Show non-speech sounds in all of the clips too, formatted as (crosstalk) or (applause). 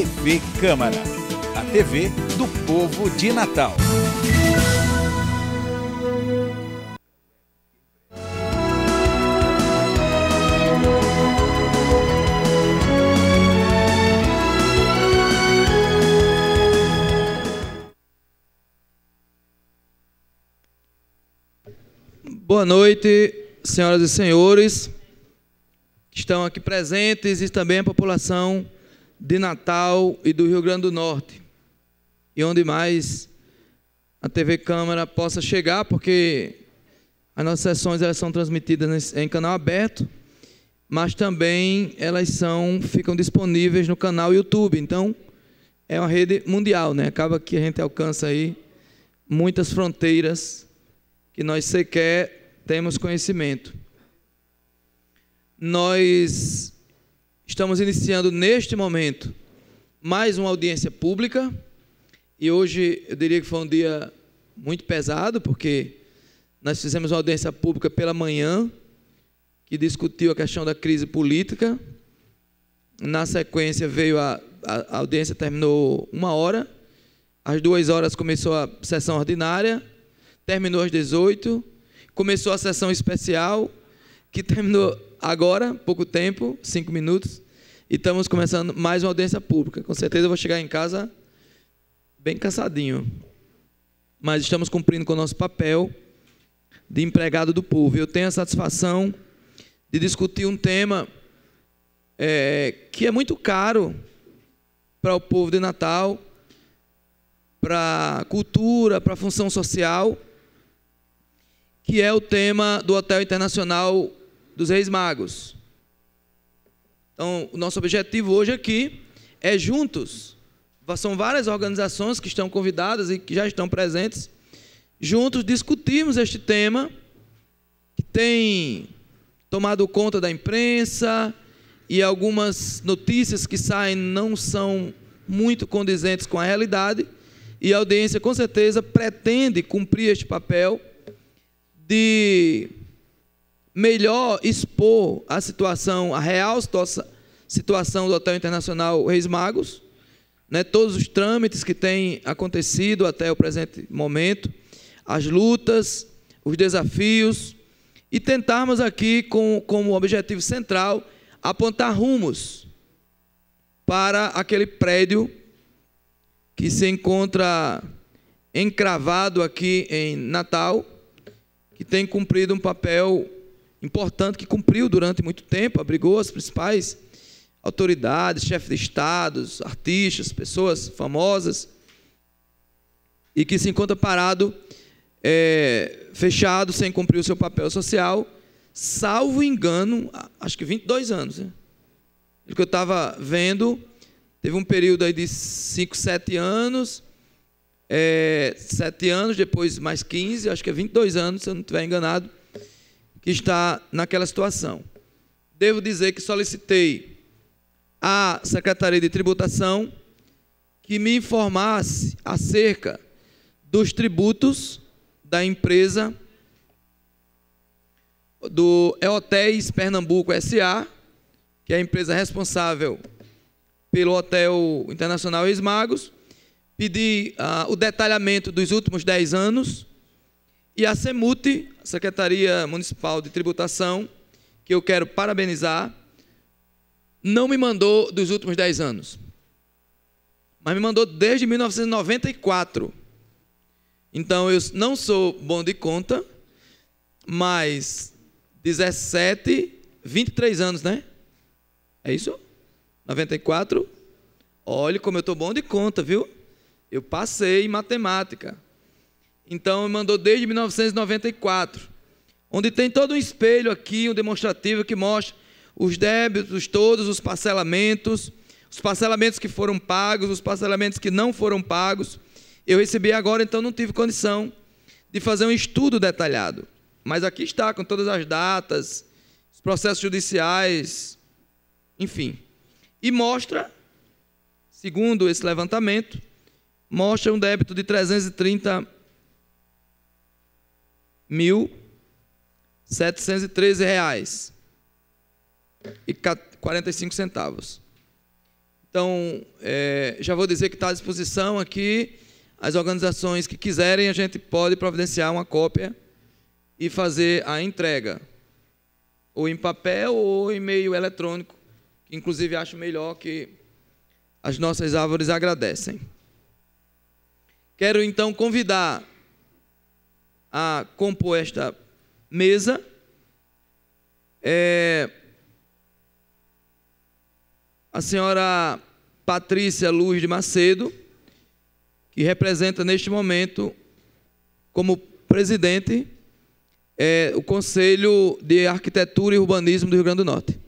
TV Câmara, a TV do povo de Natal. Boa noite, senhoras e senhores, que estão aqui presentes e também a população de Natal e do Rio Grande do Norte. E onde mais a TV Câmara possa chegar, porque as nossas sessões elas são transmitidas em canal aberto, mas também elas são ficam disponíveis no canal YouTube. Então, é uma rede mundial, né? Acaba que a gente alcança aí muitas fronteiras que nós sequer temos conhecimento. Nós Estamos iniciando neste momento mais uma audiência pública. E hoje eu diria que foi um dia muito pesado, porque nós fizemos uma audiência pública pela manhã, que discutiu a questão da crise política. Na sequência veio a, a, audiência, terminou uma hora. Às duas horas começou a sessão ordinária, terminou às 18, começou a sessão especial, que terminou agora, pouco tempo, cinco minutos, e estamos começando mais uma audiência pública. Com certeza eu vou chegar em casa bem cansadinho, mas estamos cumprindo com o nosso papel de empregado do povo. Eu tenho a satisfação de discutir um tema é, que é muito caro para o povo de Natal, para a cultura, para a função social, que é o tema do Hotel Internacional dos Reis Magos. Então, o nosso objetivo hoje aqui é juntos. São várias organizações que estão convidadas e que já estão presentes. Juntos discutirmos este tema que tem tomado conta da imprensa e algumas notícias que saem não são muito condizentes com a realidade. E a audiência, com certeza, pretende cumprir este papel de melhor expor a situação, a real situação, situação do Hotel Internacional Reis Magos, né, todos os trâmites que têm acontecido até o presente momento, as lutas, os desafios, e tentarmos aqui, com, como objetivo central, apontar rumos para aquele prédio que se encontra encravado aqui em Natal, que tem cumprido um papel importante que cumpriu durante muito tempo, abrigou as principais autoridades, chefes de estados, artistas, pessoas famosas, e que se encontra parado, é, fechado, sem cumprir o seu papel social, salvo engano, acho que 22 anos. Né? O que eu estava vendo, teve um período aí de 5, 7 anos, é, 7 anos, depois mais 15, acho que é 22 anos, se eu não estiver enganado, que está naquela situação. Devo dizer que solicitei à Secretaria de Tributação que me informasse acerca dos tributos da empresa do Hotéis Pernambuco SA, que é a empresa responsável pelo Hotel Internacional Esmagos, pedi ah, o detalhamento dos últimos 10 anos e a SEMUT, Secretaria Municipal de Tributação, que eu quero parabenizar, não me mandou dos últimos 10 anos, mas me mandou desde 1994. Então eu não sou bom de conta, mas 17, 23 anos, né? É isso? 94. Olha como eu estou bom de conta, viu? Eu passei em matemática. Então, mandou desde 1994, onde tem todo um espelho aqui, um demonstrativo que mostra os débitos todos, os parcelamentos, os parcelamentos que foram pagos, os parcelamentos que não foram pagos. Eu recebi agora, então não tive condição de fazer um estudo detalhado. Mas aqui está, com todas as datas, os processos judiciais, enfim. E mostra, segundo esse levantamento, mostra um débito de 330 1.713 reais e 45 centavos. Então, é, já vou dizer que está à disposição aqui. As organizações que quiserem, a gente pode providenciar uma cópia e fazer a entrega. Ou em papel ou em meio eletrônico. Inclusive, acho melhor que as nossas árvores agradecem. Quero, então, convidar a compor esta mesa. É, a senhora Patrícia Luz de Macedo, que representa neste momento, como presidente, é, o Conselho de Arquitetura e Urbanismo do Rio Grande do Norte.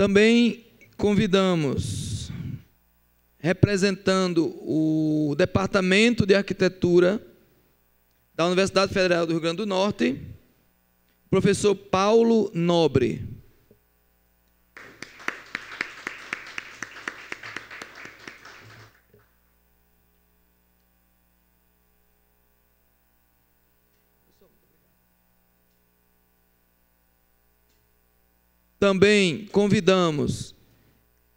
Também convidamos, representando o Departamento de Arquitetura da Universidade Federal do Rio Grande do Norte, o professor Paulo Nobre. Também convidamos,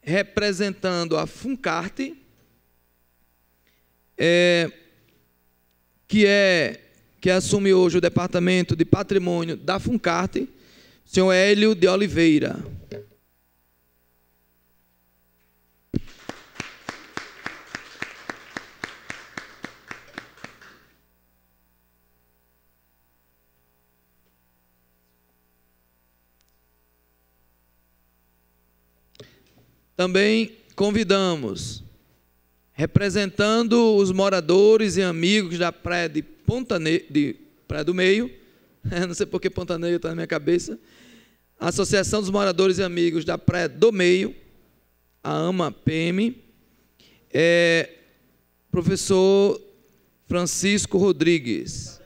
representando a Funcarte, é, que é que assume hoje o Departamento de Patrimônio da Funcarte, o senhor Hélio de Oliveira. Também convidamos, representando os moradores e amigos da praia de Ponta ne de Praia do Meio, (laughs) não sei por que Ponta Negra está na minha cabeça, a Associação dos Moradores e Amigos da Praia do Meio, a AMA PM, é, professor Francisco Rodrigues.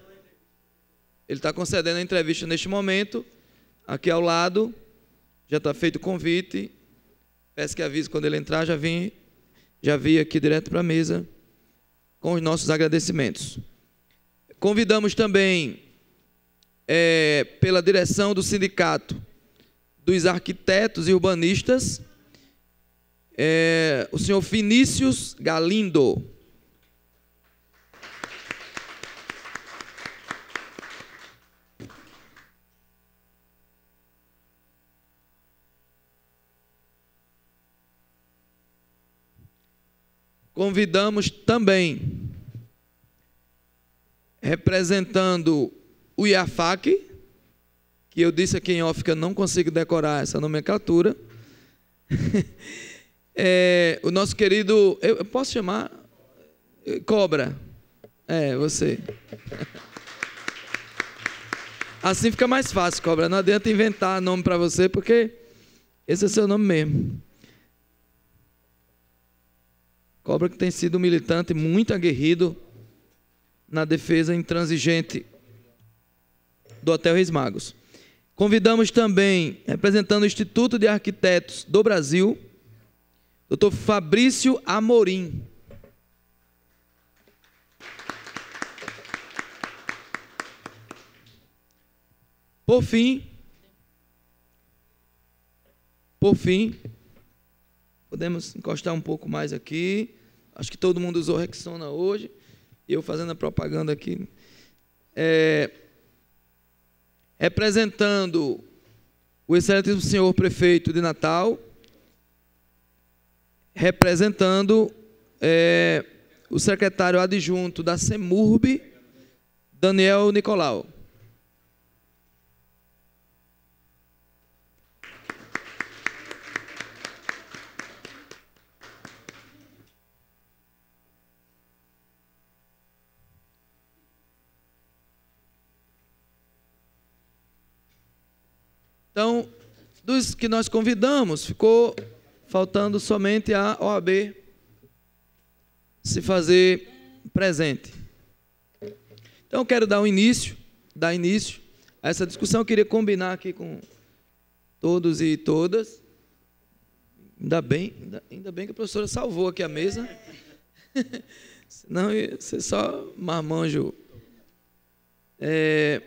Ele está concedendo a entrevista neste momento, aqui ao lado, já está feito o convite, Peço que avise quando ele entrar, já vim, já vi aqui direto para a mesa com os nossos agradecimentos. Convidamos também é, pela direção do sindicato dos arquitetos e urbanistas, é, o senhor Finícius Galindo. convidamos também, representando o IAFAC, que eu disse aqui em off que eu não consigo decorar essa nomenclatura, (laughs) é, o nosso querido, eu posso chamar? Cobra. É, você. (laughs) Assim fica mais fácil, Cobra. Não adianta inventar nome para você, porque esse é seu nome mesmo. Cobra que tem sido militante muito aguerrido na defesa intransigente do Hotel Reis Magos. Convidamos também, representando o Instituto de Arquitetos do Brasil, Dr. Fabrício Amorim. Por fim, por fim, podemos encostar um pouco mais aqui. Acho que todo mundo usou Rexona hoje. Eu fazendo a propaganda aqui. É, representando o excelentíssimo senhor prefeito de Natal, representando é, o secretário adjunto da CEMURB, Daniel Nicolau. que nós convidamos, ficou faltando somente a OAB se fazer presente. Então, quero dar um início, dar início a essa discussão. Eu queria combinar aqui com todos e todas. Ainda bem, ainda, ainda bem que a professora salvou aqui a mesa. (laughs) Senão ia ser só marmanjo. É,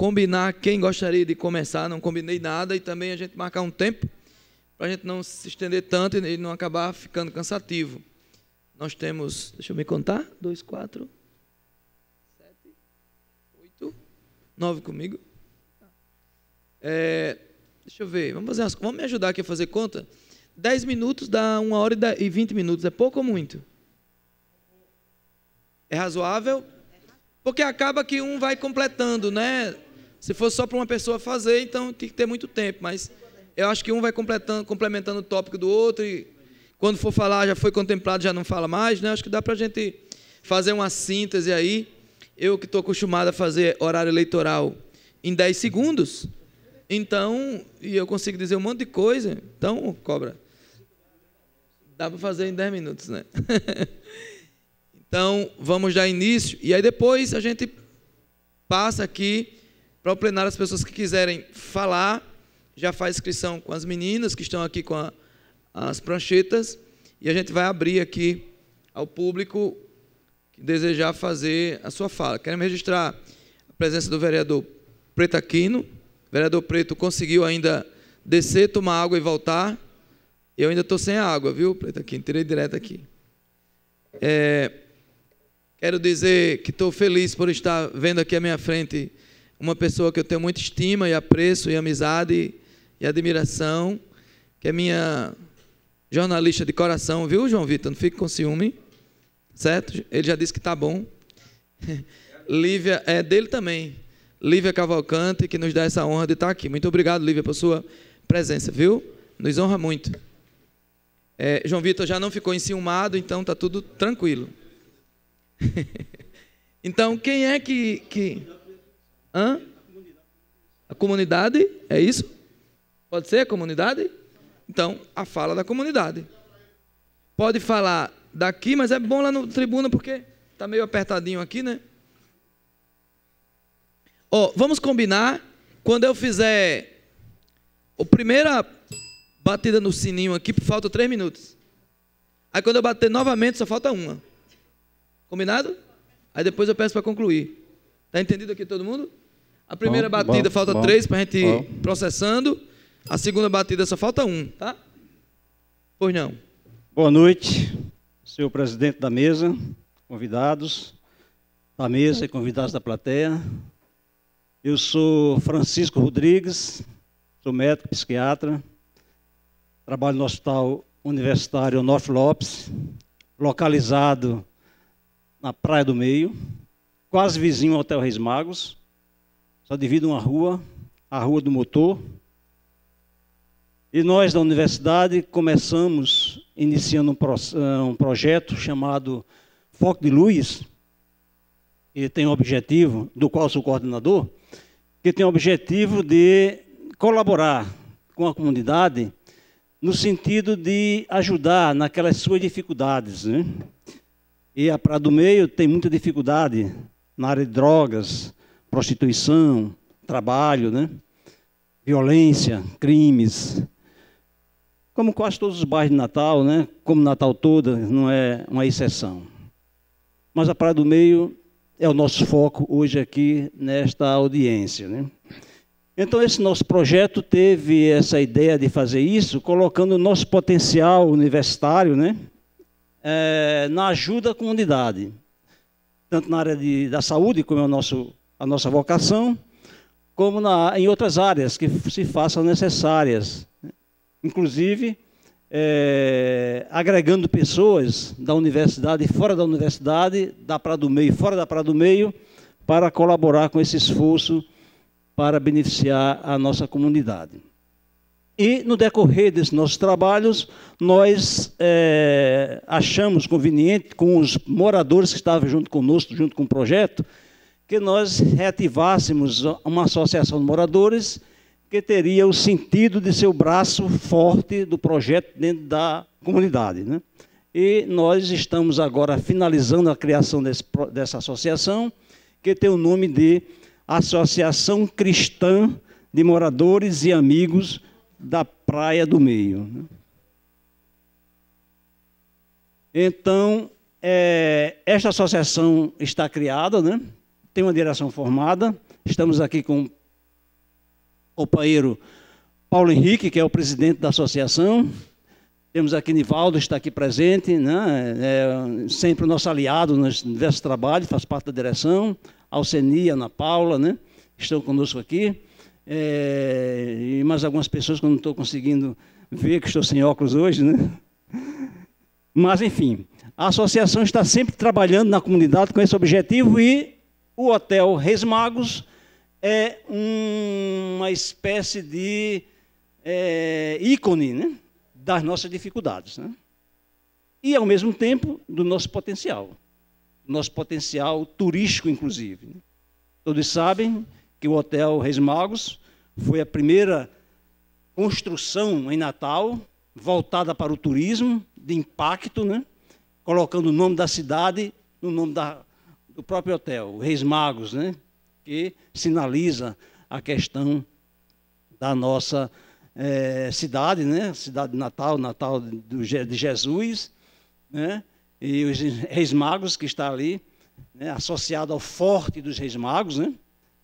combinar quem gostaria de começar, não combinei nada, e também a gente marcar um tempo para a gente não se estender tanto e não acabar ficando cansativo. Nós temos, deixa eu me contar, dois, quatro, sete, oito, nove comigo. É, deixa eu ver, vamos fazer umas, vamos me ajudar aqui a fazer conta? Dez minutos dá uma hora e vinte minutos, é pouco ou muito? É razoável? Porque acaba que um vai completando, né? Se fosse só para uma pessoa fazer, então tem que ter muito tempo, mas eu acho que um vai completando, complementando o tópico do outro e quando for falar já foi contemplado, já não fala mais, né? Acho que dá para a gente fazer uma síntese aí. Eu que estou acostumado a fazer horário eleitoral em 10 segundos, então, e eu consigo dizer um monte de coisa, então, cobra, dá para fazer em 10 minutos, né? (laughs) então, vamos dar início e aí depois a gente passa aqui para o plenário, as pessoas que quiserem falar, já faz inscrição com as meninas que estão aqui com a, as pranchetas. E a gente vai abrir aqui ao público que desejar fazer a sua fala. Queremos registrar a presença do vereador Preto Aquino. O vereador Preto conseguiu ainda descer, tomar água e voltar. Eu ainda estou sem água, viu, Preto Aquino? Tirei direto aqui. É, quero dizer que estou feliz por estar vendo aqui à minha frente uma pessoa que eu tenho muita estima e apreço e amizade e admiração, que é minha jornalista de coração, viu, João Vitor? Não fique com ciúme, certo? Ele já disse que tá bom. (laughs) Lívia, é dele também. Lívia Cavalcante, que nos dá essa honra de estar aqui. Muito obrigado, Lívia, por sua presença, viu? Nos honra muito. É, João Vitor já não ficou enciumado, então tá tudo tranquilo. (laughs) então, quem é que. que... Hã? A comunidade, é isso? Pode ser a comunidade? Então, a fala da comunidade. Pode falar daqui, mas é bom lá no tribuna porque está meio apertadinho aqui, né? Ó, oh, vamos combinar. Quando eu fizer a primeira batida no sininho aqui, falta três minutos. Aí quando eu bater novamente, só falta uma. Combinado? Aí depois eu peço para concluir. Tá entendido aqui todo mundo? A primeira bom, batida bom, falta bom, três para a gente ir processando. A segunda batida só falta um, tá? Pois não. Boa noite, senhor presidente da mesa, convidados da mesa e convidados da plateia. Eu sou Francisco Rodrigues, sou médico psiquiatra, trabalho no Hospital Universitário North Lopes, localizado na Praia do Meio, quase vizinho ao Hotel Reis Magos. Só divide uma rua, a rua do motor. E nós da universidade começamos iniciando um, pro, eh, um projeto chamado Foco de Luz, que tem objetivo, do qual sou coordenador, que tem o objetivo de colaborar com a comunidade no sentido de ajudar naquelas suas dificuldades. Né? E a Praia do Meio tem muita dificuldade na área de drogas, prostituição, trabalho, né? violência, crimes. Como quase todos os bairros de Natal, né? como Natal toda, não é uma exceção. Mas a Praia do Meio é o nosso foco hoje aqui nesta audiência. Né? Então, esse nosso projeto teve essa ideia de fazer isso, colocando o nosso potencial universitário né? É, na ajuda à comunidade, tanto na área de, da saúde, como é o nosso a nossa vocação, como na, em outras áreas que se façam necessárias, né? inclusive é, agregando pessoas da universidade, e fora da universidade, da Praia do Meio, fora da Praia do Meio, para colaborar com esse esforço para beneficiar a nossa comunidade. E, no decorrer desses nossos trabalhos, nós é, achamos conveniente, com os moradores que estavam junto conosco, junto com o projeto, que nós reativássemos uma associação de moradores que teria o sentido de ser o braço forte do projeto dentro da comunidade. Né? E nós estamos agora finalizando a criação desse, dessa associação, que tem o nome de Associação Cristã de Moradores e Amigos da Praia do Meio. Né? Então, é, esta associação está criada, né? tem uma direção formada. Estamos aqui com o companheiro Paulo Henrique, que é o presidente da associação. Temos aqui Nivaldo, está aqui presente, né? é sempre o nosso aliado nos diversos trabalhos, faz parte da direção. Alceni, Ana Paula, né? estão conosco aqui. É, e mais algumas pessoas que eu não estou conseguindo ver, que estou sem óculos hoje. Né? Mas, enfim, a associação está sempre trabalhando na comunidade com esse objetivo e o Hotel Reis Magos é um, uma espécie de é, ícone né? das nossas dificuldades. Né? E, ao mesmo tempo, do nosso potencial. Nosso potencial turístico, inclusive. Né? Todos sabem que o Hotel Reis Magos foi a primeira construção em Natal voltada para o turismo, de impacto, né? colocando o nome da cidade no nome da do próprio hotel, o Reis Magos, né? que sinaliza a questão da nossa é, cidade, né? cidade natal, natal do, de Jesus, né? e os Reis Magos que está ali, né? associado ao forte dos Reis Magos, né?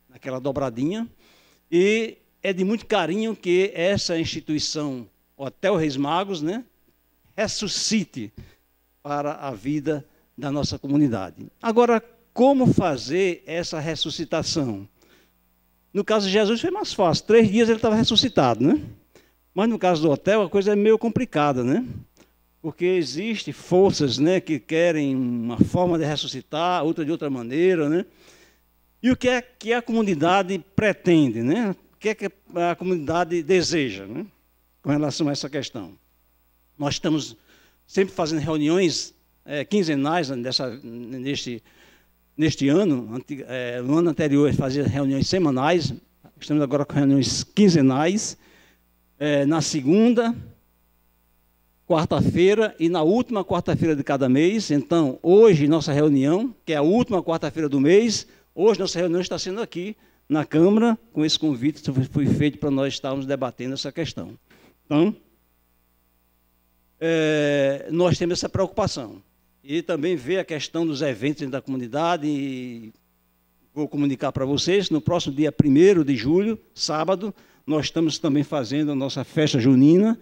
naquela dobradinha. E é de muito carinho que essa instituição, o Hotel Reis Magos, né? ressuscite para a vida da nossa comunidade. Agora, como fazer essa ressuscitação. No caso de Jesus foi mais fácil, três dias ele estava ressuscitado, né? Mas no caso do hotel a coisa é meio complicada, né? Porque existem forças, né, que querem uma forma de ressuscitar, outra de outra maneira, né? E o que é que a comunidade pretende, né? O que é que a comunidade deseja, né? Com relação a essa questão. Nós estamos sempre fazendo reuniões é, quinzenais né, nessa, neste neste ano, é, no ano anterior fazia reuniões semanais, estamos agora com reuniões quinzenais, é, na segunda, quarta-feira e na última quarta-feira de cada mês. Então, hoje, nossa reunião, que é a última quarta-feira do mês, hoje nossa reunião está sendo aqui na Câmara, com esse convite que foi feito para nós estarmos debatendo essa questão. Então, é, nós temos essa preocupação e também ver a questão dos eventos da comunidade. E vou comunicar para vocês, no próximo dia 1 de julho, sábado, nós estamos também fazendo a nossa festa junina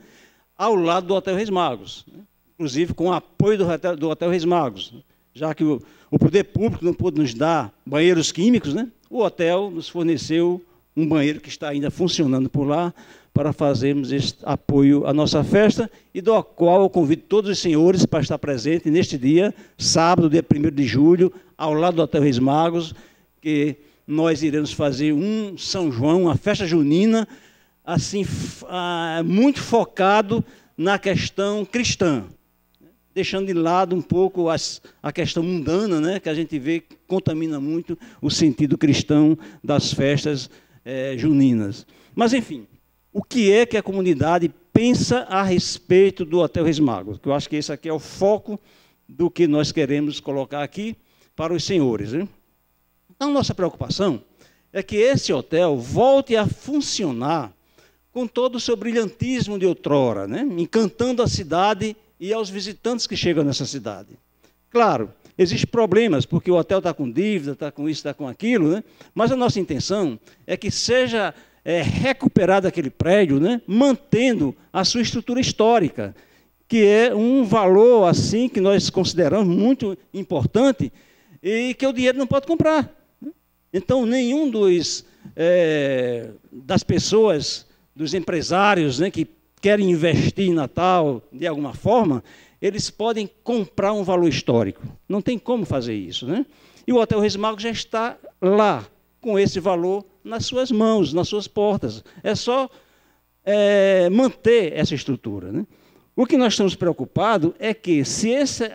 ao lado do Hotel Reis Magos, né? inclusive com o apoio do Hotel, do Hotel Reis Magos, né? já que o, o poder público não pôde nos dar banheiros químicos, né? o hotel nos forneceu um banheiro que está ainda funcionando por lá, para fazermos este apoio à nossa festa e do qual eu convido todos os senhores para estar presente neste dia, sábado, dia 1 de julho, ao lado do Hotel Reis Magos, que nós iremos fazer um São João, uma festa junina, assim, ah, muito focado na questão cristã, né? deixando de lado um pouco as, a questão mundana, né, que a gente vê que contamina muito o sentido cristão das festas é, juninas. Mas, enfim, o que é que a comunidade pensa a respeito do Hotel Resmago? que eu acho que esse aqui é o foco do que nós queremos colocar aqui para os senhores. Né? Então, nossa preocupação é que esse hotel volte a funcionar com todo o seu brilhantismo de outrora, né? encantando a cidade e aos visitantes que chegam nessa cidade. Claro, existem problemas, porque o hotel está com dívida, está com isso, está com aquilo, né? mas a nossa intenção é que seja é, recuperado aquele prédio, né, mantendo a sua estrutura histórica, que é um valor assim que nós consideramos muito importante e que o dinheiro não pode comprar. Né. Então, nenhum dos é, das pessoas, dos empresários, né, que querem investir em Natal de alguma forma, eles podem comprar um valor histórico. Não tem como fazer isso, né? E o Hotel Reis já está lá com esse valor nas suas mãos, nas suas portas. É só é, manter essa estrutura. Né? O que nós estamos preocupados é que, se essa,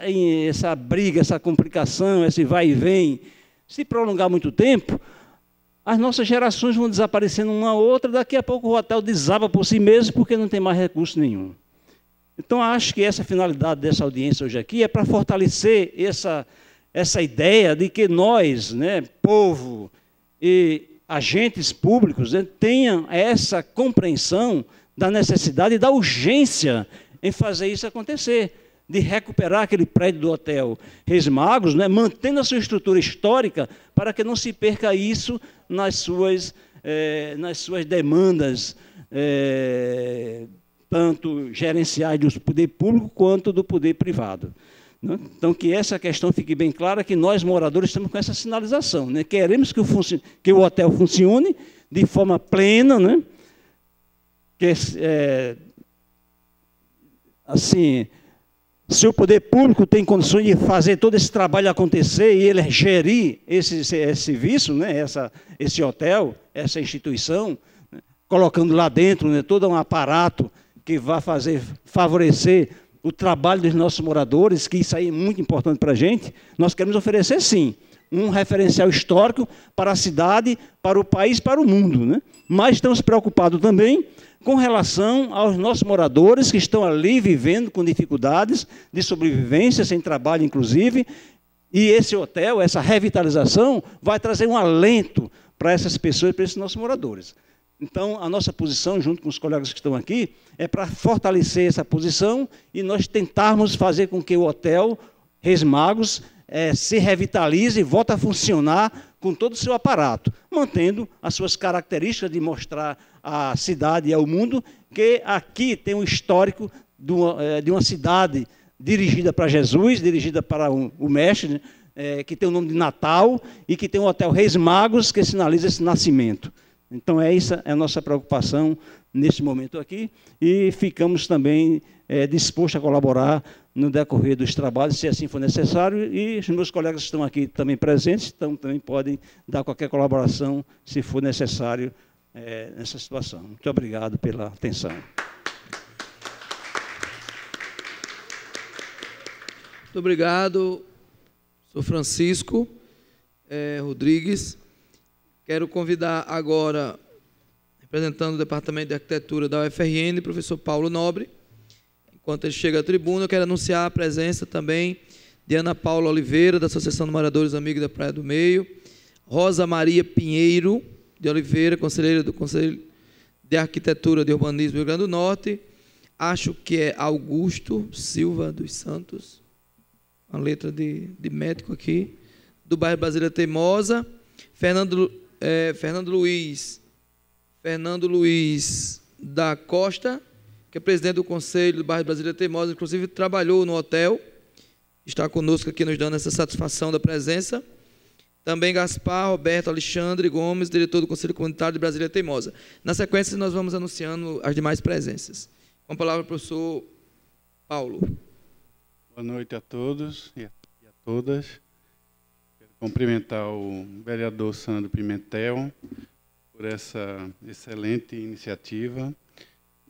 essa briga, essa complicação, esse vai e vem, se prolongar muito tempo, as nossas gerações vão desaparecendo uma a outra, daqui a pouco o hotel desaba por si mesmo porque não tem mais recurso nenhum. Então, acho que essa finalidade dessa audiência hoje aqui é para fortalecer essa, essa ideia de que nós, né, povo e agentes públicos né, tenham essa compreensão da necessidade e da urgência em fazer isso acontecer, de recuperar aquele prédio do hotel Reis Magros, né, mantendo a sua estrutura histórica para que não se perca isso nas suas, eh, nas suas demandas, eh, tanto gerenciais do poder público quanto do poder privado. Né? Então, que essa questão fique bem clara, que nós, moradores, estamos com essa sinalização. Né? Queremos que o, que o, hotel funcione de forma plena, né? que, é, assim, se o poder público tem condições de fazer todo esse trabalho acontecer e ele gerir esse, esse, esse serviço, né? essa, esse hotel, essa instituição, né? colocando lá dentro né? todo um aparato que vá fazer, favorecer o trabalho dos nossos moradores, que isso aí é muito importante para a gente, nós queremos oferecer sim um referencial histórico para a cidade, para o país, para o mundo. Né? Mas estamos preocupados também com relação aos nossos moradores que estão ali vivendo com dificuldades de sobrevivência, sem trabalho, inclusive. E esse hotel, essa revitalização, vai trazer um alento para essas pessoas, para esses nossos moradores. Então, a nossa posição, junto com os colegas que estão aqui, é para fortalecer essa posição e nós tentarmos fazer com que o hotel Reis Magos é, se revitalize e volte a funcionar com todo o seu aparato, mantendo as suas características de mostrar à cidade e ao mundo que aqui tem um histórico de uma, eh, de uma cidade dirigida para Jesus, dirigida para um, o Mestre, né, é, que tem o nome de Natal e que tem o Hotel Reis Magos que sinaliza esse nascimento. Então, é essa é a nossa preocupação neste momento aqui e ficamos também é, dispostos a colaborar no decorrer dos trabalhos, se assim for necessário, e os meus colegas estão aqui também presentes, então também podem dar qualquer colaboração, se for necessário, é, nessa situação. Muito obrigado pela atenção. Muito obrigado, sou Francisco é, Rodrigues. Quero convidar agora, representando o Departamento de Arquitetura da UFRN, o professor Paulo Nobre. Enquanto ele chega à tribuna, eu quero anunciar a presença também de Ana Paula Oliveira, da Associação de Moradores Amigos da Praia do Meio, Rosa Maria Pinheiro de Oliveira, conselheira do Conselho de Arquitetura de Urbanismo do Rio Grande do Norte, acho que é Augusto Silva dos Santos, uma letra de, de médico aqui, do bairro Brasília Teimosa, Fernando é, Fernando Luiz, Fernando Luiz da Costa, que é presidente do Conselho do Bairro Brasília Teimosa, inclusive trabalhou no hotel, está conosco aqui nos dando essa satisfação da presença. Também Gaspar, Roberto, Alexandre Gomes, diretor do Conselho Comunitário de Brasília Teimosa. Na sequência, nós vamos anunciando as demais presenças. Com a palavra, professor Paulo. Boa noite a todos e a todas cumprimentar o vereador Sandro Pimentel por essa excelente iniciativa,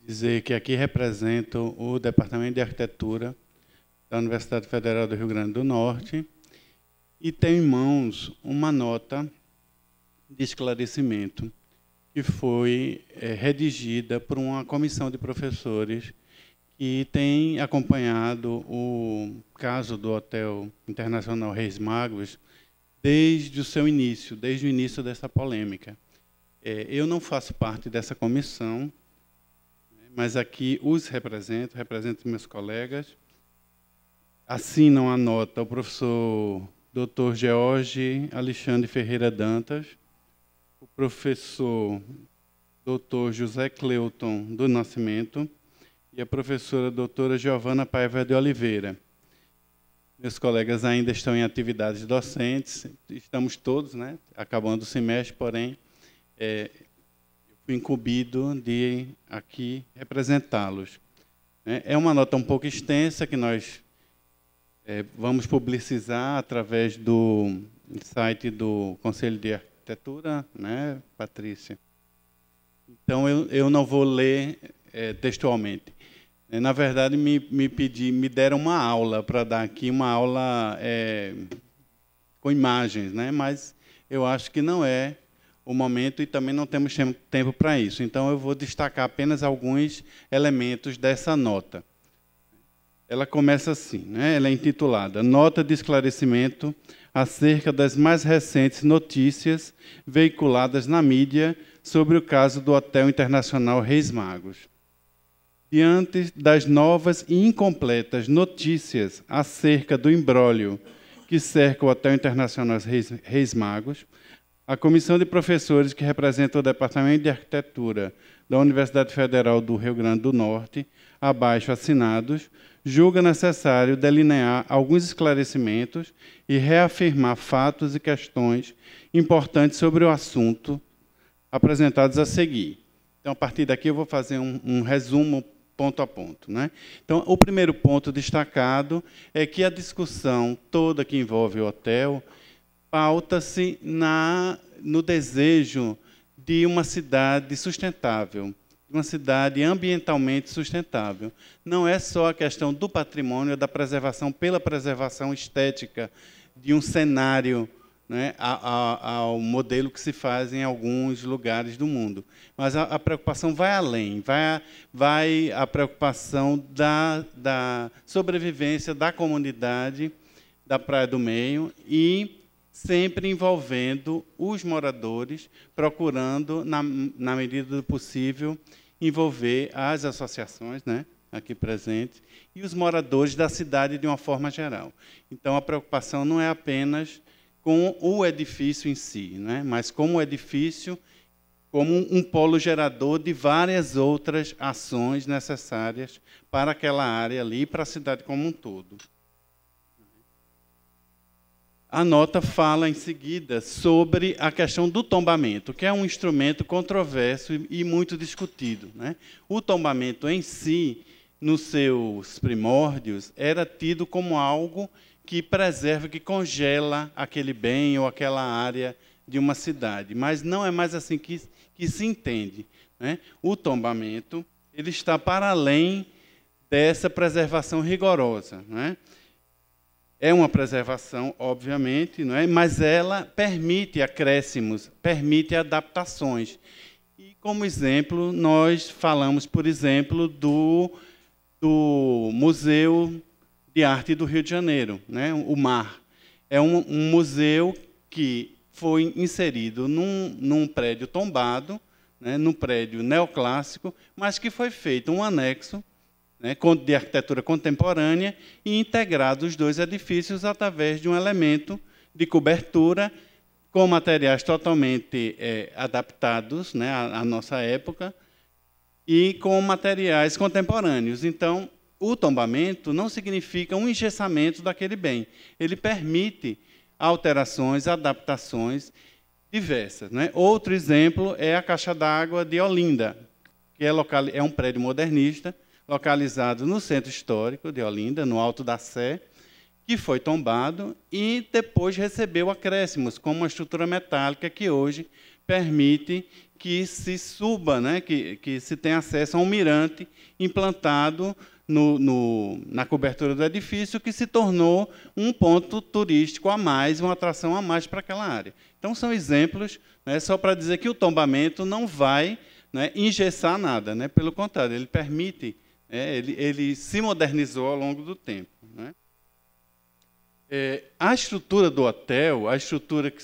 dizer que aqui represento o Departamento de Arquitetura da Universidade Federal do Rio Grande do Norte e tenho em mãos uma nota de esclarecimento que foi é, redigida por uma comissão de professores que tem acompanhado o caso do Hotel Internacional Reis Magos, desde o seu início, desde o início dessa polêmica. É, eu não faço parte dessa comissão, né, mas aqui os represento, represento meus colegas. Assinam a nota o professor Dr. George Alexandre Ferreira Dantas, o professor Dr. José Cleuton do Nascimento e a professora doutora Giovana Paiva de Oliveira. Meus colegas ainda estão em atividades docentes, estamos todos, né, acabando o semestre, porém, é, fui incumbido de aqui representá-los. Né. É uma nota um pouco extensa que nós é, vamos publicizar através do site do Conselho de Arquitetura, né, Patrícia? Então, eu, eu não vou ler é, textualmente. É, na verdade, me, me, pedi, me deram uma aula para dar aqui, uma aula é, com imagens, né? mas eu acho que não é o momento e também não temos tempo para isso. Então, eu vou destacar apenas alguns elementos dessa nota. Ela começa assim, né? ela é intitulada Nota de Esclarecimento acerca das mais recentes notícias veiculadas na mídia sobre o caso do Hotel Internacional Reis Magos diante das novas e incompletas notícias acerca do imbróglio que cerca o Hotel Internacional Reis, Reis Magos, a comissão de professores que representa o Departamento de Arquitetura da Universidade Federal do Rio Grande do Norte, abaixo assinados, julga necessário delinear alguns esclarecimentos e reafirmar fatos e questões importantes sobre o assunto apresentados a seguir. Então, a partir daqui, eu vou fazer um, um resumo ponto a ponto. Né? Então, o primeiro ponto destacado é que a discussão toda que envolve o hotel pauta-se no desejo de uma cidade sustentável, uma cidade ambientalmente sustentável. Não é só a questão do patrimônio, é da preservação pela preservação estética de um cenário né, ao modelo que se faz em alguns lugares do mundo. Mas a, a preocupação vai além, vai a, vai a preocupação da, da sobrevivência da comunidade da Praia do Meio e sempre envolvendo os moradores, procurando, na, na, medida do possível, envolver as associações né, aqui presentes e os moradores da cidade de uma forma geral. Então, a preocupação não é apenas com o edifício em si, né? mas como o edifício, como um polo gerador de várias outras ações necessárias para aquela área ali e para a cidade como um todo. A nota fala em seguida sobre a questão do tombamento, que é um instrumento controverso e muito discutido. Né? O tombamento em si, nos seus primórdios, era tido como algo que preserva, que congela aquele bem ou aquela área de uma cidade. Mas não é mais assim que, que se entende. Né? O tombamento ele está para além dessa preservação rigorosa. Né? É uma preservação, obviamente, não é? mas ela permite acréscimos, permite adaptações. E, como exemplo, nós falamos, por exemplo, do, do Museu de Arte do Rio de Janeiro, né? o MAR. É um, um museu que foi inserido num, num prédio tombado, né? num prédio neoclássico, mas que foi feito um anexo né? de arquitetura contemporânea e integrado os dois edifícios através de um elemento de cobertura com materiais totalmente é, adaptados né, à, à nossa época e com materiais contemporâneos. Então, o tombamento não significa um engessamento daquele bem. Ele permite alterações, adaptações diversas. Né? Outro exemplo é a caixa d'água de Olinda, que é, local, é um prédio modernista localizado no centro histórico de Olinda, no Alto da Sé, que foi tombado e depois recebeu acréscimos, como uma estrutura metálica que hoje permite que se suba, né, que, que se tenha acesso a um mirante implantado no, no, na cobertura do edifício, que se tornou um ponto turístico a mais, uma atração a mais para aquela área. Então, são exemplos, né, só para dizer que o tombamento não vai né, engessar nada, né, pelo contrário, ele permite, é, ele, ele, se modernizou ao longo do tempo. Né. É, a estrutura do hotel, a estrutura que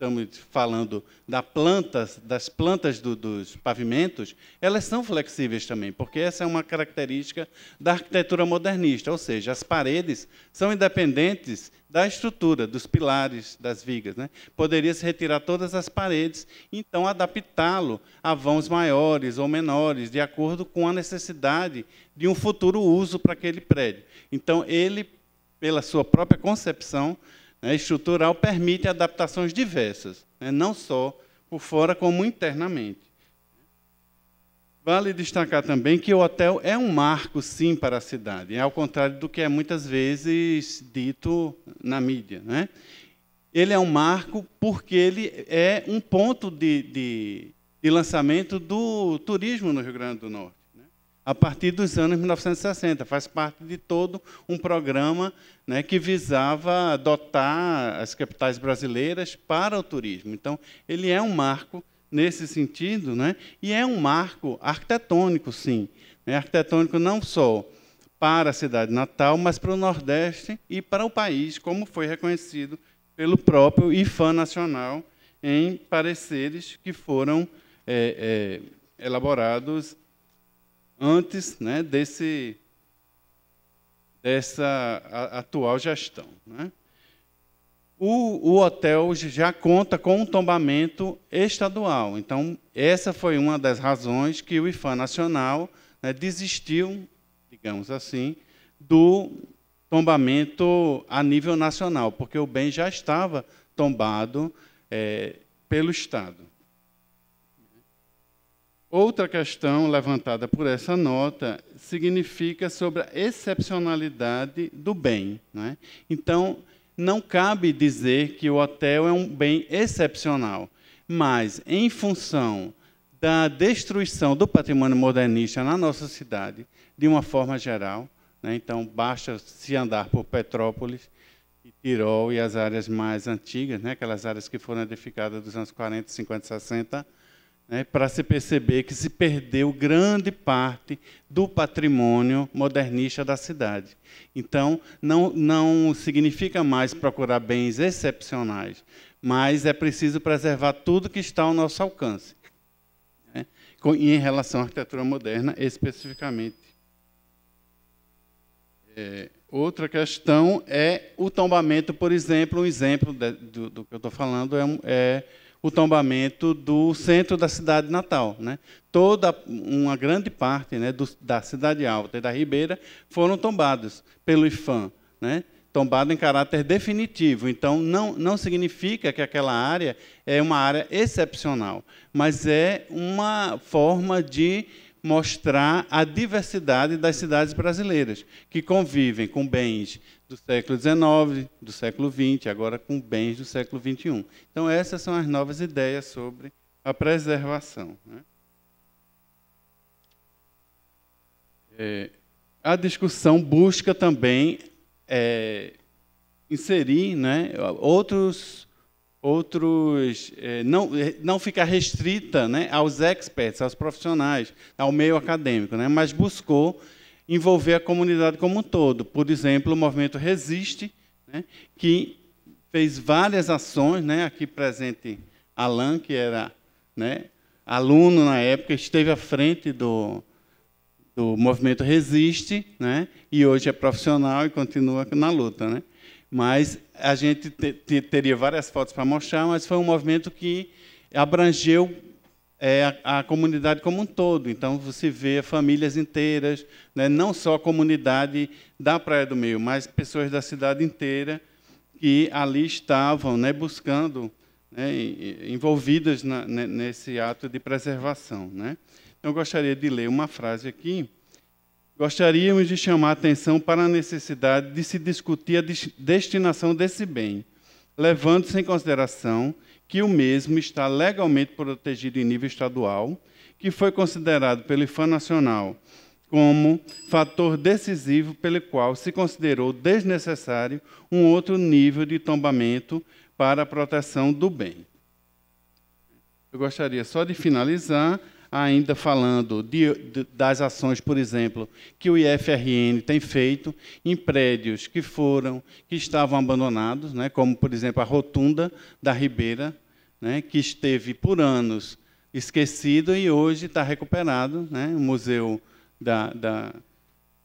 estamos falando da planta, das plantas do, dos pavimentos, elas são flexíveis também, porque essa é uma característica da arquitetura modernista, ou seja, as paredes são independentes da estrutura, dos pilares, das vigas. Né? Poderia-se retirar todas as paredes, então adaptá-lo a vãos maiores ou menores, de acordo com a necessidade de um futuro uso para aquele prédio. Então, ele, pela sua própria concepção, né, estrutural permite adaptações diversas, né, não só por fora como internamente. Vale destacar também que o hotel é um marco, sim, para a cidade, ao contrário do que é muitas vezes dito na mídia. Né? Ele é um marco porque ele é um ponto de, de, de lançamento do turismo no Rio Grande do Norte a partir dos anos 1960. Faz parte de todo um programa né, que visava dotar as capitais brasileiras para o turismo. Então, ele é um marco nesse sentido, né, e é um marco arquitetônico, sim. É arquitetônico não só para a cidade natal, mas para o Nordeste e para o país, como foi reconhecido pelo próprio IFAM Nacional em pareceres que foram é, é, elaborados antes né, desse, dessa atual gestão. Né? O, o, hotel já conta com um tombamento estadual. Então, essa foi uma das razões que o IFAM Nacional né, desistiu, digamos assim, do tombamento a nível nacional, porque o bem já estava tombado é, pelo Estado. Outra questão levantada por essa nota significa sobre a excepcionalidade do bem. Né? Então, não cabe dizer que o hotel é um bem excepcional, mas em função da destruição do patrimônio modernista na nossa cidade, de uma forma geral, né? então basta se andar por Petrópolis, e Tirol e as áreas mais antigas, né? aquelas áreas que foram edificadas dos anos 40, 50, 60, né, para se perceber que se perdeu grande parte do patrimônio modernista da cidade. Então, não, não significa mais procurar bens excepcionais, mas é preciso preservar tudo que está ao nosso alcance, né, em relação à arquitetura moderna especificamente. É, outra questão é o tombamento, por exemplo, um exemplo de, do, do, que eu estou falando é, é o tombamento do centro da cidade natal. Né? Toda uma grande parte né, do, da cidade alta e da ribeira foram tombados pelo IFAM, né? tombado em caráter definitivo. Então, não, não significa que aquela área é uma área excepcional, mas é uma forma de mostrar a diversidade das cidades brasileiras, que convivem com bens do século XIX, do século XX, agora com bens do século XXI. Então, essas são as novas ideias sobre a preservação. Né? É, a discussão busca também é, inserir né, outros outros é, não é, não ficar restrita né aos experts aos profissionais ao meio acadêmico né mas buscou envolver a comunidade como um todo. Por exemplo, o movimento Resiste, né, que fez várias ações, né, aqui presente Alan, que era né, aluno na época, esteve à frente do, do movimento Resiste, né, e hoje é profissional e continua na luta. Né? Mas a gente te, te, teria várias fotos para mostrar, mas foi um movimento que abrangeu é a, a, comunidade como um todo. Então, você vê famílias inteiras, né? não só a comunidade da Praia do Meio, mas pessoas da cidade inteira que ali estavam né? buscando, né? envolvidas na, nesse ato de preservação. Né? Então, eu gostaria de ler uma frase aqui. Gostaríamos de chamar a atenção para a necessidade de se discutir a destinação desse bem, levando-se em consideração que o mesmo está legalmente protegido em nível estadual, que foi considerado pelo IFAM Nacional como fator decisivo pelo qual se considerou desnecessário um outro nível de tombamento para a proteção do bem. Eu gostaria só de finalizar ainda falando de, de, das ações, por exemplo, que o IFRN tem feito em prédios que foram, que estavam abandonados, né, como, por exemplo, a Rotunda da Ribeira, né, que esteve por anos esquecida e hoje está recuperado. Né, o museu da, da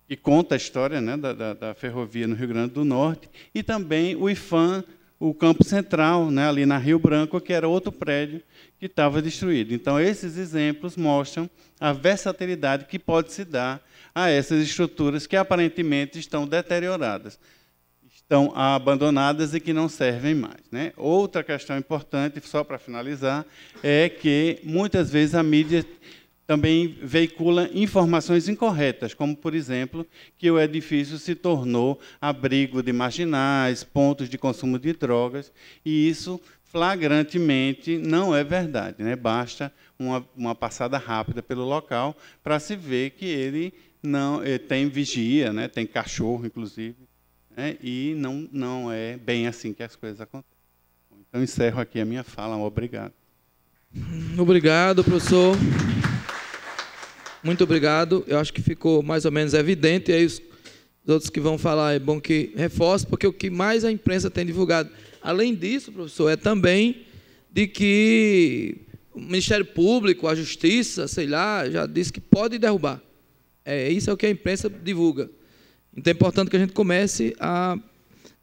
que conta a história né, da, da, da, ferrovia no Rio Grande do Norte, e também o IFAM o campo central, né, ali na Rio Branco, que era outro prédio que estava destruído. Então, esses exemplos mostram a versatilidade que pode se dar a essas estruturas que aparentemente estão deterioradas, estão abandonadas e que não servem mais. Né? Outra questão importante, só para finalizar, é que muitas vezes a mídia também veicula informações incorretas, como, por exemplo, que o edifício se tornou abrigo de marginais, pontos de consumo de drogas, e isso flagrantemente não é verdade. Né? Basta uma, uma passada rápida pelo local para se ver que ele não ele eh, tem vigia, né? tem cachorro, inclusive, né? e não, não é bem assim que as coisas acontecem. Então, encerro aqui a minha fala. Obrigado. Obrigado, professor. Muito obrigado. Eu acho que ficou mais ou menos evidente. E aí os, os outros que vão falar é bom que reforce, porque o que mais a imprensa tem divulgado. Além disso, professor, é também de que o Ministério Público, a Justiça, sei lá, já disse que pode derrubar. É, isso é o que a imprensa divulga. Então é importante que a gente comece a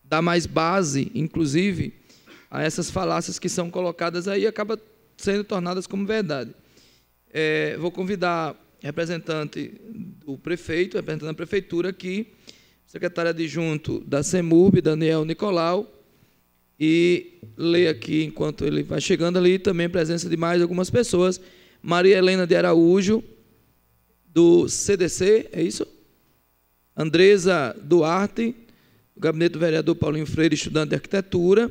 dar mais base, inclusive, a essas falácias que são colocadas aí e acaba sendo tornadas como verdade. É, vou convidar representante do prefeito, representante da prefeitura aqui, secretário adjunto da CEMURB, Daniel Nicolau, e lê aqui, enquanto ele vai chegando ali, também presença de mais algumas pessoas, Maria Helena de Araújo, do CDC, é isso? Andresa Duarte, do gabinete do vereador Paulinho Freire, estudante de arquitetura,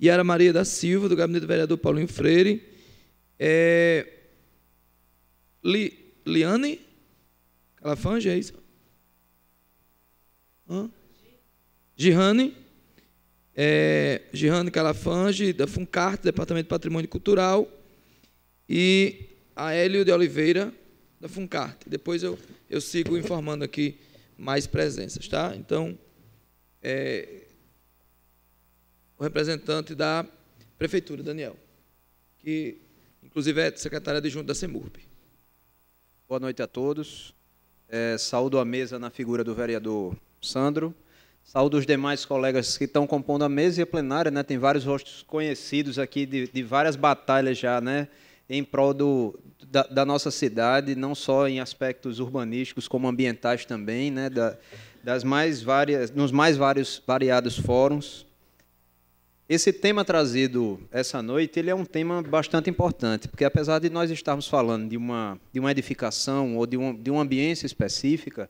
Yara Maria da Silva, do gabinete do vereador Paulinho Freire, é, Li, Liane Calafange, é isso? Hã? Gihane. É, Gihane Calafange, da Funcart, Departamento de Patrimônio Cultural. E a Hélio de Oliveira, da Funcart. Depois eu, eu sigo informando aqui mais presenças, tá? Então, é, o representante da Prefeitura, Daniel, que inclusive é secretária adjunto da CEMURB. Boa noite a todos. É, saúdo a mesa na figura do vereador Sandro. Saúdo os demais colegas que estão compondo a mesa e a plenária, né? Tem vários rostos conhecidos aqui de, de várias batalhas já, né? Em prol do, da, da, nossa cidade, não só em aspectos urbanísticos, como ambientais também, né? Da, das mais várias, nos mais vários variados fóruns. Esse tema trazido essa noite, ele é um tema bastante importante, porque apesar de nós estarmos falando de uma, de uma edificação ou de, um, de uma ambiência específica,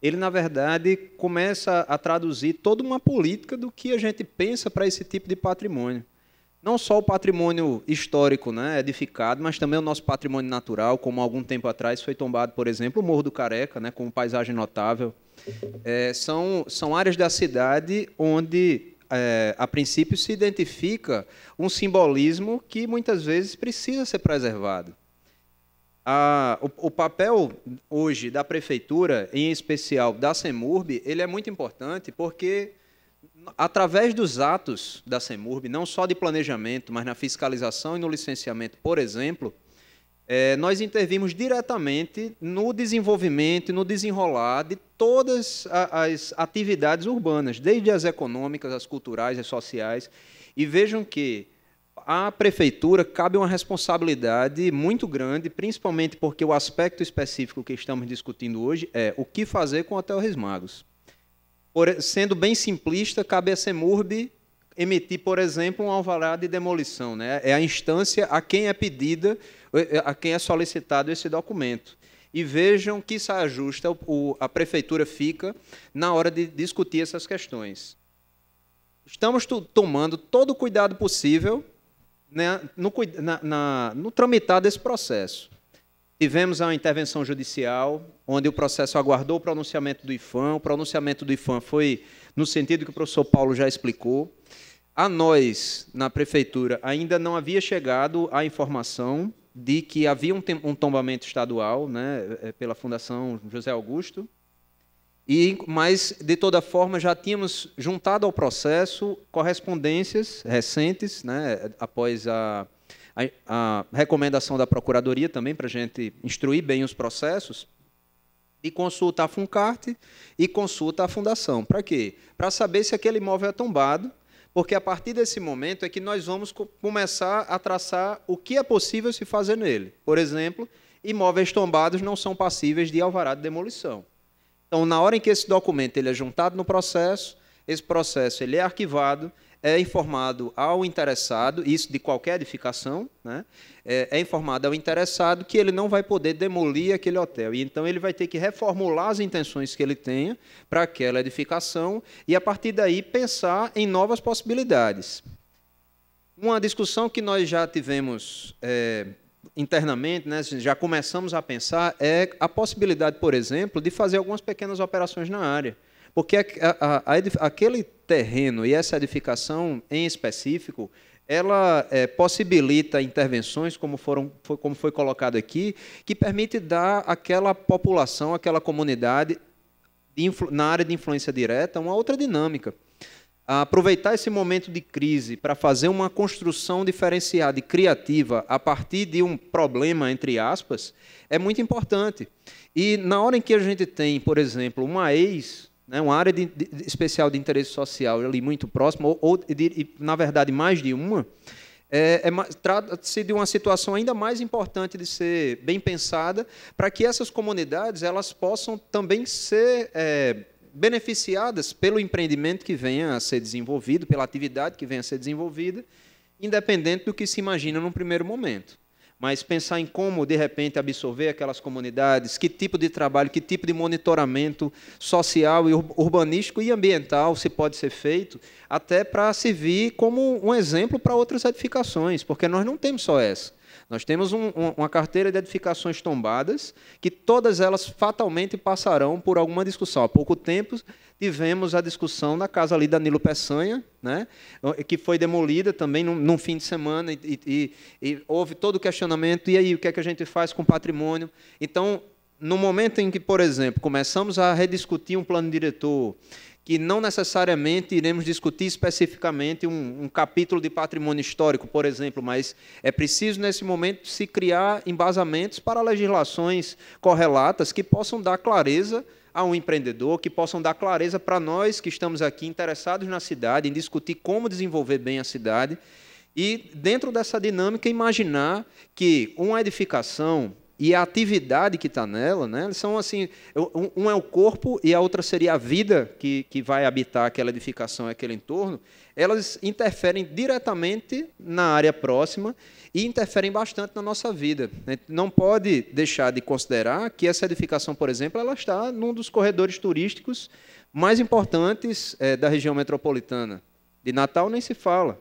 ele, na verdade, começa a traduzir toda uma política do que a gente pensa para esse tipo de patrimônio. Não só o patrimônio histórico né, edificado, mas também o nosso patrimônio natural, como algum tempo atrás foi tombado, por exemplo, o Morro do Careca, né, como paisagem notável. É, são, são áreas da cidade onde é, a princípio, se identifica um simbolismo que muitas vezes precisa ser preservado. A, o, o, papel hoje da prefeitura, em especial da Semurb, ele é muito importante porque através dos atos da Semurb, não só de planejamento, mas na fiscalização e no licenciamento, por exemplo, é, nós intervimos diretamente no desenvolvimento, no desenrolar de todas as atividades urbanas, desde as econômicas, as culturais, as sociais. E vejam que à prefeitura cabe uma responsabilidade muito grande, principalmente porque o aspecto específico que estamos discutindo hoje é o que fazer com o Hotel Resmagos. Por, sendo bem simplista, cabe a Semurb emitir, por exemplo, um alvará de demolição. Né? É a instância a quem é pedida a quem é solicitado esse documento. E vejam que se ajusta, o, a prefeitura fica na hora de discutir essas questões. Estamos tomando todo o cuidado possível né, no, na, na, no tramitar desse processo. Tivemos a intervenção judicial, onde o processo aguardou o pronunciamento do IFAM. O pronunciamento do IFAM foi no sentido que o professor Paulo já explicou. A nós, na prefeitura, ainda não havia chegado a informação de que havia um, um tombamento estadual né, é, pela Fundação José Augusto, e, mas, de toda forma, já tínhamos juntado ao processo correspondências recentes, né, após a, a, a, recomendação da Procuradoria também, para a gente instruir bem os processos, e consulta a Funcarte e consulta a Fundação. Para quê? Para saber se aquele imóvel é tombado, porque a partir desse momento é que nós vamos começar a traçar o que é possível se fazer nele. Por exemplo, imóveis tombados não são passíveis de alvará de demolição. Então, na hora em que esse documento ele é juntado no processo, esse processo ele é arquivado é informado ao interessado, isso de qualquer edificação, né? é, é, informado ao interessado que ele não vai poder demolir aquele hotel. E então ele vai ter que reformular as intenções que ele tenha para aquela edificação e, a partir daí, pensar em novas possibilidades. Uma discussão que nós já tivemos é, internamente, né, já começamos a pensar, é a possibilidade, por exemplo, de fazer algumas pequenas operações na área. Porque a, a, a, aquele terreno e essa edificação em específico, ela é, possibilita intervenções, como, foram, foi, como foi colocado aqui, que permite dar àquela população, àquela comunidade, na área de influência direta, uma outra dinâmica. Aproveitar esse momento de crise para fazer uma construção diferenciada e criativa a partir de um problema, entre aspas, é muito importante. E na hora em que a gente tem, por exemplo, uma ex né, uma área de, de, especial de interesse social ali muito próxima, ou, ou de, na verdade mais de uma, é, é, trata-se de uma situação ainda mais importante de ser bem pensada para que essas comunidades elas possam também ser é, beneficiadas pelo empreendimento que venha a ser desenvolvido, pela atividade que venha a ser desenvolvida, independente do que se imagina num primeiro momento mas pensar em como, de repente, absorver aquelas comunidades, que tipo de trabalho, que tipo de monitoramento social e urbanístico e ambiental se pode ser feito, até para servir como um exemplo para outras edificações, porque nós não temos só essa. Nós temos um, uma carteira de edificações tombadas, que todas elas fatalmente passarão por alguma discussão. Há pouco tempo tivemos a discussão na casa ali da Nilo Peçanha, né, que foi demolida também num, num fim de semana, e, e, e houve todo o questionamento, e aí, o que é que a gente faz com o patrimônio? Então, no momento em que, por exemplo, começamos a rediscutir um plano diretor, que não necessariamente iremos discutir especificamente um, um, capítulo de patrimônio histórico, por exemplo, mas é preciso, nesse momento, se criar embasamentos para legislações correlatas que possam dar clareza a um empreendedor, que possam dar clareza para nós que estamos aqui interessados na cidade, em discutir como desenvolver bem a cidade. E, dentro dessa dinâmica, imaginar que uma edificação, e a atividade que está nela, né, eles são assim, é um é o corpo e a outra seria a vida que, que vai habitar aquela edificação, aquele entorno, elas interferem diretamente na área próxima e interferem bastante na nossa vida. A gente não pode deixar de considerar que essa edificação, por exemplo, ela está num dos corredores turísticos mais importantes é, da região metropolitana. De Natal nem se fala.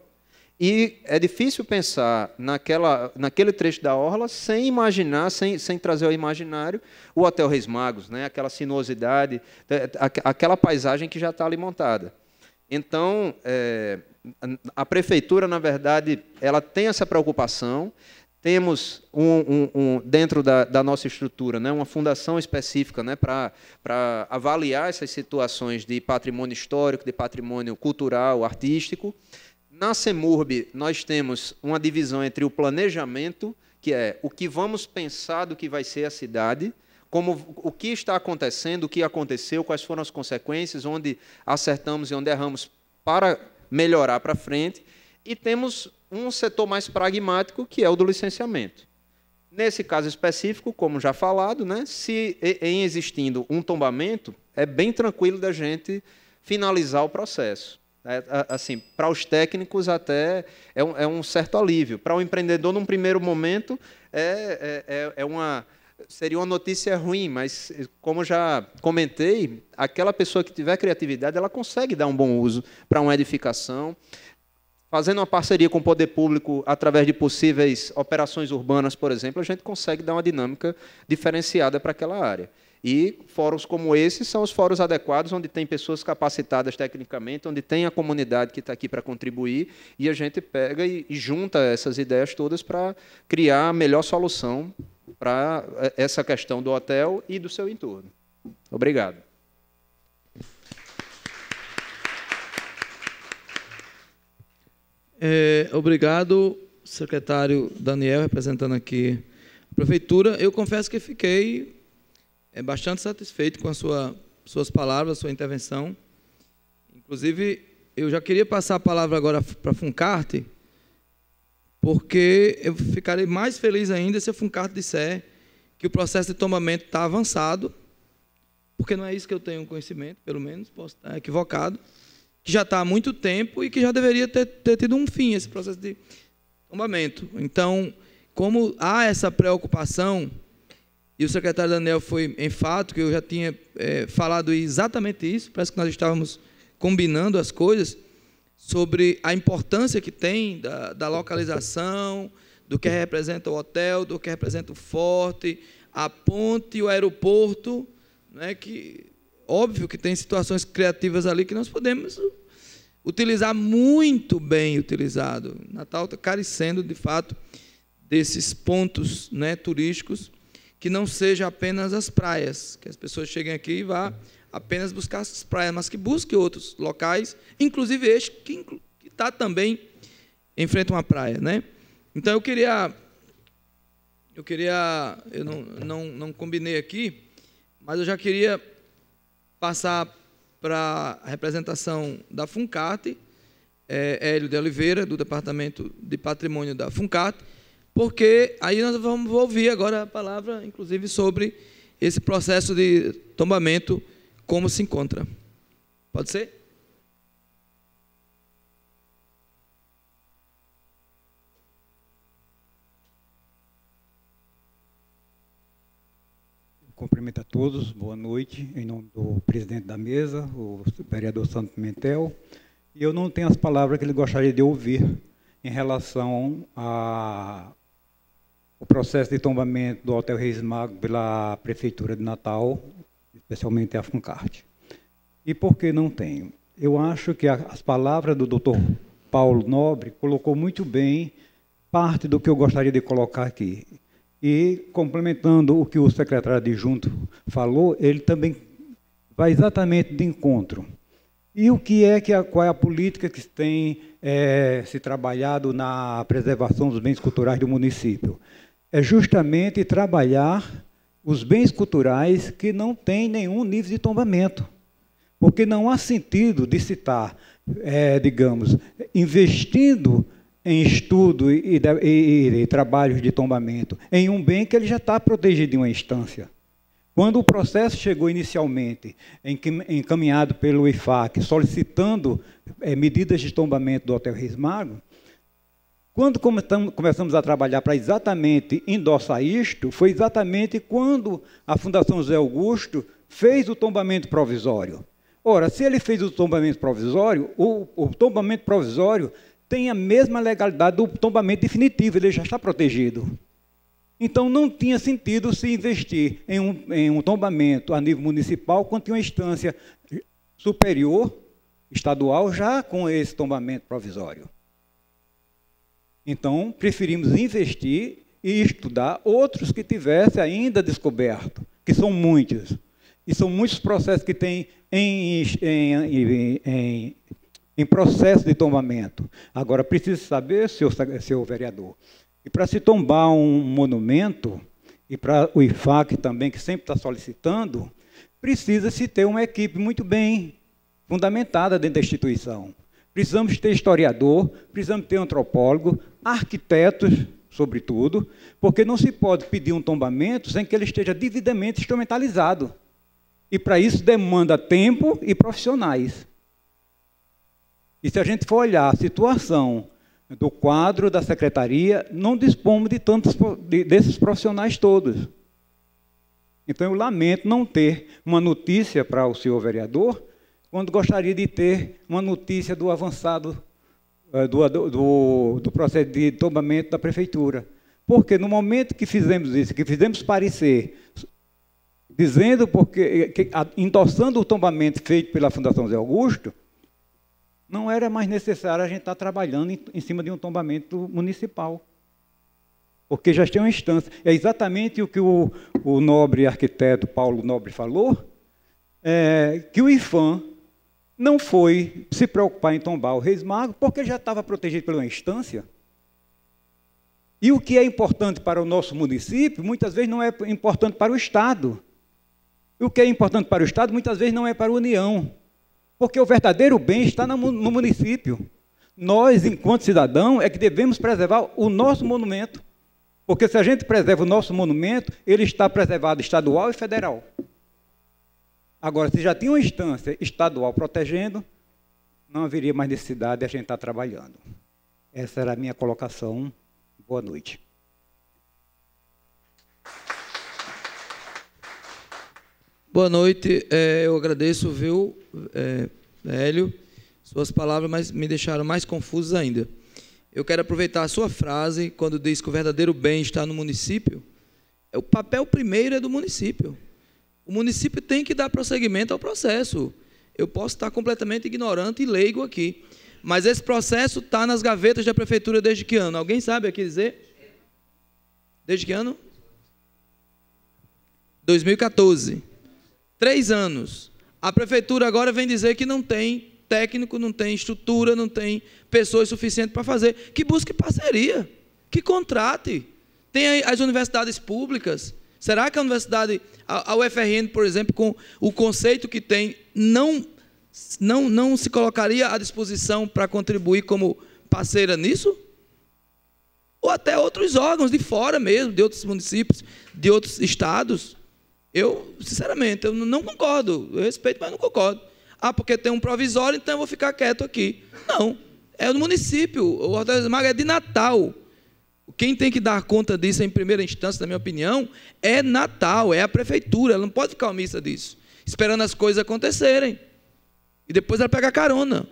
E é difícil pensar naquela, naquele trecho da orla sem imaginar, sem, sem trazer ao imaginário o Hotel Reis Magos, né? aquela sinuosidade, é, é, aquela paisagem que já está ali montada. Então, é, a prefeitura, na verdade, ela tem essa preocupação. Temos um, um, um dentro da, da, nossa estrutura né, uma fundação específica né, para avaliar essas situações de patrimônio histórico, de patrimônio cultural, artístico. Na CEMURB, nós temos uma divisão entre o planejamento, que é o que vamos pensar do que vai ser a cidade, como o que está acontecendo, o que aconteceu, quais foram as consequências, onde acertamos e onde erramos para melhorar para frente. E temos um setor mais pragmático, que é o do licenciamento. Nesse caso específico, como já falado, né, se em existindo um tombamento, é bem tranquilo da gente finalizar o processo. Né? assim, para os técnicos até é um, é um certo alívio. Para o empreendedor, num primeiro momento, é, é, é, é uma seria uma notícia ruim, mas como já comentei, aquela pessoa que tiver criatividade, ela consegue dar um bom uso para uma edificação, fazendo uma parceria com o poder público através de possíveis operações urbanas, por exemplo, a gente consegue dar uma dinâmica diferenciada para aquela área. E fóruns como esse são os fóruns adequados, onde tem pessoas capacitadas tecnicamente, onde tem a comunidade que está aqui para contribuir, e a gente pega e, e junta essas ideias todas para criar a melhor solução para é, essa questão do hotel e do seu entorno. Obrigado. É, obrigado, secretário Daniel, representando aqui a prefeitura. Eu confesso que fiquei é bastante satisfeito com as sua, suas palavras, sua intervenção. Inclusive, eu já queria passar a palavra agora para a Funcarte, porque eu ficarei mais feliz ainda se a Funcarte disser que o processo de tomamento está avançado, porque não é isso que eu tenho conhecimento, pelo menos, posso estar equivocado, que já está há muito tempo e que já deveria ter, ter tido um fim esse processo de tombamento. Então, como há essa preocupação e o secretário Daniel foi enfático, eu já tinha é, falado exatamente isso, parece que nós estávamos combinando as coisas sobre a importância que tem da, da localização, do que representa o hotel, do que representa o forte, a ponte, e o aeroporto, né, que óbvio que tem situações criativas ali que nós podemos utilizar muito bem utilizado. Natal está carecendo, de fato, desses pontos né, turísticos que não seja apenas as praias, que as pessoas cheguem aqui e vá apenas buscar as praias, mas que busque outros locais, inclusive este que está também em frente a uma praia, né? Então eu queria, eu queria, eu não, não, não combinei aqui, mas eu já queria passar para a representação da Funcate, é, eh, Hélio de Oliveira, do Departamento de Patrimônio da Funcate, porque aí nós vamos ouvir agora a palavra, inclusive, sobre esse processo de tombamento, como se encontra. Pode ser? Cumprimento a todos, boa noite, em nome do presidente da mesa, o vereador Santo Pimentel. E eu não tenho as palavras que ele gostaria de ouvir em relação a o processo de tombamento do Hotel Reis Mago pela Prefeitura de Natal, especialmente a FUNCART. E por que não tenho? Eu acho que as palavras do Dr. Paulo Nobre colocou muito bem parte do que eu gostaria de colocar aqui. E complementando o que o secretário adjunto falou, ele também vai exatamente de encontro. E o que é que a, qual é a política que tem é, se trabalhado na preservação dos bens culturais do município? é justamente trabalhar os bens culturais que não têm nenhum nível de tombamento. Porque não há sentido de citar, é, digamos, investindo em estudo e, e, e, e, trabalhos de tombamento, em um bem que ele já está protegido em uma instância. Quando o processo chegou inicialmente, encaminhado pelo IFAC, solicitando é, medidas de tombamento do Hotel Rismago, quando começamos a trabalhar para exatamente endossar isto, foi exatamente quando a Fundação José Augusto fez o tombamento provisório. Ora, se ele fez o tombamento provisório, o, o tombamento provisório tem a mesma legalidade do tombamento definitivo, ele já está protegido. Então não tinha sentido se investir em um, em um tombamento a nível municipal quando tinha uma instância superior, estadual, já com esse tombamento provisório. Então, preferimos investir e estudar outros que tivesse ainda descoberto, que são muitos. E são muitos processos que têm em, em, em, em processo de tombamento. Agora, precisa saber, seu, seu vereador, e para se tombar um monumento, e para o IFAC também, que sempre está solicitando, precisa-se ter uma equipe muito bem fundamentada dentro da instituição. Precisamos ter historiador, precisamos ter antropólogo, arquitetos, sobretudo, porque não se pode pedir um tombamento sem que ele esteja devidamente instrumentalizado. E para isso demanda tempo e profissionais. E se a gente for olhar a situação do quadro da secretaria, não dispomos de tantos de, desses profissionais todos. Então eu lamento não ter uma notícia para o senhor vereador quando gostaria de ter uma notícia do avançado eh, do, do, do processo de tombamento da prefeitura. Porque no momento que fizemos isso, que fizemos parecer, dizendo porque eh, que, endossando o tombamento feito pela Fundação Zé Augusto, não era mais necessário a gente estar trabalhando em, em cima de um tombamento municipal. Porque já tem uma instância. É exatamente o que o, o nobre arquiteto Paulo Nobre falou, é, que o IFAM não foi se preocupar em tombar o reis magos, porque já estava protegido pela instância. E o que é importante para o nosso município, muitas vezes não é importante para o Estado. E o que é importante para o Estado, muitas vezes não é para a União. Porque o verdadeiro bem está no município. Nós, enquanto cidadão, é que devemos preservar o nosso monumento. Porque se a gente preserva o nosso monumento, ele está preservado estadual e federal. Agora, se já tinha uma instância estadual protegendo, não haveria mais necessidade de a gente estar trabalhando. Essa era a minha colocação. Boa noite. Boa noite. É, eu agradeço, viu, é, Hélio. Suas palavras mas me deixaram mais confuso ainda. Eu quero aproveitar a sua frase, quando diz que o verdadeiro bem está no município. É o papel primeiro é do município. O município tem que dar prosseguimento ao processo. Eu posso estar completamente ignorante e leigo aqui. Mas esse processo está nas gavetas da prefeitura desde que ano? Alguém sabe aqui dizer? Desde que ano? 2014. Três anos. A prefeitura agora vem dizer que não tem técnico, não tem estrutura, não tem pessoas suficientes para fazer. Que busque parceria, que contrate. Tem as universidades públicas, Será que a universidade, a UFRN, por exemplo, com o conceito que tem, não, não, não se colocaria à disposição para contribuir como parceira nisso? Ou até outros órgãos de fora mesmo, de outros municípios, de outros estados? Eu, sinceramente, eu não concordo. Eu respeito, mas não concordo. Ah, porque tem um provisório, então eu vou ficar quieto aqui. Não. É o município. O de Maga é de Natal. Quem tem que dar conta disso em primeira instância, na minha opinião, é Natal, é a prefeitura. Ela não pode ficar omissa disso, esperando as coisas acontecerem. E depois ela pega carona.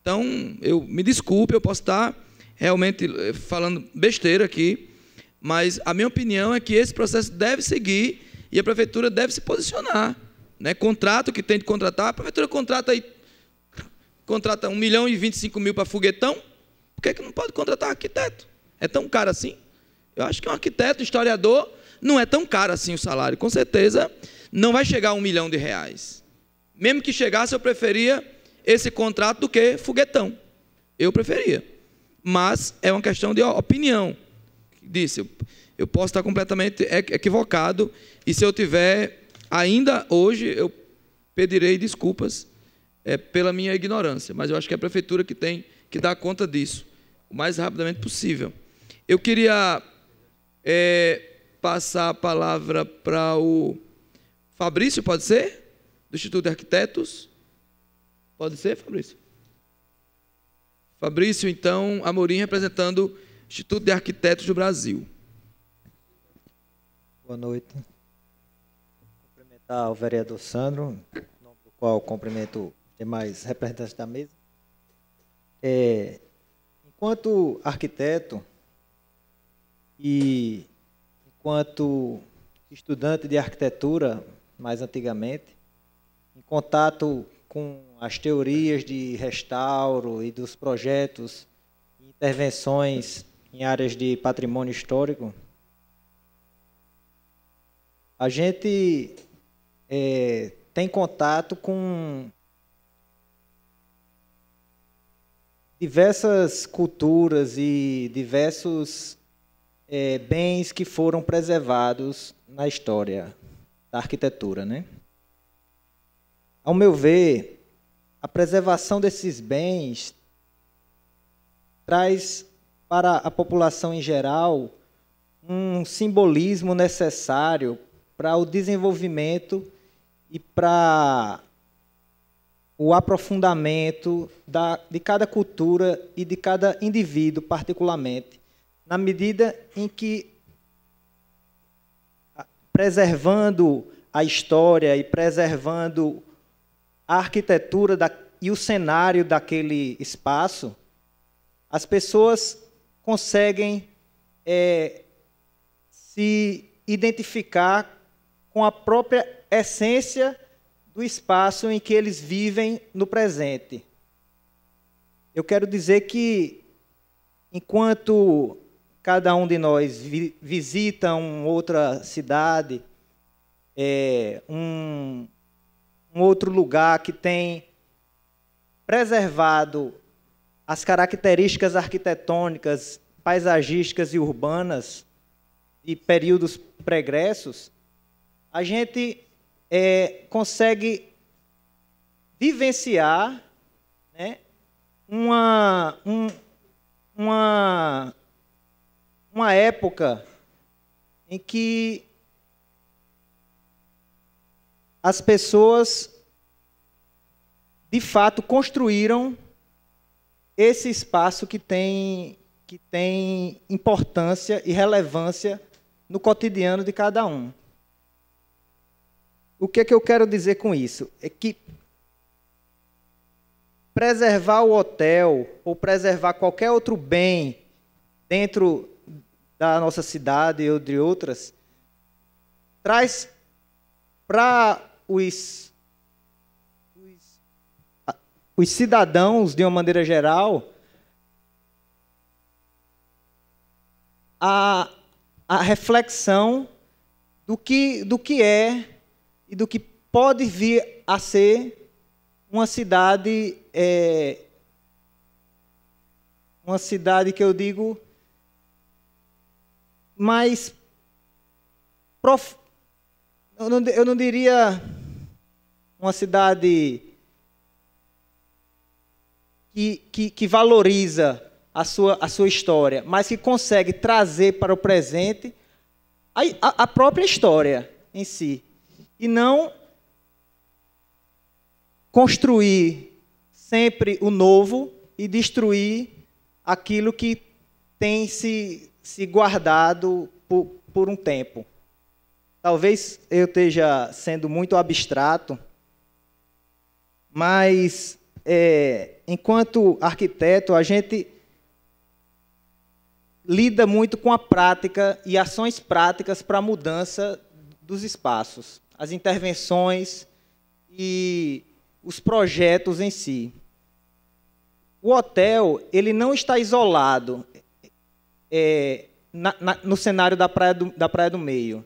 Então, eu me desculpe, eu posso estar realmente eh, falando besteira aqui, mas a minha opinião é que esse processo deve seguir e a prefeitura deve se posicionar. Né? Contrato que tem de contratar, a prefeitura contrata aí, contrata 1 milhão e 25 mil para foguetão, por que, é que não pode contratar arquiteto? É tão caro assim? Eu acho que um arquiteto, historiador, não é tão caro assim o salário. Com certeza não vai chegar a um milhão de reais. Mesmo que chegasse, eu preferia esse contrato do que foguetão. Eu preferia. Mas é uma questão de opinião. Disse, eu posso estar completamente equivocado e se eu tiver ainda hoje, eu pedirei desculpas é, pela minha ignorância. Mas eu acho que é a prefeitura que tem que dar conta disso o mais rapidamente possível. Eu queria é, passar a palavra para o Fabrício, pode ser? Do Instituto de Arquitetos. Pode ser, Fabrício? Fabrício, então, Amorim, representando o Instituto de Arquitetos do Brasil. Boa noite. Cumprimentar o vereador Sandro, nome do qual cumprimento os demais representantes da mesa. É, enquanto arquiteto, e enquanto estudante de arquitetura, mais antigamente, em contato com as teorias de restauro e dos projetos e intervenções em áreas de patrimônio histórico, a gente é, tem contato com diversas culturas e diversos é, bens que foram preservados na história da arquitetura. Né? Ao meu ver, a preservação desses bens traz para a população em geral um simbolismo necessário para o desenvolvimento e para o aprofundamento da, de cada cultura e de cada indivíduo, particularmente na medida em que ah, preservando a história e preservando a arquitetura da, e o cenário daquele espaço, as pessoas conseguem é, se identificar com a própria essência do espaço em que eles vivem no presente. Eu quero dizer que, enquanto cada um de nós vi, visita uma outra cidade, é, um, um outro lugar que tem preservado as características arquitetônicas, paisagísticas e urbanas de períodos pregressos, a gente é, consegue vivenciar né, uma, um, uma uma época em que as pessoas de fato construíram esse espaço que tem que tem importância e relevância no cotidiano de cada um. O que é que eu quero dizer com isso? É que preservar o hotel ou preservar qualquer outro bem dentro da nossa cidade ou de outras, traz para os, os, os cidadãos, de uma maneira geral, a, a reflexão do que, do que é e do que pode vir a ser uma cidade, é, uma cidade que eu digo mais prof... eu, não, eu não diria uma cidade que, que, que valoriza a sua, a sua história, mas que consegue trazer para o presente a, a, a própria história em si. E não construir sempre o novo e destruir aquilo que tem se se guardado por, por um tempo. Talvez eu esteja sendo muito abstrato, mas é, enquanto arquiteto, a gente lida muito com a prática e ações práticas para a mudança dos espaços, as intervenções e os projetos em si. O hotel ele não está isolado, é, na, na, no cenário da praia do, da praia do Meio.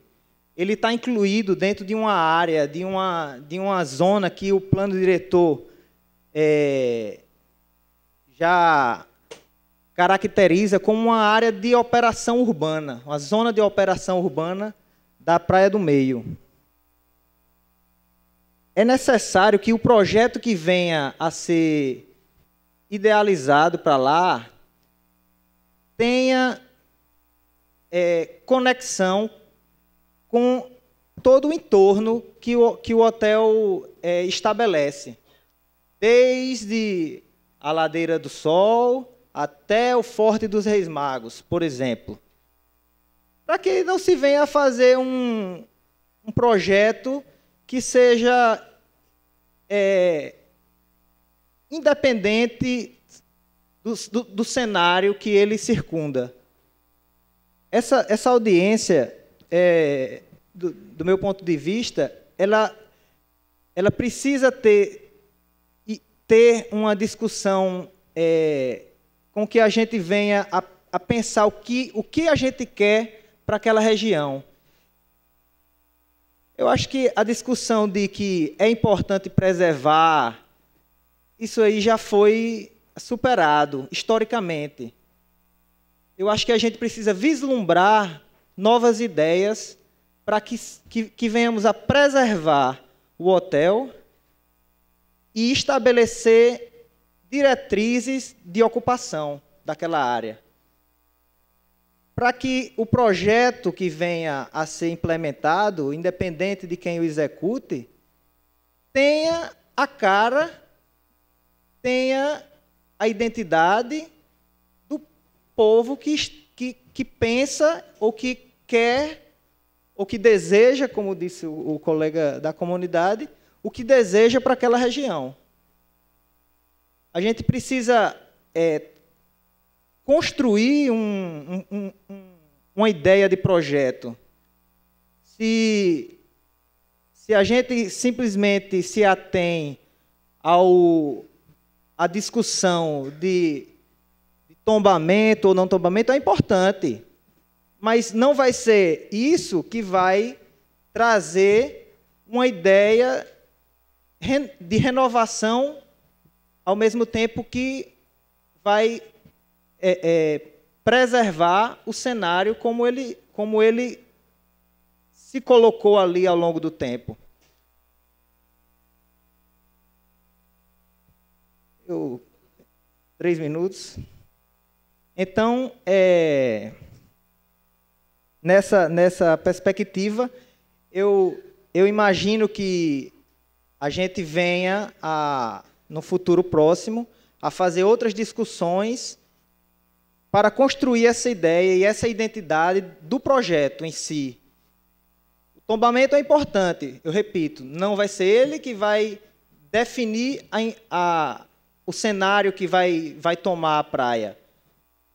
Ele está incluído dentro de uma área, de uma, de uma zona que o plano diretor é, já caracteriza como uma área de operação urbana, uma zona de operação urbana da Praia do Meio. É necessário que o projeto que venha a ser idealizado para lá tenha é, conexão com todo o entorno que o, que o hotel é, estabelece. Desde a Ladeira do Sol até o Forte dos Reis Magos, por exemplo. Para que não se venha a fazer um, um projeto que seja é, independente do, do, do cenário que ele circunda. Essa, essa audiência, é, do, do meu ponto de vista, ela, ela precisa ter, ter uma discussão é, com que a gente venha a, a, pensar o que, o que a gente quer para aquela região. Eu acho que a discussão de que é importante preservar, isso aí já foi superado historicamente. Eu acho que a gente precisa vislumbrar novas ideias para que, que, que venhamos a preservar o hotel e estabelecer diretrizes de ocupação daquela área. Para que o projeto que venha a ser implementado, independente de quem o execute, tenha a cara, tenha a identidade do povo que, que, que pensa ou que quer ou que deseja, como disse o, o colega da comunidade, o que deseja para aquela região. A gente precisa é, construir um, um, um, uma ideia de projeto. Se, se a gente simplesmente se atém ao, a discussão de, de tombamento ou não tombamento é importante, mas não vai ser isso que vai trazer uma ideia de renovação ao mesmo tempo que vai é, é, preservar o cenário como ele, como ele se colocou ali ao longo do tempo. Eu, três minutos. Então, é, nessa, nessa perspectiva, eu, eu imagino que a gente venha a, no futuro próximo a fazer outras discussões para construir essa ideia e essa identidade do projeto em si. O tombamento é importante, eu repito, não vai ser ele que vai definir a, a o cenário que vai, vai tomar a praia.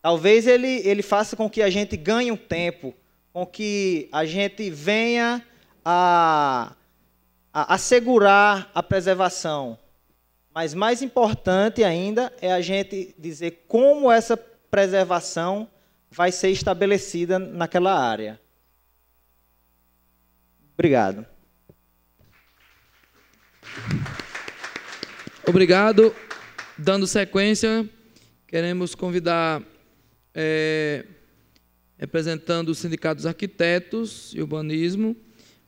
Talvez ele, ele faça com que a gente ganhe um tempo, com que a gente venha a, a assegurar a preservação. Mas mais importante ainda é a gente dizer como essa preservação vai ser estabelecida naquela área. Obrigado. Obrigado. Dando sequência, queremos convidar, é, representando o Sindicato dos Arquitetos e Urbanismo,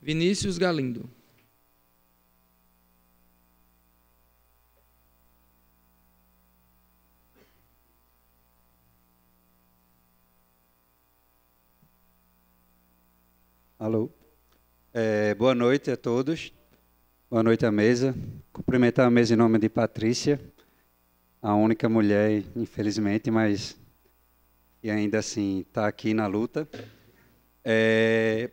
Vinícius Galindo. Alô. É, boa noite a todos. Boa noite à mesa. Cumprimentar a mesa em nome de Patrícia, a única mulher, infelizmente, mas e ainda assim está aqui na luta. É,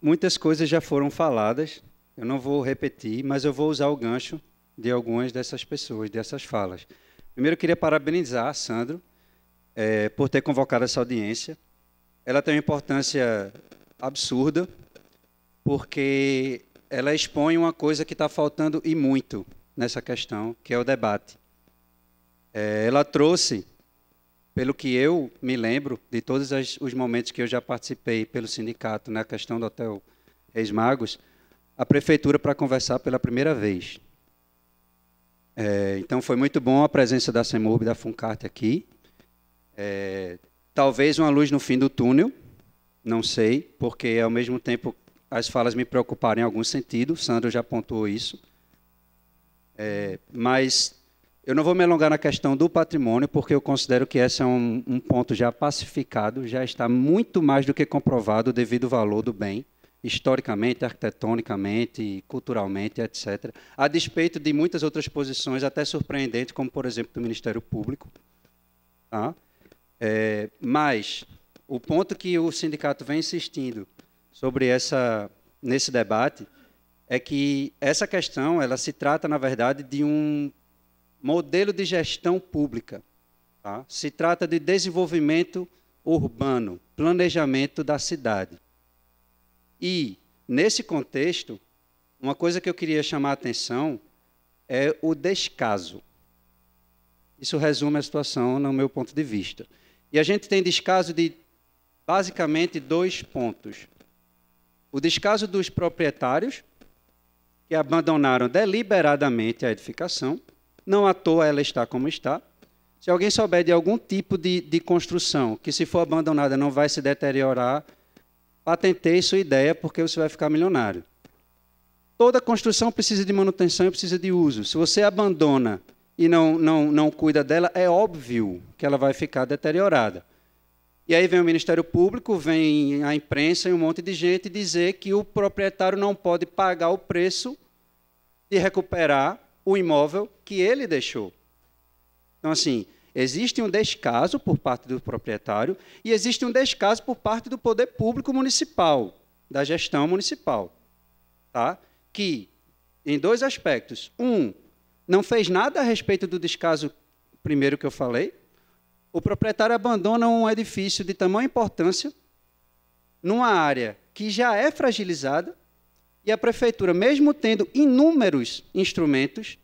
muitas coisas já foram faladas, eu não vou repetir, mas eu vou usar o gancho de algumas dessas pessoas, dessas falas. Primeiro, eu queria parabenizar Sandro é, por ter convocado essa audiência. Ela tem uma importância absurda, porque ela expõe uma coisa que está faltando e muito nessa questão, que é o debate é, ela trouxe, pelo que eu me lembro, de todos as, os momentos que eu já participei pelo sindicato na questão do Hotel Magos, a prefeitura para conversar pela primeira vez. É, então foi muito bom a presença da CEMURB e da FUNCART aqui. É, talvez uma luz no fim do túnel, não sei, porque ao mesmo tempo as falas me preocuparam em algum sentido, Sandro já apontou isso. É, mas eu não vou me alongar na questão do patrimônio, porque eu considero que esse é um, um ponto já pacificado, já está muito mais do que comprovado devido devido valor do bem, historicamente, arquitetonicamente, culturalmente, etc. A despeito de muitas outras posições, até surpreendentes, como, por exemplo, do Ministério Público. Tá? É, mas o ponto que o sindicato vem insistindo sobre essa, nesse debate é que essa questão ela se trata, na verdade, de um modelo de gestão pública. Tá? Se trata de desenvolvimento urbano, planejamento da cidade. E, nesse contexto, uma coisa que eu queria chamar a atenção é o descaso. Isso resume a situação, no meu ponto de vista. E a gente tem descaso de basicamente dois pontos: o descaso dos proprietários, que abandonaram deliberadamente a edificação, não à toa ela está como está. Se alguém souber de algum tipo de, de construção que, se for abandonada, não vai se deteriorar, patenteie sua ideia, porque você vai ficar milionário. Toda construção precisa de manutenção e precisa de uso. Se você abandona e não, não, não cuida dela, é óbvio que ela vai ficar deteriorada. E aí vem o Ministério Público, vem a imprensa e um monte de gente dizer que o proprietário não pode pagar o preço de recuperar o imóvel que ele deixou. Então, assim, existe um descaso por parte do proprietário e existe um descaso por parte do poder público municipal, da gestão municipal. Tá? Que, em dois aspectos. Um, não fez nada a respeito do descaso primeiro que eu falei. O proprietário abandona um edifício de tamanha importância numa área que já é fragilizada e a prefeitura, mesmo tendo inúmeros instrumentos,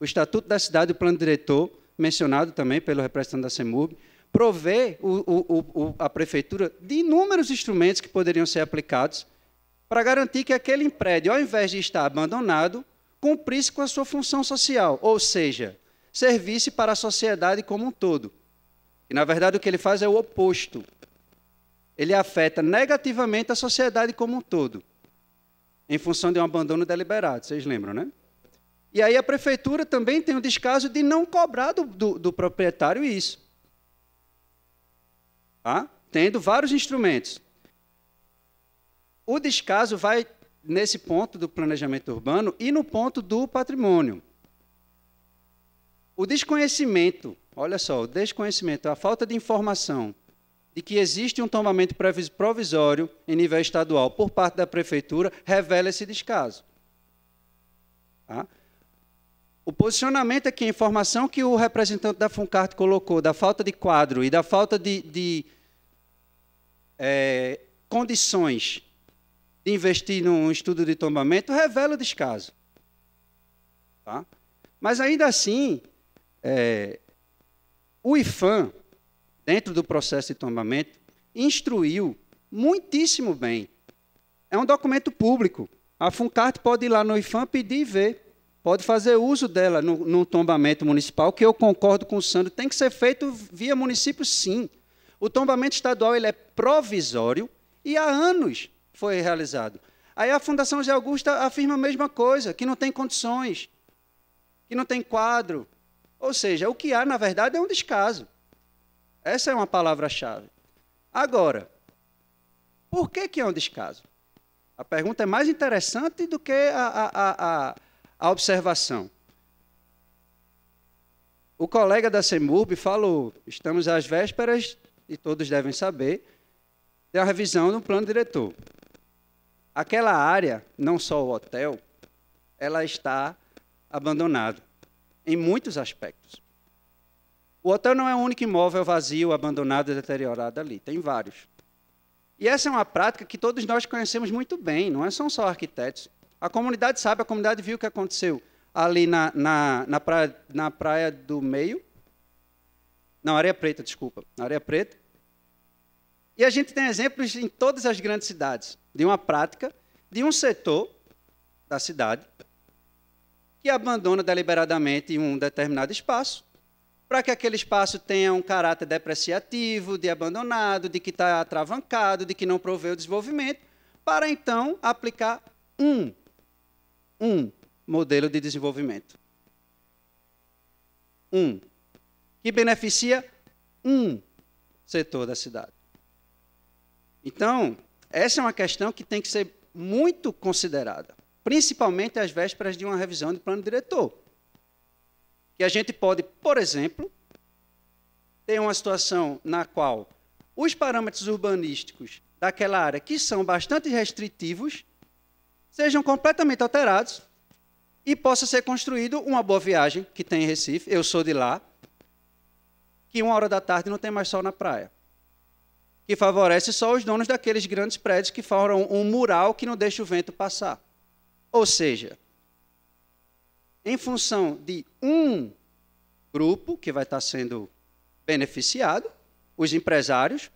o Estatuto da Cidade, o Plano Diretor, mencionado também pelo representante da CEMURB, provê o, o, o, a prefeitura de inúmeros instrumentos que poderiam ser aplicados para garantir que aquele prédio, ao invés de estar abandonado, cumprisse com a sua função social, ou seja, servisse para a sociedade como um todo. E, na verdade, o que ele faz é o oposto. Ele afeta negativamente a sociedade como um todo em função de um abandono deliberado, vocês lembram, né? E aí a prefeitura também tem o descaso de não cobrar do, do, do proprietário isso. Tá? Tendo vários instrumentos. O descaso vai nesse ponto do planejamento urbano e no ponto do patrimônio. O desconhecimento, olha só, o desconhecimento, a falta de informação de que existe um tomamento provisório em nível estadual por parte da prefeitura revela esse descaso. Tá? O posicionamento aqui, a informação que o representante da Funcart colocou, da falta de quadro e da falta de, de é, condições de investir num estudo de tombamento, revela o descaso. Tá? Mas ainda assim, é, o IFAM, dentro do processo de tombamento, instruiu muitíssimo bem. É um documento público. A Funcart pode ir lá no IFAM pedir e ver. Pode fazer uso dela no, no tombamento municipal, que eu concordo com o Sandro. Tem que ser feito via município, sim. O tombamento estadual ele é provisório e há anos foi realizado. Aí a Fundação Zé Augusta afirma a mesma coisa, que não tem condições, que não tem quadro. Ou seja, o que há, na verdade, é um descaso. Essa é uma palavra-chave. Agora, por que, que é um descaso? A pergunta é mais interessante do que a, a, a, a observação. O colega da CEMURB falou, estamos às vésperas, e todos devem saber, da revisão do plano diretor. Aquela área, não só o hotel, ela está abandonada em muitos aspectos. O hotel não é o único imóvel vazio, abandonado, deteriorado ali, tem vários. E essa é uma prática que todos nós conhecemos muito bem, não é são só arquitetos. A comunidade sabe, a comunidade viu o que aconteceu ali na, na, na, praia, na praia do meio. Não, Areia Preta, desculpa. Areia Preta. E a gente tem exemplos em todas as grandes cidades de uma prática, de um setor da cidade que abandona deliberadamente um determinado espaço para que aquele espaço tenha um caráter depreciativo, de abandonado, de que está atravancado, de que não provê o desenvolvimento, para então aplicar um, um modelo de desenvolvimento. Um. Que beneficia um setor da cidade. Então, essa é uma questão que tem que ser muito considerada, principalmente às vésperas de uma revisão de plano diretor que a gente pode, por exemplo, ter uma situação na qual os parâmetros urbanísticos daquela área, que são bastante restritivos, sejam completamente alterados e possa ser construído uma boa viagem que tem em Recife, eu sou de lá, que uma hora da tarde não tem mais sol na praia. Que favorece só os donos daqueles grandes prédios que formam um mural que não deixa o vento passar. Ou seja, em função de um grupo que vai estar sendo beneficiado, os empresários,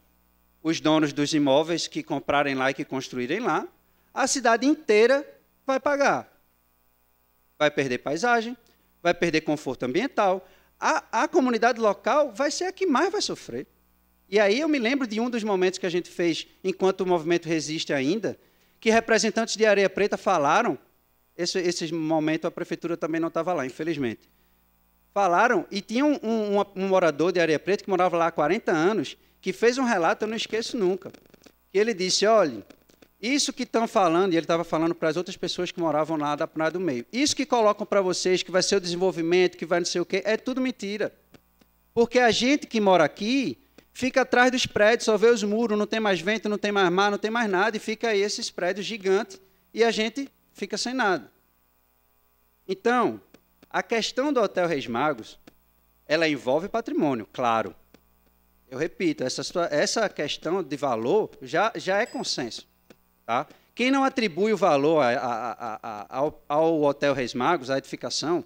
os donos dos imóveis que comprarem lá e que construírem lá, a cidade inteira vai pagar. Vai perder paisagem, vai perder conforto ambiental. A, a comunidade local vai ser a que mais vai sofrer. E aí eu me lembro de um dos momentos que a gente fez enquanto o movimento resiste ainda, que representantes de Areia Preta falaram esse, esse momento a prefeitura também não estava lá, infelizmente. Falaram, e tinha um, um, um, morador de Areia Preta que morava lá há 40 anos, que fez um relato, eu não esqueço nunca. Ele disse: olha, isso que estão falando, e ele estava falando para as outras pessoas que moravam lá da Praia do Meio, isso que colocam para vocês, que vai ser o desenvolvimento, que vai não sei o quê, é tudo mentira. Porque a gente que mora aqui fica atrás dos prédios, só vê os muros, não tem mais vento, não tem mais mar, não tem mais nada, e fica aí esses prédios gigantes, e a gente fica sem nada. Então, a questão do Hotel Reis Magos, ela envolve patrimônio, claro. Eu repito, essa, essa questão de valor já, já é consenso. Tá? Quem não atribui o valor a, a, a, ao, ao Hotel Reis Magos, à edificação,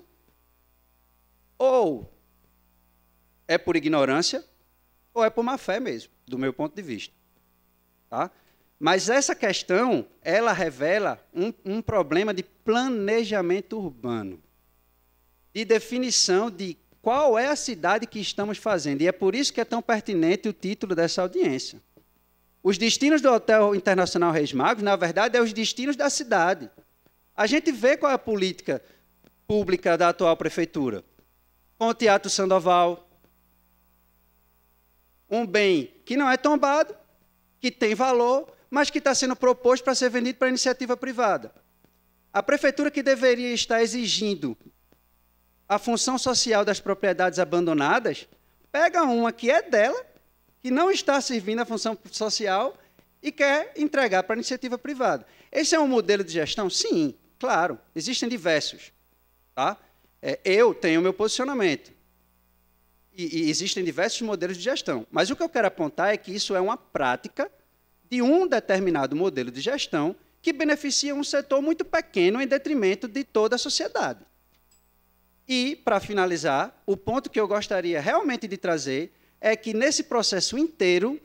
ou é por ignorância, ou é por má fé mesmo, do meu ponto de vista. Tá? Mas essa questão, ela revela um, um problema de planejamento urbano, de definição de qual é a cidade que estamos fazendo. E é por isso que é tão pertinente o título dessa audiência. Os destinos do Hotel Internacional Reis Magos, na verdade, é os destinos da cidade. A gente vê qual é a política pública da atual prefeitura. Com o Teatro Sandoval, um bem que não é tombado, que tem valor mas que está sendo proposto para ser vendido para iniciativa privada. A prefeitura que deveria estar exigindo a função social das propriedades abandonadas, pega uma que é dela, que não está servindo a função social e quer entregar para a iniciativa privada. Esse é um modelo de gestão? Sim, claro, existem diversos. Tá? É, eu tenho meu posicionamento. E, e existem diversos modelos de gestão. Mas o que eu quero apontar é que isso é uma prática de um determinado modelo de gestão que beneficia um setor muito pequeno em detrimento de toda a sociedade. E, para finalizar, o ponto que eu gostaria realmente de trazer é que nesse processo inteiro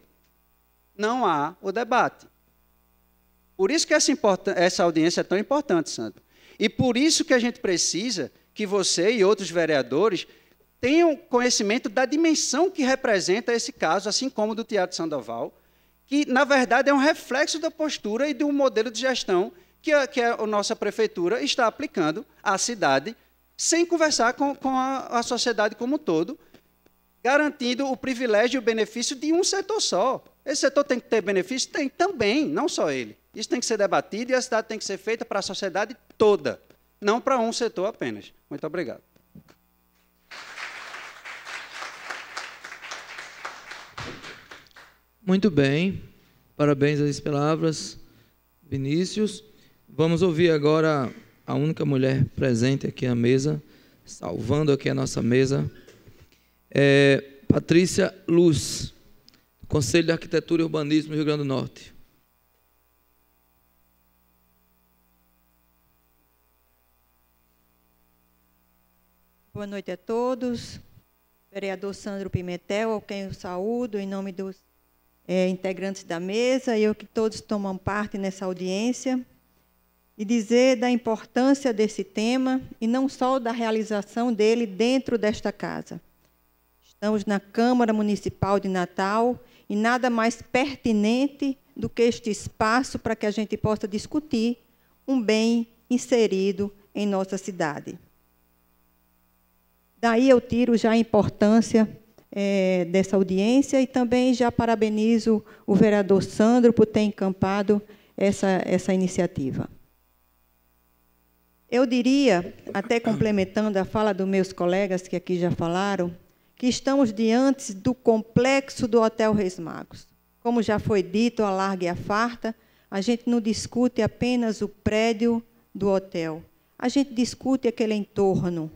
não há o debate. Por isso que essa, essa audiência é tão importante, Sandro. E por isso que a gente precisa que você e outros vereadores tenham conhecimento da dimensão que representa esse caso, assim como do Teatro Sandoval, que na verdade é um reflexo da postura e do modelo de gestão que a, que a nossa prefeitura está aplicando à cidade, sem conversar com, com a, a sociedade como um todo, garantindo o privilégio e o benefício de um setor só. Esse setor tem que ter benefício? Tem também, não só ele. Isso tem que ser debatido e a cidade tem que ser feita para a sociedade toda, não para um setor apenas. Muito obrigado. Muito bem, parabéns às palavras, Vinícius. Vamos ouvir agora a única mulher presente aqui à mesa, salvando aqui a nossa mesa, é Patrícia Luz, Conselho de Arquitetura e Urbanismo do Rio Grande do Norte. Boa noite a todos. Vereador Sandro Pimentel, ao quem eu saúdo em nome dos é, integrantes da mesa e eu que todos tomam parte nessa audiência e dizer da importância desse tema e não só da realização dele dentro desta casa. Estamos na Câmara Municipal de Natal e nada mais pertinente do que este espaço para que a gente possa discutir um bem inserido em nossa cidade. Daí eu tiro já a importância é, dessa audiência e também já parabenizo o vereador Sandro por ter encampado essa, essa iniciativa. Eu diria, até complementando a fala dos meus colegas que aqui já falaram, que estamos diante do complexo do Hotel Reis Magos. Como já foi dito, a larga e a farta, a gente não discute apenas o prédio do hotel. A gente discute aquele entorno.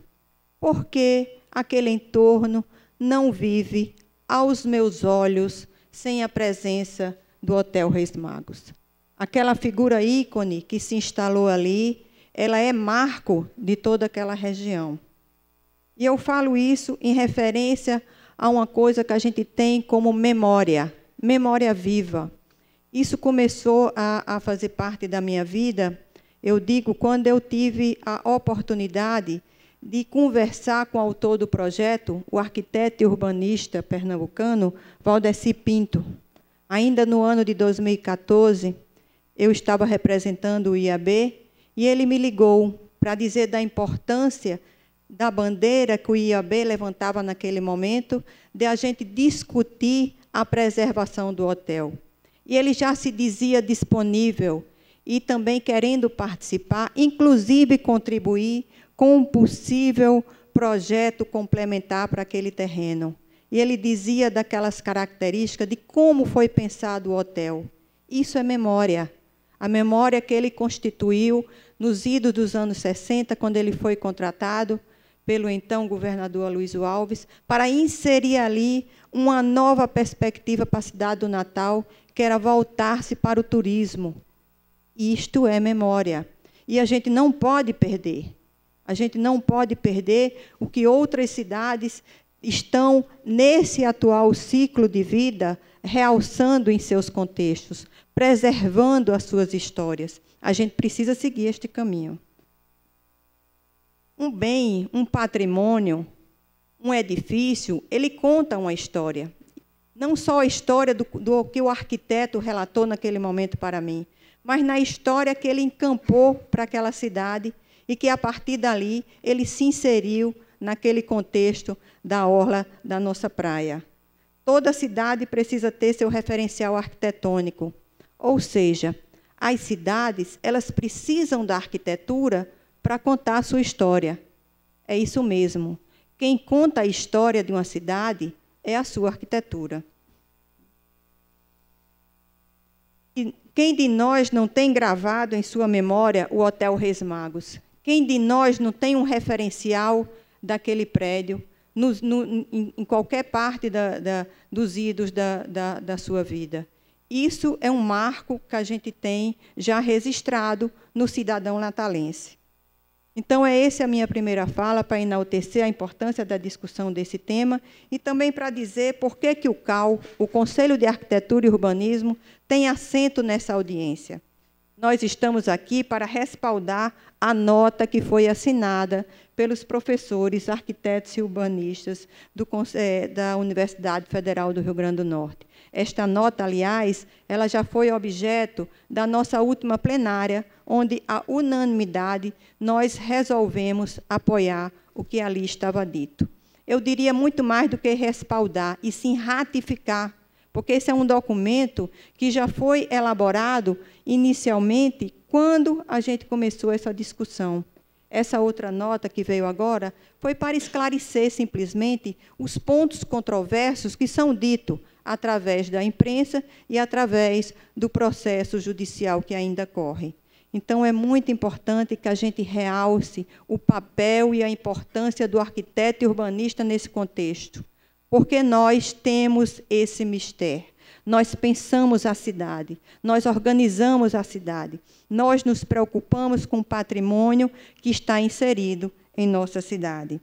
Por que aquele entorno? não vive aos meus olhos sem a presença do Hotel Reis Magos. Aquela figura ícone que se instalou ali, ela é marco de toda aquela região. E eu falo isso em referência a uma coisa que a gente tem como memória, memória viva. Isso começou a, a fazer parte da minha vida, eu digo, quando eu tive a oportunidade de conversar com o autor do projeto, o arquiteto e urbanista pernambucano Valdeci Pinto. Ainda no ano de 2014, eu estava representando o IAB e ele me ligou para dizer da importância da bandeira que o IAB levantava naquele momento, de a gente discutir a preservação do hotel. E ele já se dizia disponível e também querendo participar, inclusive contribuir com um possível projeto complementar para aquele terreno. E ele dizia daquelas características de como foi pensado o hotel. Isso é memória. A memória que ele constituiu nos idos dos anos 60, quando ele foi contratado pelo então governador Aloysio Alves, para inserir ali uma nova perspectiva para a cidade do Natal, que era voltar-se para o turismo. Isto é memória. E a gente não pode perder. A gente não pode perder o que outras cidades estão, nesse atual ciclo de vida, realçando em seus contextos, preservando as suas histórias. A gente precisa seguir este caminho. Um bem, um patrimônio, um edifício, ele conta uma história. Não só a história do, do que o arquiteto relatou naquele momento para mim, mas na história que ele encampou para aquela cidade e que a partir dali ele se inseriu naquele contexto da orla da nossa praia. Toda cidade precisa ter seu referencial arquitetônico, ou seja, as cidades elas precisam da arquitetura para contar sua história. É isso mesmo. Quem conta a história de uma cidade é a sua arquitetura. Quem de nós não tem gravado em sua memória o Hotel Reis Magos? Quem de nós não tem um referencial daquele prédio no, no, em, em, qualquer parte da, da, dos idos da, da sua vida? Isso é um marco que a gente tem já registrado no cidadão natalense. Então, é essa a minha primeira fala para enaltecer a importância da discussão desse tema e também para dizer por que, que o CAL, o Conselho de Arquitetura e Urbanismo, tem assento nessa audiência nós estamos aqui para respaldar a nota que foi assinada pelos professores, arquitetos e urbanistas do, é, da Universidade Federal do Rio Grande do Norte. Esta nota, aliás, ela já foi objeto da nossa última plenária, onde a unanimidade nós resolvemos apoiar o que ali estava dito. Eu diria muito mais do que respaldar, e sim ratificar porque esse é um documento que já foi elaborado inicialmente quando a gente começou essa discussão. Essa outra nota que veio agora foi para esclarecer simplesmente os pontos controversos que são ditos através da imprensa e através do processo judicial que ainda corre. Então, é muito importante que a gente realce o papel e a importância do arquiteto e urbanista nesse contexto porque nós temos esse mistério. Nós pensamos a cidade, nós organizamos a cidade, nós nos preocupamos com o patrimônio que está inserido em nossa cidade.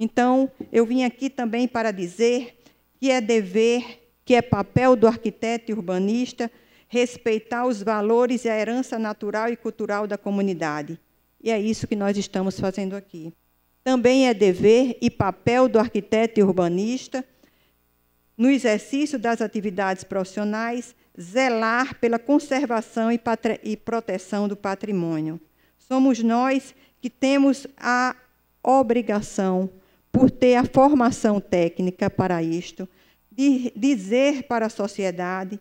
Então, eu vim aqui também para dizer que é dever, que é papel do arquiteto e urbanista respeitar os valores e a herança natural e cultural da comunidade. E é isso que nós estamos fazendo aqui também é dever e papel do arquiteto e urbanista, no exercício das atividades profissionais, zelar pela conservação e, e proteção do patrimônio. Somos nós que temos a obrigação, por ter a formação técnica para isto, de dizer para a sociedade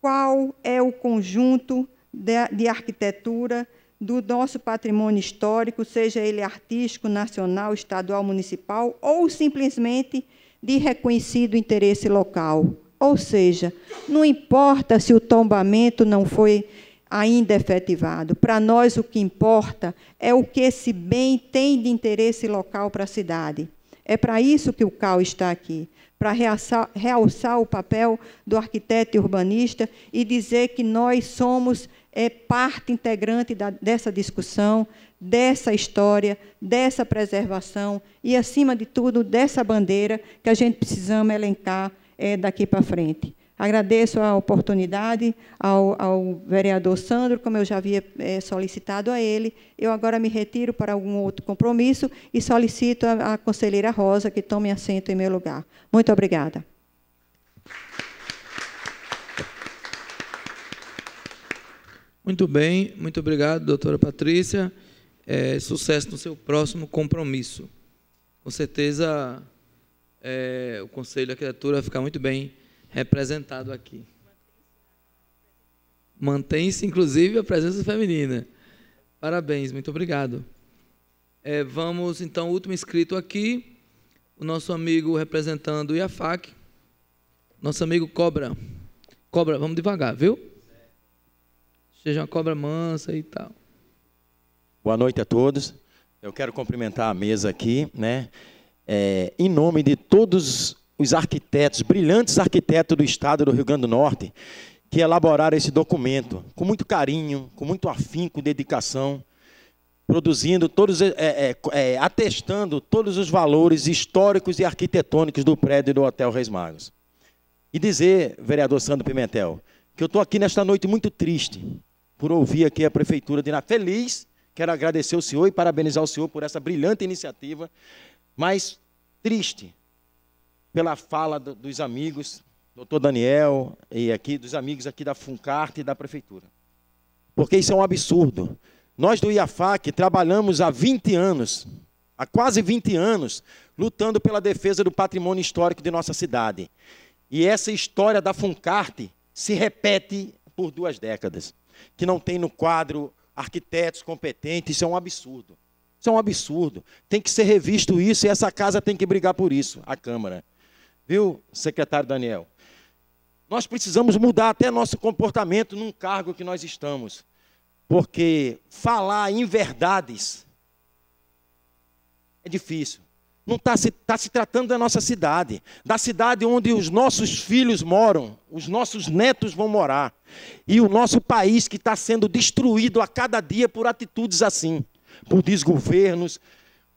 qual é o conjunto de, de arquitetura do nosso patrimônio histórico, seja ele artístico, nacional, estadual, municipal, ou simplesmente de reconhecido interesse local. Ou seja, não importa se o tombamento não foi ainda efetivado. Para nós, o que importa é o que esse bem tem de interesse local para a cidade. É para isso que o CAL está aqui para realçar, realçar o papel do arquiteto e urbanista e dizer que nós somos é parte integrante da, dessa discussão, dessa história, dessa preservação e, acima de tudo, dessa bandeira que a gente precisamos elencar é, daqui para frente. Agradeço a oportunidade ao, ao, vereador Sandro, como eu já havia é, solicitado a ele. Eu agora me retiro para algum outro compromisso e solicito à conselheira Rosa que tome assento em meu lugar. Muito obrigada. Muito bem, muito obrigado, doutora Patrícia. É, sucesso no seu próximo compromisso. Com certeza, é, o Conselho da Criatura vai ficar muito bem representado aqui. Mantém-se, inclusive, a presença feminina. Parabéns, muito obrigado. É, vamos, então, último inscrito aqui, o nosso amigo representando o IAFAC, nosso amigo Cobra. Cobra, vamos devagar, viu? seja uma cobra mansa e tal. Boa noite a todos. Eu quero cumprimentar a mesa aqui, né? É, em nome de todos os arquitetos, brilhantes arquitetos do Estado do Rio Grande do Norte, que elaboraram esse documento com muito carinho, com muito afinco, dedicação, produzindo todos, é, é, é, é atestando todos os valores históricos e arquitetônicos do prédio do Hotel Reis Magos. E dizer, vereador Sandro Pimentel, que eu estou aqui nesta noite muito triste, por ouvir aqui a Prefeitura de Inápolis. Feliz, quero agradecer o senhor e parabenizar o senhor por essa brilhante iniciativa, mas triste pela fala do, dos amigos, doutor Daniel, e aqui dos amigos aqui da Funcarte e da Prefeitura. Porque isso é um absurdo. Nós do IAFAC trabalhamos há 20 anos, há quase 20 anos, lutando pela defesa do patrimônio histórico de nossa cidade. E essa história da Funcarte se repete por duas décadas que não tem no quadro arquitetos competentes, isso é um absurdo. Isso é um absurdo. Tem que ser revisto isso e essa casa tem que brigar por isso, a Câmara. Viu, secretário Daniel? Nós precisamos mudar até nosso comportamento num cargo que nós estamos. Porque falar em verdades é difícil. Não está se, tá se tratando da nossa cidade, da cidade onde os nossos filhos moram, os nossos netos vão morar. E o nosso país que está sendo destruído a cada dia por atitudes assim, por desgovernos.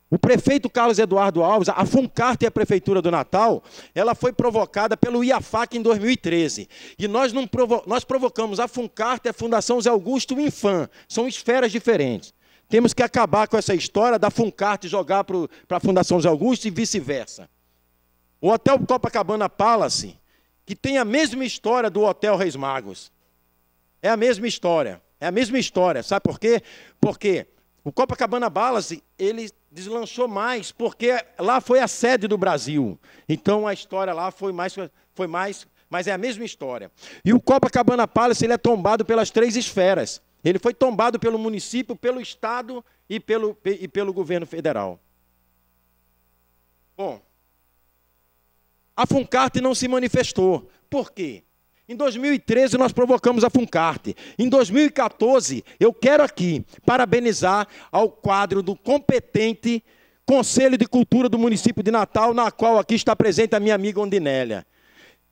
O prefeito Carlos Eduardo Alves, a Funcarte e é a Prefeitura do Natal, ela foi provocada pelo IAFAC em 2013. E nós, não provo nós provocamos a Funcarte e a Fundação Zé Augusto e Infam. São esferas diferentes. Temos que acabar com essa história da Funcarte jogar para a Fundação José Augusto e vice-versa. O Hotel Copacabana Palace, que tem a mesma história do Hotel Reis Magos. É a mesma história. É a mesma história. Sabe por quê? Porque o Copacabana Palace, ele deslanchou mais, porque lá foi a sede do Brasil. Então a história lá foi mais foi mais, mas é a mesma história. E o Copacabana Palace, ele é tombado pelas três esferas. Ele foi tombado pelo município, pelo Estado e pelo, e pelo governo federal. Bom, a Funcarte não se manifestou. Por quê? Em 2013 nós provocamos a Funcarte. Em 2014, eu quero aqui parabenizar ao quadro do competente Conselho de Cultura do município de Natal, na qual aqui está presente a minha amiga Ondinélia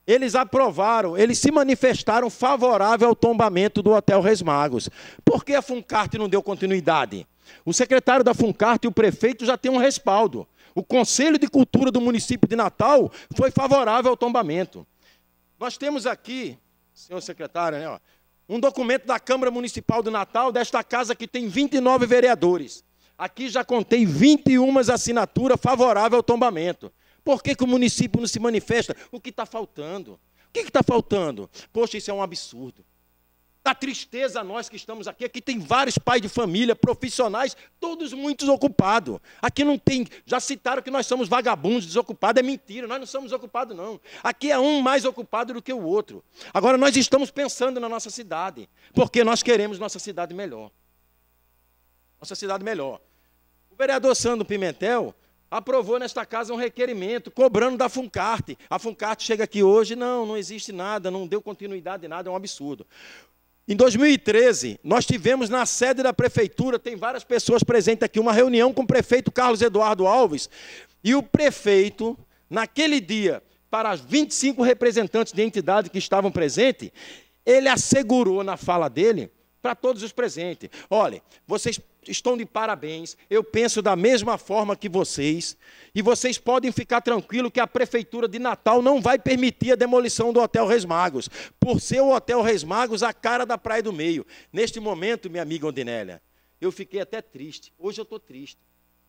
eles aprovaram, eles se manifestaram favorável ao tombamento do Hotel Resmagos. Por que a Funcarte não deu continuidade? O secretário da Funcarte e o prefeito já têm um respaldo. O Conselho de Cultura do município de Natal foi favorável ao tombamento. Nós temos aqui, senhor secretário, né, ó, um documento da Câmara Municipal de Natal, desta casa que tem 29 vereadores. Aqui já contei 21 assinaturas favoráveis ao tombamento. Por que, que o município não se manifesta? O que está faltando? O que está faltando? Poxa, isso é um absurdo. Dá tristeza a nós que estamos aqui. Aqui tem vários pais de família, profissionais, todos muito ocupados. Aqui não tem. Já citaram que nós somos vagabundos, desocupados. É mentira, nós não somos ocupados, não. Aqui é um mais ocupado do que o outro. Agora, nós estamos pensando na nossa cidade, porque nós queremos nossa cidade melhor. Nossa cidade melhor. O vereador Sandro Pimentel aprovou nesta casa um requerimento cobrando da Funcarte. A Funcarte chega aqui hoje, não, não existe nada, não deu continuidade, nada, é um absurdo. Em 2013, nós tivemos na sede da prefeitura, tem várias pessoas presentes aqui, uma reunião com o prefeito Carlos Eduardo Alves, e o prefeito, naquele dia, para os 25 representantes de entidade que estavam presentes, ele assegurou na fala dele para todos os presentes: olha, vocês estão de parabéns, eu penso da mesma forma que vocês, e vocês podem ficar tranquilos que a Prefeitura de Natal não vai permitir a demolição do Hotel Resmagos, por ser o Hotel Resmagos a cara da Praia do Meio. Neste momento, minha amiga Ondinélia, eu fiquei até triste, hoje eu estou triste,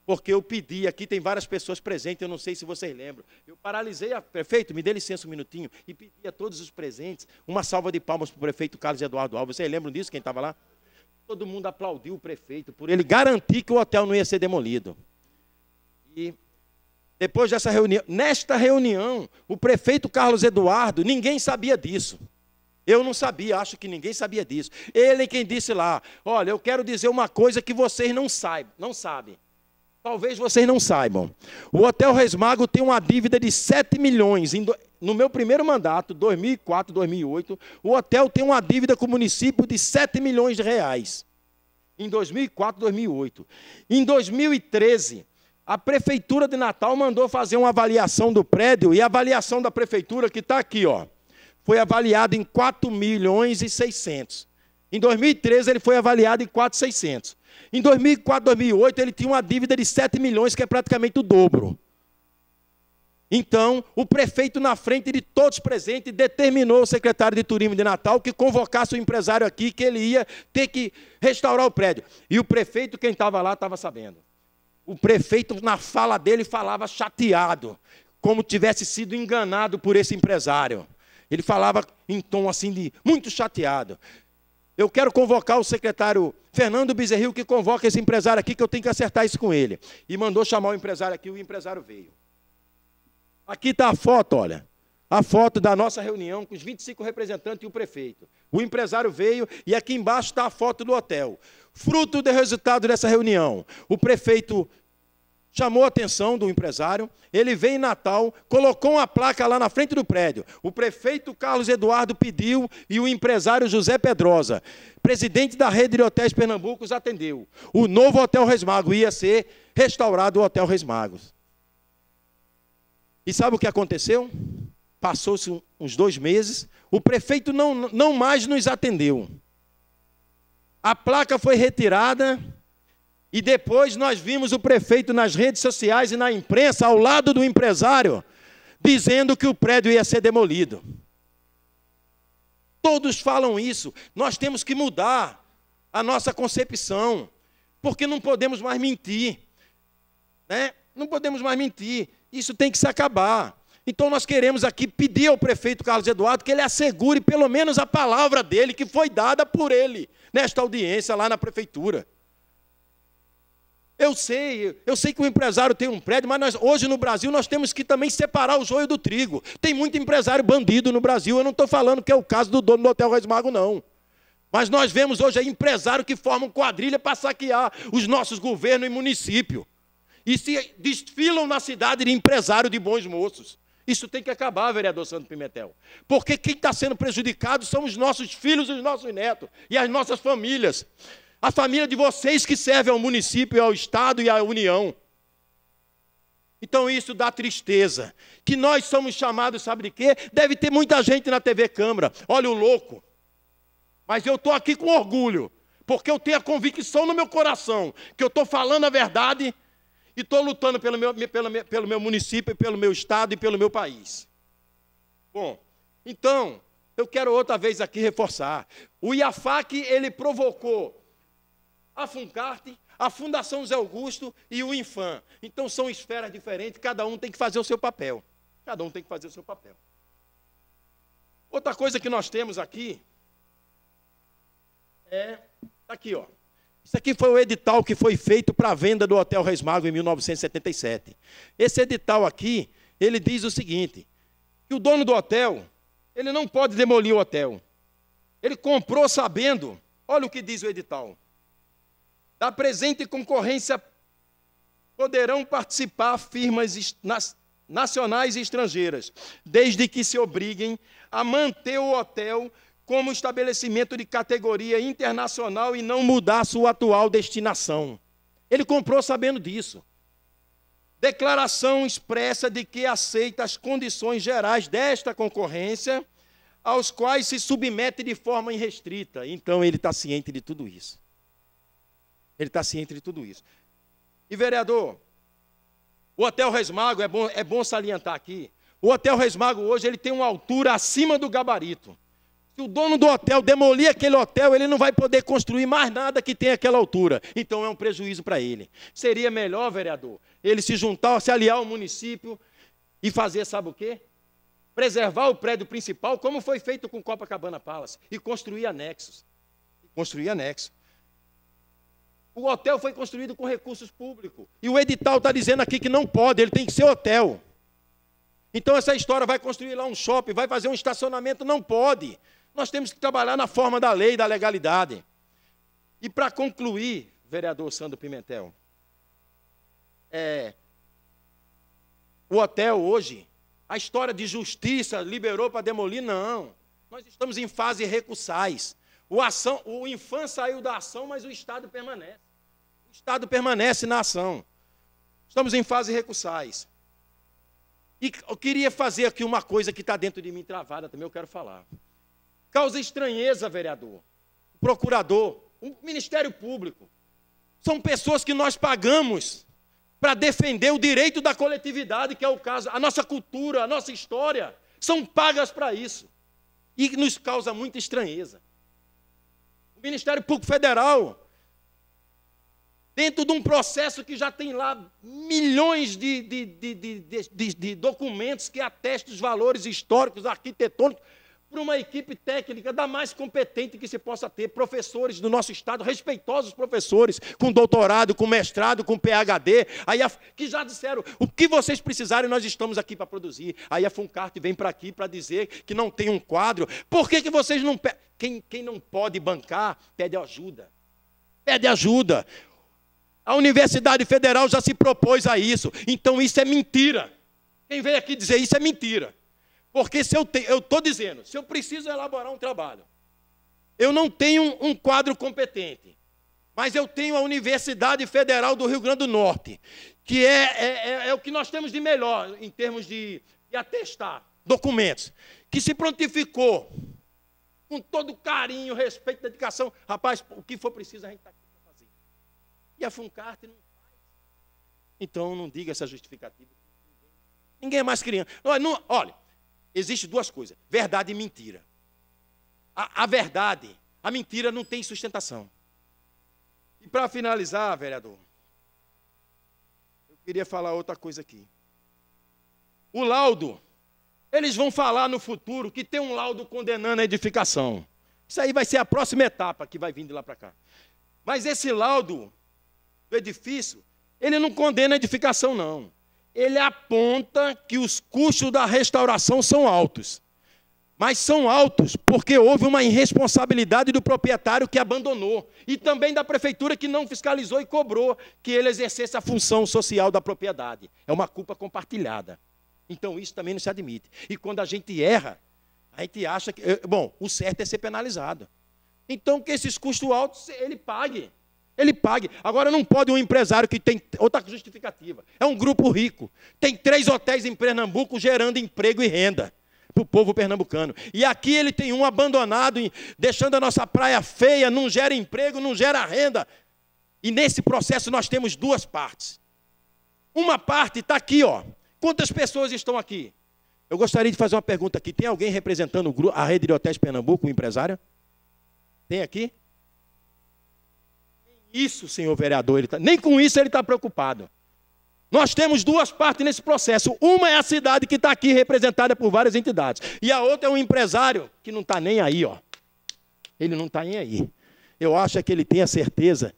porque eu pedi, aqui tem várias pessoas presentes, eu não sei se vocês lembram, eu paralisei a prefeito, me dê licença um minutinho, e pedi a todos os presentes uma salva de palmas para o prefeito Carlos Eduardo Alves, vocês lembram disso, quem estava lá? Todo mundo aplaudiu o prefeito por ele garantir que o hotel não ia ser demolido. E depois dessa reunião, nesta reunião, o prefeito Carlos Eduardo, ninguém sabia disso. Eu não sabia, acho que ninguém sabia disso. Ele quem disse lá: "Olha, eu quero dizer uma coisa que vocês não saibam, não sabem. Talvez vocês não saibam. O Hotel Resmago tem uma dívida de 7 milhões no meu primeiro mandato, 2004, 2008, o hotel tem uma dívida com o município de 7 milhões de reais. Em 2004, 2008. Em 2013, a prefeitura de Natal mandou fazer uma avaliação do prédio e a avaliação da prefeitura que está aqui, ó, foi avaliada em 4 milhões e 600. Em 2013 ele foi avaliado em 4,600. Em 2004, 2008 ele tinha uma dívida de 7 milhões, que é praticamente o dobro. Então, o prefeito, na frente de todos presentes, determinou o secretário de Turismo de Natal que convocasse o empresário aqui, que ele ia ter que restaurar o prédio. E o prefeito, quem estava lá, estava sabendo. O prefeito, na fala dele, falava chateado, como tivesse sido enganado por esse empresário. Ele falava em tom assim de muito chateado. Eu quero convocar o secretário Fernando Bezerril, que convoca esse empresário aqui, que eu tenho que acertar isso com ele. E mandou chamar o empresário aqui, o empresário veio. Aqui está a foto, olha. A foto da nossa reunião com os 25 representantes e o prefeito. O empresário veio e aqui embaixo está a foto do hotel. Fruto do resultado dessa reunião, o prefeito chamou a atenção do empresário, ele veio em Natal, colocou uma placa lá na frente do prédio. O prefeito Carlos Eduardo pediu e o empresário José Pedrosa, presidente da rede de hotéis Pernambucos, atendeu. O novo Hotel Resmago ia ser restaurado o Hotel Resmagos. E sabe o que aconteceu? Passou-se uns dois meses, o prefeito não, não mais nos atendeu. A placa foi retirada e depois nós vimos o prefeito nas redes sociais e na imprensa, ao lado do empresário, dizendo que o prédio ia ser demolido. Todos falam isso. Nós temos que mudar a nossa concepção, porque não podemos mais mentir. Né? Não podemos mais mentir. Isso tem que se acabar. Então nós queremos aqui pedir ao prefeito Carlos Eduardo que ele assegure pelo menos a palavra dele que foi dada por ele nesta audiência lá na prefeitura. Eu sei, eu sei que o empresário tem um prédio, mas nós, hoje no Brasil nós temos que também separar o joio do trigo. Tem muito empresário bandido no Brasil. Eu não estou falando que é o caso do dono do Hotel Reis Mago, não. Mas nós vemos hoje aí empresário que formam quadrilha para saquear os nossos governos e município e se desfilam na cidade de empresário de bons moços. Isso tem que acabar, vereador Santo Pimentel. Porque quem está sendo prejudicado são os nossos filhos e os nossos netos e as nossas famílias. A família de vocês que serve ao município, ao Estado e à União. Então isso dá tristeza. Que nós somos chamados, sabe de quê? Deve ter muita gente na TV Câmara. Olha o louco. Mas eu estou aqui com orgulho, porque eu tenho a convicção no meu coração que eu estou falando a verdade e estou lutando pelo meu, pelo, meu, pelo meu município, pelo meu estado e pelo meu país. Bom, então, eu quero outra vez aqui reforçar. O IAFAC, ele provocou a FUNCARTE, a Fundação Zé Augusto e o INFAM. Então, são esferas diferentes, cada um tem que fazer o seu papel. Cada um tem que fazer o seu papel. Outra coisa que nós temos aqui é, tá aqui, ó. Isso aqui foi o edital que foi feito para a venda do Hotel Reis em 1977. Esse edital aqui, ele diz o seguinte, que o dono do hotel, ele não pode demolir o hotel. Ele comprou sabendo, olha o que diz o edital. Da presente concorrência poderão participar firmas nacionais e estrangeiras, desde que se obriguem a manter o hotel como estabelecimento de categoria internacional e não mudar sua atual destinação. Ele comprou sabendo disso. Declaração expressa de que aceita as condições gerais desta concorrência, aos quais se submete de forma irrestrita. Então ele está ciente de tudo isso. Ele está ciente de tudo isso. E vereador, o Hotel Resmago, é bom, é bom salientar aqui, o Hotel Resmago hoje ele tem uma altura acima do gabarito. Se o dono do hotel demolir aquele hotel, ele não vai poder construir mais nada que tenha aquela altura. Então é um prejuízo para ele. Seria melhor, vereador, ele se juntar, se aliar ao município e fazer, sabe o quê? Preservar o prédio principal, como foi feito com Copacabana Palace, e construir anexos. Construir anexos. O hotel foi construído com recursos públicos. E o edital está dizendo aqui que não pode, ele tem que ser hotel. Então essa história vai construir lá um shopping, vai fazer um estacionamento, não pode. Nós temos que trabalhar na forma da lei, da legalidade. E para concluir, vereador Sandro Pimentel, é, o hotel hoje, a história de justiça liberou para demolir, não. Nós estamos em fase recursais. O, ação, o saiu da ação, mas o Estado permanece. O Estado permanece na ação. Estamos em fase recursais. E eu queria fazer aqui uma coisa que está dentro de mim travada também, eu quero falar. Causa estranheza, vereador, procurador, o Ministério Público. São pessoas que nós pagamos para defender o direito da coletividade, que é o caso, a nossa cultura, a nossa história, são pagas para isso. E nos causa muita estranheza. O Ministério Público Federal, dentro de um processo que já tem lá milhões de, de, de, de documentos que atestam os valores históricos, arquitetônicos, para uma equipe técnica da mais competente que se possa ter, professores do nosso estado, respeitosos professores, com doutorado, com mestrado, com PhD, aí a, que já disseram o que vocês precisarem, nós estamos aqui para produzir. Aí a Funcart vem para aqui para dizer que não tem um quadro. Por que, que vocês não pedem? Quem, quem não pode bancar, pede ajuda. Pede ajuda. A Universidade Federal já se propôs a isso. Então isso é mentira. Quem veio aqui dizer isso é mentira. Porque se eu tenho, eu estou dizendo, se eu preciso elaborar um trabalho, eu não tenho um quadro competente, mas eu tenho a Universidade Federal do Rio Grande do Norte, que é, é, é, é o que nós temos de melhor em termos de, de atestar documentos, que se prontificou com todo carinho, respeito, dedicação. Rapaz, o que for preciso, a gente está aqui para fazer. E a Funcarte não faz. Então não diga essa justificativa. Ninguém é mais criança. Olha, não, olha Existem duas coisas: verdade e mentira. A, a verdade, a mentira não tem sustentação. E para finalizar, vereador, eu queria falar outra coisa aqui. O laudo, eles vão falar no futuro que tem um laudo condenando a edificação. Isso aí vai ser a próxima etapa que vai vir de lá para cá. Mas esse laudo do edifício, ele não condena a edificação, não ele aponta que os custos da restauração são altos. Mas são altos porque houve uma irresponsabilidade do proprietário que abandonou e também da prefeitura que não fiscalizou e cobrou que ele exercesse a função social da propriedade. É uma culpa compartilhada. Então isso também não se admite. E quando a gente erra, a gente acha que, eh, bom, o certo é ser penalizado. Então que esses custos altos ele pague. Ele pague. Agora não pode um empresário que tem outra justificativa. É um grupo rico. Tem três hotéis em Pernambuco gerando emprego e renda para o povo pernambucano. E aqui ele tem um abandonado, deixando a nossa praia feia, não gera emprego, não gera renda. E nesse processo nós temos duas partes. Uma parte está aqui, ó. Quantas pessoas estão aqui? Eu gostaria de fazer uma pergunta aqui. Tem alguém representando a rede de hotéis Pernambuco, um empresário? Tem aqui? Isso, senhor vereador, ele tá, nem com isso ele está preocupado. Nós temos duas partes nesse processo. Uma é a cidade que está aqui representada por várias entidades. E a outra é um empresário que não está nem aí, ó. Ele não está nem aí. Eu acho é que ele tem a certeza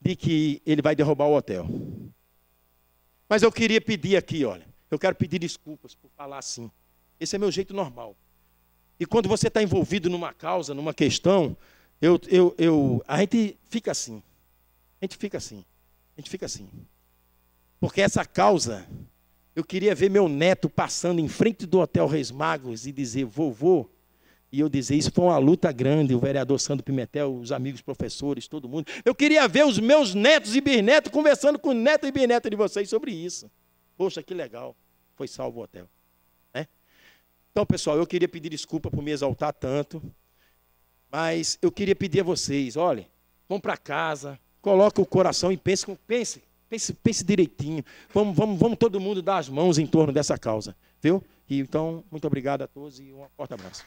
de que ele vai derrubar o hotel. Mas eu queria pedir aqui, olha. Eu quero pedir desculpas por falar assim. Esse é meu jeito normal. E quando você está envolvido numa causa, numa questão, eu, eu, eu, a gente fica assim. A gente fica assim. A gente fica assim. Porque essa causa, eu queria ver meu neto passando em frente do Hotel Reis Magos e dizer, vovô, e eu dizer, isso foi uma luta grande, o vereador Sandro Pimentel, os amigos professores, todo mundo. Eu queria ver os meus netos e bisnetos conversando com o neto e bisneto de vocês sobre isso. Poxa, que legal. Foi salvo o hotel. Né? Então, pessoal, eu queria pedir desculpa por me exaltar tanto, mas eu queria pedir a vocês, olhem, vão para casa, Coloque o coração e pense, pense, pense, pense direitinho. Vamos, vamos, vamos todo mundo dar as mãos em torno dessa causa, viu? E, então, muito obrigado a todos e um forte abraço.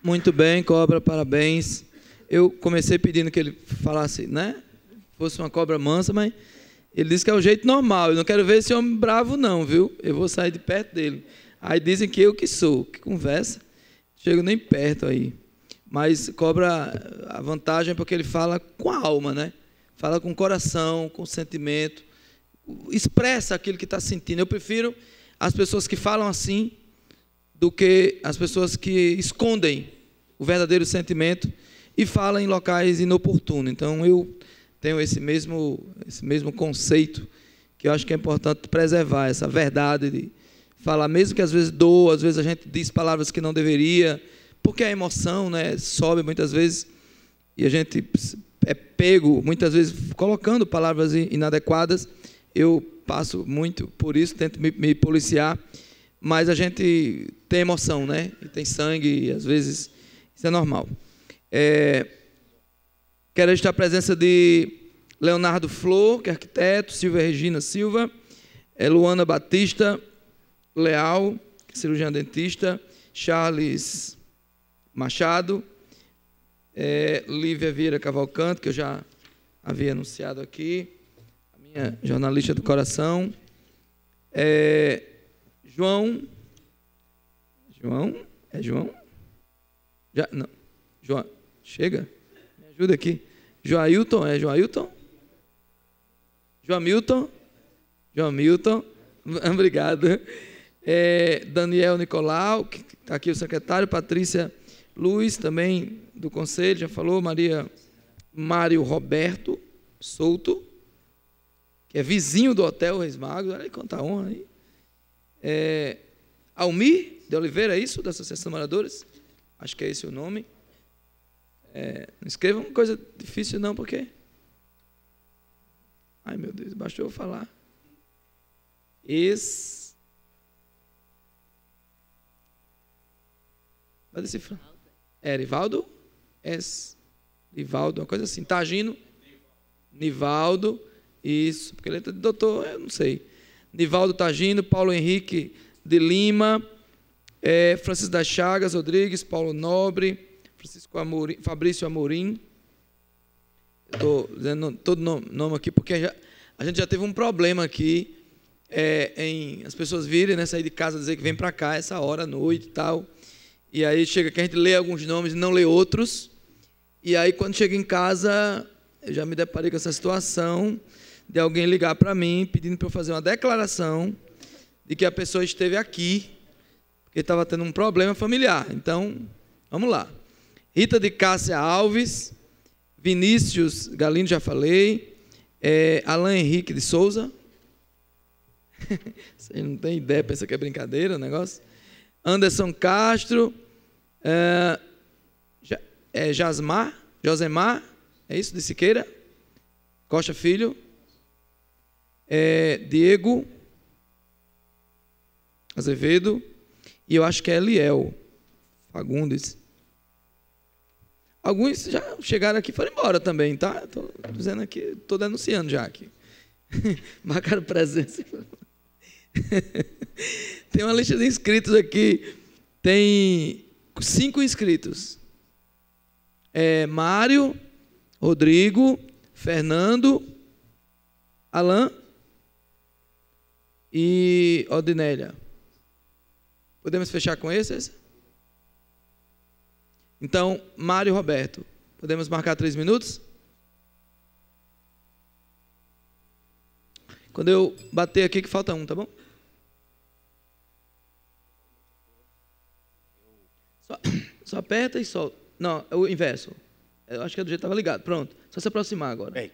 Muito bem, cobra, parabéns. Eu comecei pedindo que ele falasse, né? Fosse uma cobra mansa, mas ele disse que é o jeito normal. Eu não quero ver esse homem bravo, não, viu? Eu vou sair de perto dele. Aí dizem que eu que sou, que conversa, chego nem perto aí. Mas cobra a vantagem é porque ele fala com a alma, né? Fala com o coração, com o sentimento, expressa aquilo que está sentindo. Eu prefiro as pessoas que falam assim do que as pessoas que escondem o verdadeiro sentimento e falam em locais inoportunos. Então eu tenho esse mesmo, esse mesmo conceito que eu acho que é importante preservar essa verdade de, falar, mesmo que às vezes doa, às vezes a gente diz palavras que não deveria, porque a emoção né, sobe muitas vezes e a gente é pego, muitas vezes, colocando palavras inadequadas. Eu passo muito por isso, tento me, me policiar, mas a gente tem emoção, né? E tem sangue, e às vezes isso é normal. É, quero registrar a presença de Leonardo Flor, que é arquiteto, Silvia Regina Silva, é Luana Batista, Leal, cirurgião dentista, Charles Machado, é, Lívia Vieira Cavalcante, que eu já havia anunciado aqui, a minha jornalista do coração, é, João, João, é João? Já, não, João, chega, me ajuda aqui, Joailton, é Joailton? João Milton, obrigado é, Daniel Nicolau, que está aqui o secretário, Patrícia Luiz, também do Conselho, já falou, Maria Mário Roberto Souto, que é vizinho do Hotel Reis Magos, olha aí quanta honra aí. É, Almir de Oliveira, é isso? Da Associação Moradores? Acho que é esse o nome. É, não escrevam coisa difícil não, porque... Ai, meu Deus, baixou eu falar. Esse Vai decifrar. É, Rivaldo? É. Rivaldo, uma coisa assim. Tá agindo? Nivaldo. Isso, porque letra é doutor, eu não sei. Nivaldo Tagino, tá Paulo Henrique de Lima, é, Francisco das Chagas Rodrigues, Paulo Nobre, Francisco Amorim, Fabrício Amorim. Estou dizendo todo nome, nome aqui, porque já, a gente já teve um problema aqui é, em as pessoas virem, né, sair de casa dizer que vem para cá essa hora, noite e tal. E aí chega que a gente lê alguns nomes e não lê outros. E aí quando chega em casa, eu já me deparei com essa situação de alguém ligar para mim pedindo para eu fazer uma declaração de que a pessoa esteve aqui porque estava tendo um problema familiar. Então, vamos lá. Rita de Cássia Alves, Vinícius Galindo, já falei, é, Alain Henrique de Souza. (laughs) Vocês não têm ideia, pensa que é brincadeira o negócio. Anderson Castro, ah, é Jasmar, Josemar, é isso, de Siqueira, Costa Filho, é Diego Azevedo, e eu acho que é Eliel Fagundes. Alguns já chegaram aqui e foram embora também, tá? Estou dizendo aqui, estou denunciando já aqui. (laughs) Marcaram presença. (laughs) Tem uma lista de inscritos aqui. Tem cinco inscritos. É Mário, Rodrigo, Fernando, Alain e Odinélia. Podemos fechar com esses? Então, Mário e Roberto. Podemos marcar três minutos? Quando eu bater aqui, que falta um, tá bom? Só, só aperta e solta. Não, é o inverso. Eu acho que é do jeito que estava ligado. Pronto. Só se aproximar agora. Bem,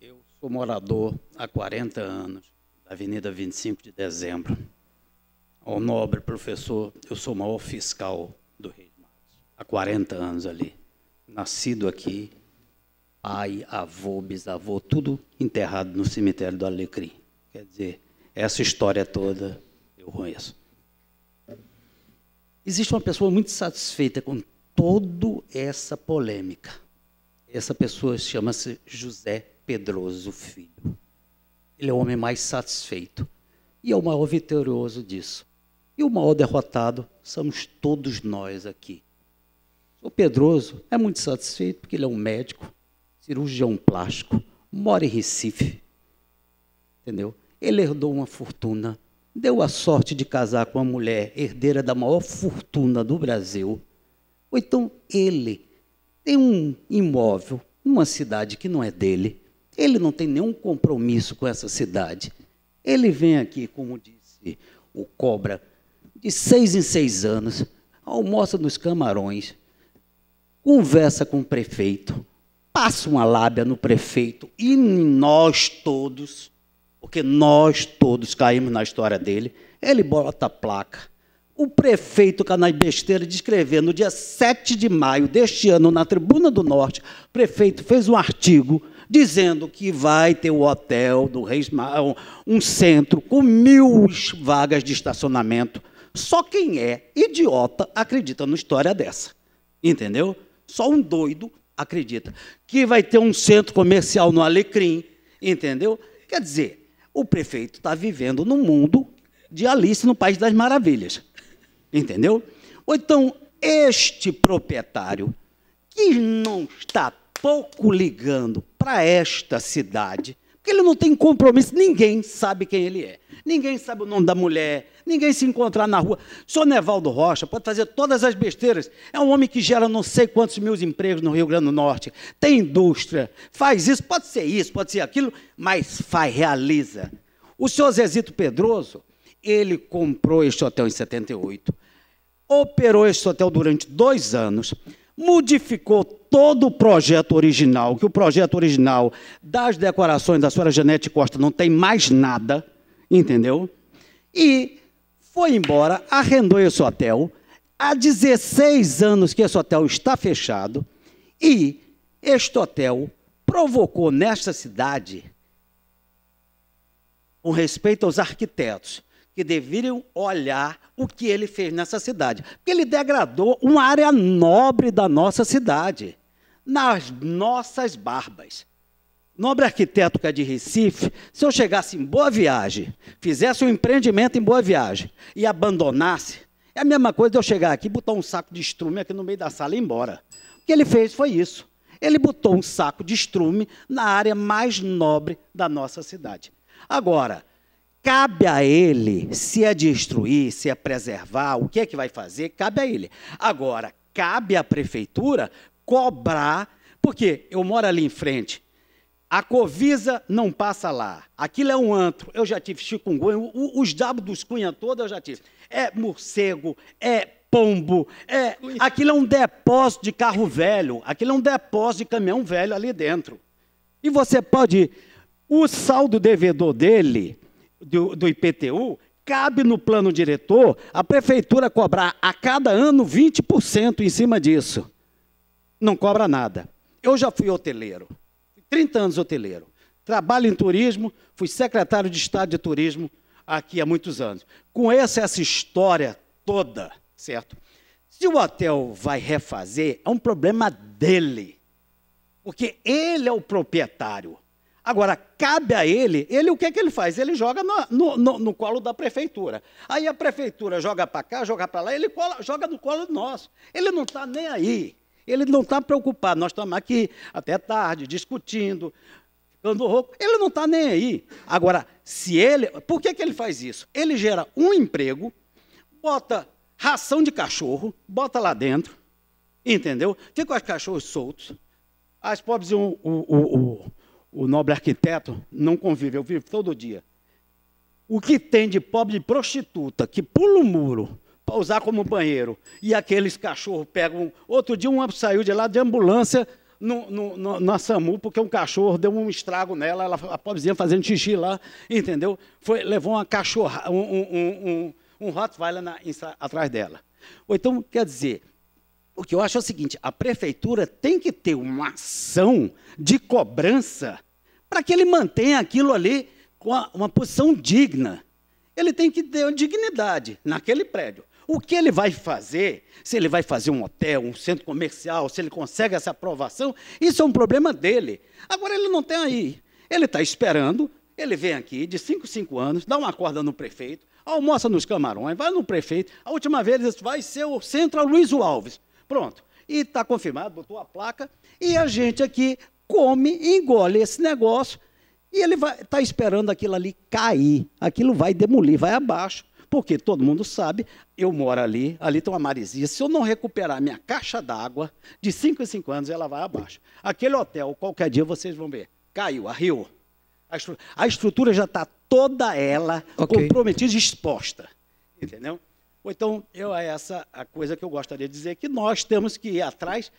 eu sou morador há 40 anos da Avenida 25 de Dezembro. O nobre professor, eu sou o maior fiscal do Rei de Matos. Há 40 anos ali. Nascido aqui, pai, avô, bisavô, tudo enterrado no cemitério do Alecrim. Quer dizer, essa história toda eu conheço. Existe uma pessoa muito satisfeita com toda essa polêmica. Essa pessoa chama-se José Pedroso Filho. Ele é o homem mais satisfeito e é o maior vitorioso disso. E o maior derrotado somos todos nós aqui. O Pedroso é muito satisfeito porque ele é um médico, cirurgião plástico, mora em Recife, entendeu? Ele herdou uma fortuna deu a sorte de casar com uma mulher herdeira da maior fortuna do Brasil, ou então ele tem um imóvel numa cidade que não é dele, ele não tem nenhum compromisso com essa cidade. Ele vem aqui, como disse o Cobra, de seis em seis anos, almoça nos camarões, conversa com o prefeito, passa uma lábia no prefeito e nós todos porque nós todos caímos na história dele. Ele bota a placa. O prefeito Canais tá Besteira de escrever no dia 7 de maio deste ano, na Tribuna do Norte, o prefeito fez um artigo dizendo que vai ter o hotel do Reis um centro com mil vagas de estacionamento. Só quem é idiota acredita numa história dessa. Entendeu? Só um doido acredita. Que vai ter um centro comercial no Alecrim, entendeu? Quer dizer, o prefeito está vivendo no mundo de Alice no País das Maravilhas. Entendeu? Ou então, este proprietário, que não está pouco ligando para esta cidade, porque ele não tem compromisso, ninguém sabe quem ele é. Ninguém sabe o nome da mulher, ninguém se encontrar na rua. senhor Nevaldo Rocha pode fazer todas as besteiras. É um homem que gera não sei quantos mil empregos no Rio Grande do Norte, tem indústria, faz isso, pode ser isso, pode ser aquilo, mas faz, realiza. O senhor Zezito Pedroso, ele comprou este hotel em 78, operou este hotel durante dois anos, modificou todo o projeto original, que o projeto original das decorações da senhora Janete Costa não tem mais nada, entendeu? E foi embora, arrendou esse hotel. Há 16 anos que esse hotel está fechado e este hotel provocou nesta cidade, com respeito aos arquitetos, que deveriam olhar o que ele fez nessa cidade. Porque ele degradou uma área nobre da nossa cidade, nas nossas barbas. Nobre arquiteto que é de Recife, se eu chegasse em Boa Viagem, fizesse um empreendimento em Boa Viagem e abandonasse, é a mesma coisa de eu chegar aqui, botar um saco de estrume aqui no meio da sala e ir embora. O que ele fez foi isso. Ele botou um saco de estrume na área mais nobre da nossa cidade. Agora, Cabe a ele se é destruir, se é preservar, o que é que vai fazer, cabe a ele. Agora, cabe à prefeitura cobrar, porque eu moro ali em frente, a Covisa não passa lá. Aquilo é um antro. Eu já tive chikungunya, os diabos dos cunha toda eu já tive. É morcego, é pombo, é. Aquilo é um depósito de carro velho, aquilo é um depósito de caminhão velho ali dentro. E você pode. O saldo devedor dele do, do IPTU, cabe no plano diretor a prefeitura cobrar a cada ano 20% em cima disso. Não cobra nada. Eu já fui hoteleiro, 30 anos hoteleiro. Trabalho em turismo, fui secretário de Estado de Turismo aqui há muitos anos. essa essa história toda, certo? Se o hotel vai refazer, é um problema dele. Porque ele é o proprietário. Agora, cabe a ele, ele o que, é que ele faz? Ele joga no, no, no colo da prefeitura. Aí a prefeitura joga para cá, joga para lá, ele cola, joga no colo nosso. Ele não está nem aí. Ele não está preocupado. Nós estamos aqui até tarde discutindo, ficando rouco. Ele não está nem aí. Agora, se ele. Por que, que ele faz isso? Ele gera um emprego, bota ração de cachorro, bota lá dentro, entendeu? Fica os cachorros soltos. As pobres um, O, o, o, o nobre arquiteto, não convive, eu vivo todo dia. O que tem de pobre prostituta que pula o muro para usar como banheiro e aqueles cachorros pegam. Outro dia, um saiu de lá de ambulância no, no, no, na SAMU, porque um cachorro deu um estrago nela, ela, a pobrezinha fazendo xixi lá, entendeu? Foi, levou uma cachorra, um, um, um, um Rottweiler na, atrás dela. Ou então, quer dizer, o que eu acho é o seguinte: a prefeitura tem que ter uma ação de cobrança para que ele mantenha aquilo ali com uma posição digna. Ele tem que ter dignidade naquele prédio. O que ele vai fazer, se ele vai fazer um hotel, um centro comercial, se ele consegue essa aprovação, isso é um problema dele. Agora ele não tem aí. Ele está esperando, ele vem aqui de 5 5 anos, dá uma corda no prefeito, almoça nos camarões, vai no prefeito. A última vez vai ser o Centro Luiz Alves. Pronto. E está confirmado, botou a placa. E a gente aqui come, engole esse negócio. E ele está esperando aquilo ali cair. Aquilo vai demolir, vai abaixo. Porque todo mundo sabe, eu moro ali, ali tem uma maresia. Se eu não recuperar minha caixa d'água, de 5 em 5 anos ela vai abaixo. Aquele hotel, qualquer dia vocês vão ver, caiu, arriou. A, estru a estrutura já está toda ela okay. comprometida, exposta. Entendeu? Ou então, eu, é essa a coisa que eu gostaria de dizer, que nós temos que ir atrás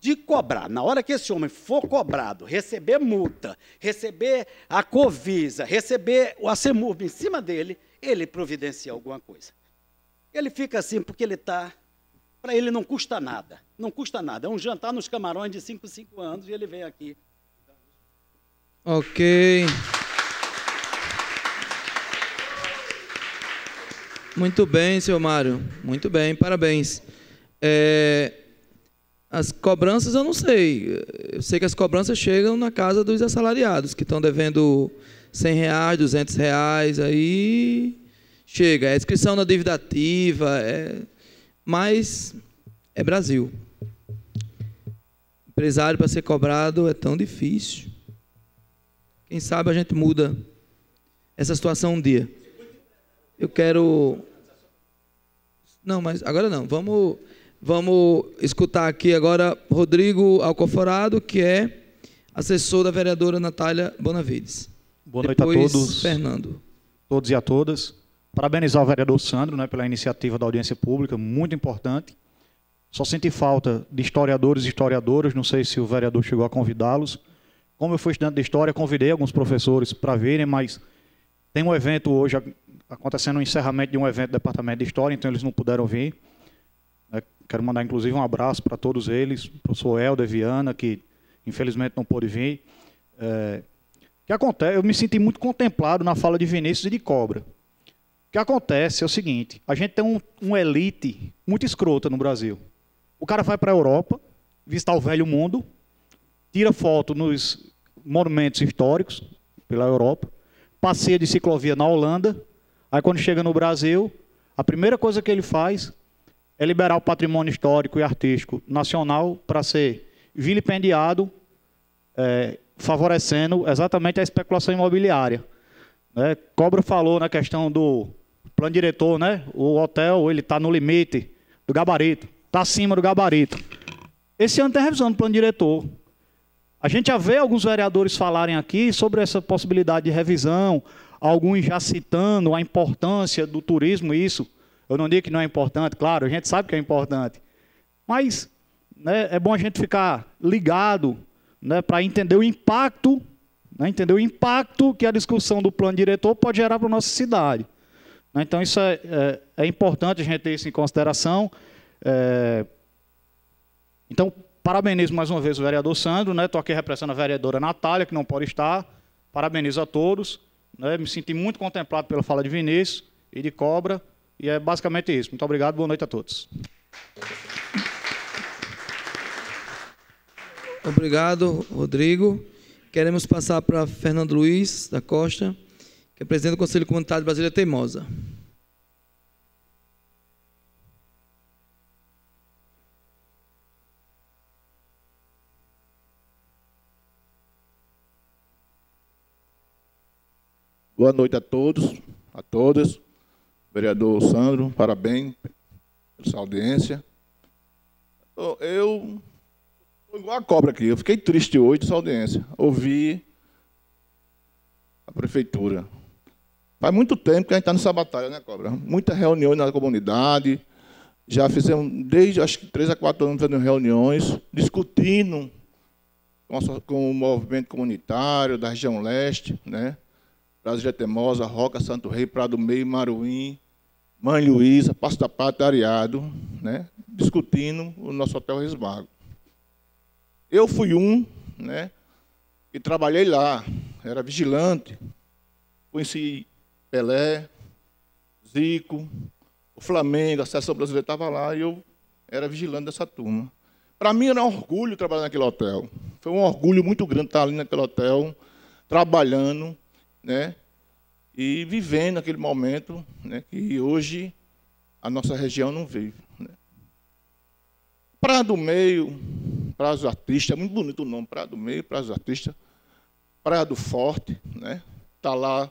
de cobrar. Na hora que esse homem for cobrado, receber multa, receber a Covisa, receber o ACEMURB em cima dele, ele providencia alguma coisa. Ele fica assim porque ele está. Para ele não custa nada. Não custa nada. É um jantar nos camarões de 5 5 anos e ele vem aqui. Ok. Muito bem, seu Mário. Muito bem, parabéns. É, as cobranças eu não sei. Eu sei que as cobranças chegam na casa dos assalariados, que estão devendo 100 reais, 200 reais, aí chega. É inscrição na dívida ativa, é... mas é Brasil. Empresário para ser cobrado é tão difícil. Quem sabe a gente muda essa situação um dia. Eu quero. Não, mas agora não. Vamos, vamos escutar aqui agora Rodrigo Alcoforado, que é assessor da vereadora Natália Bonavides. Boa noite Depois, a todos. Fernando. Todos e a todas. Parabenizar o vereador Sandro né, pela iniciativa da audiência pública, muito importante. Só senti falta de historiadores e historiadoras, não sei se o vereador chegou a convidá-los. Como eu fui estudante de história, convidei alguns professores para virem, mas tem um evento hoje acontecendo o um encerramento de um evento do Departamento de História, então eles não puderam vir. Né? Quero mandar, inclusive, um abraço para todos eles, para o professor Helder Viana, que infelizmente não pôde vir. É, que acontece, eu me senti muito contemplado na fala de Vinícius e de Cobra. O que acontece é o seguinte, a gente tem um, um elite muito escrota no Brasil. O cara vai para a Europa, visitar o velho mundo, tira foto nos monumentos históricos pela Europa, passeia de ciclovia na Holanda, Aí quando chega no Brasil, a primeira coisa que ele faz é liberar o patrimônio histórico e artístico nacional para ser vilipendiado, é, favorecendo exatamente a especulação imobiliária. Né? Cobra falou na questão do plano diretor, né? O hotel ele está no limite do gabarito, está acima do gabarito. Esse ano tem revisão do plano diretor. A gente já vê alguns vereadores falarem aqui sobre essa possibilidade de revisão, alguns já citando a importância do turismo, isso. Eu não digo que não é importante, claro, a gente sabe que é importante. Mas né, é bom a gente ficar ligado né, para entender o impacto, né, entender o impacto que a discussão do plano diretor pode gerar para a nossa cidade. Né, então, isso é, é, é, importante a gente ter isso em consideração. É... Então, parabenizo mais uma vez o vereador Sandro, estou né, aqui representando a vereadora Natália, que não pode estar. Parabenizo a todos. Né? Me senti muito contemplado pela fala de Vinícius e de Cobra, e é basicamente isso. Muito obrigado, boa noite a todos. Obrigado, Rodrigo. Queremos passar para Fernando Luiz da Costa, que é presidente do Conselho Comunitário de Brasília Teimosa. Boa noite a todos, a todas. Vereador Sandro, parabéns pela sua audiência. Eu estou igual a cobra aqui. Eu fiquei triste hoje dessa audiência. Ouvi a prefeitura. Faz muito tempo que a gente está nessa batalha, né, cobra? Muitas reuniões na comunidade. Já fizemos, desde acho que três a quatro anos, fazendo reuniões, discutindo com, a, com o movimento comunitário da região leste, né? de Getemosa, Roca, Santo Rei, Prado Meio, Maruim, Mãe Luísa, Passo da Pata, Areado, né, discutindo o nosso hotel Resmago. Eu fui um né, e trabalhei lá, era vigilante, conheci Pelé, Zico, o Flamengo, a seleção brasileira estava lá e eu era vigilante dessa turma. Para mim era um orgulho trabalhar naquele hotel. Foi um orgulho muito grande estar ali naquele hotel, trabalhando, né? E vivendo aquele momento né, que hoje a nossa região não vive. Né? Praia do Meio, Praia dos Artistas, é muito bonito o nome, Praia do Meio, Praia dos Artistas, Praia do Forte, né? Está lá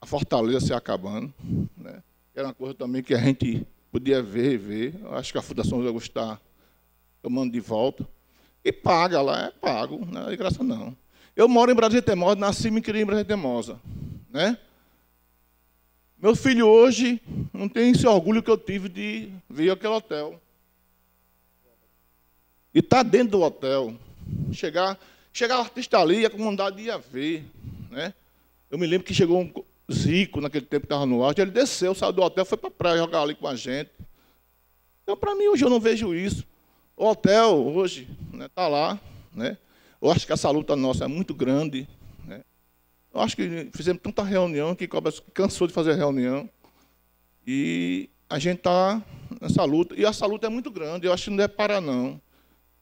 a fortaleza se acabando, né? Era uma coisa também que a gente podia ver e ver. Eu acho que a Fundação José está tomando de volta. E paga lá, é pago, não é de graça não. Eu moro em Brasília Temosa, nasci e me criei em Brasília Temosa. Né? Meu filho hoje não tem esse orgulho que eu tive de vir aquele hotel. E estar tá dentro do hotel. Chegar, chegar o artista ali, a comunidade ia ver. Né? Eu me lembro que chegou um Zico, naquele tempo que estava no ar, ele desceu, saiu do hotel, foi para a praia jogar ali com a gente. Então, para mim, hoje eu não vejo isso. O hotel, hoje, está né, tá lá, né? Eu acho que essa luta nossa é muito grande. Né? Eu acho que fizemos tanta reunião que Cobras cansou de fazer reunião. E a gente está nessa luta. E essa luta é muito grande, eu acho que não é para não.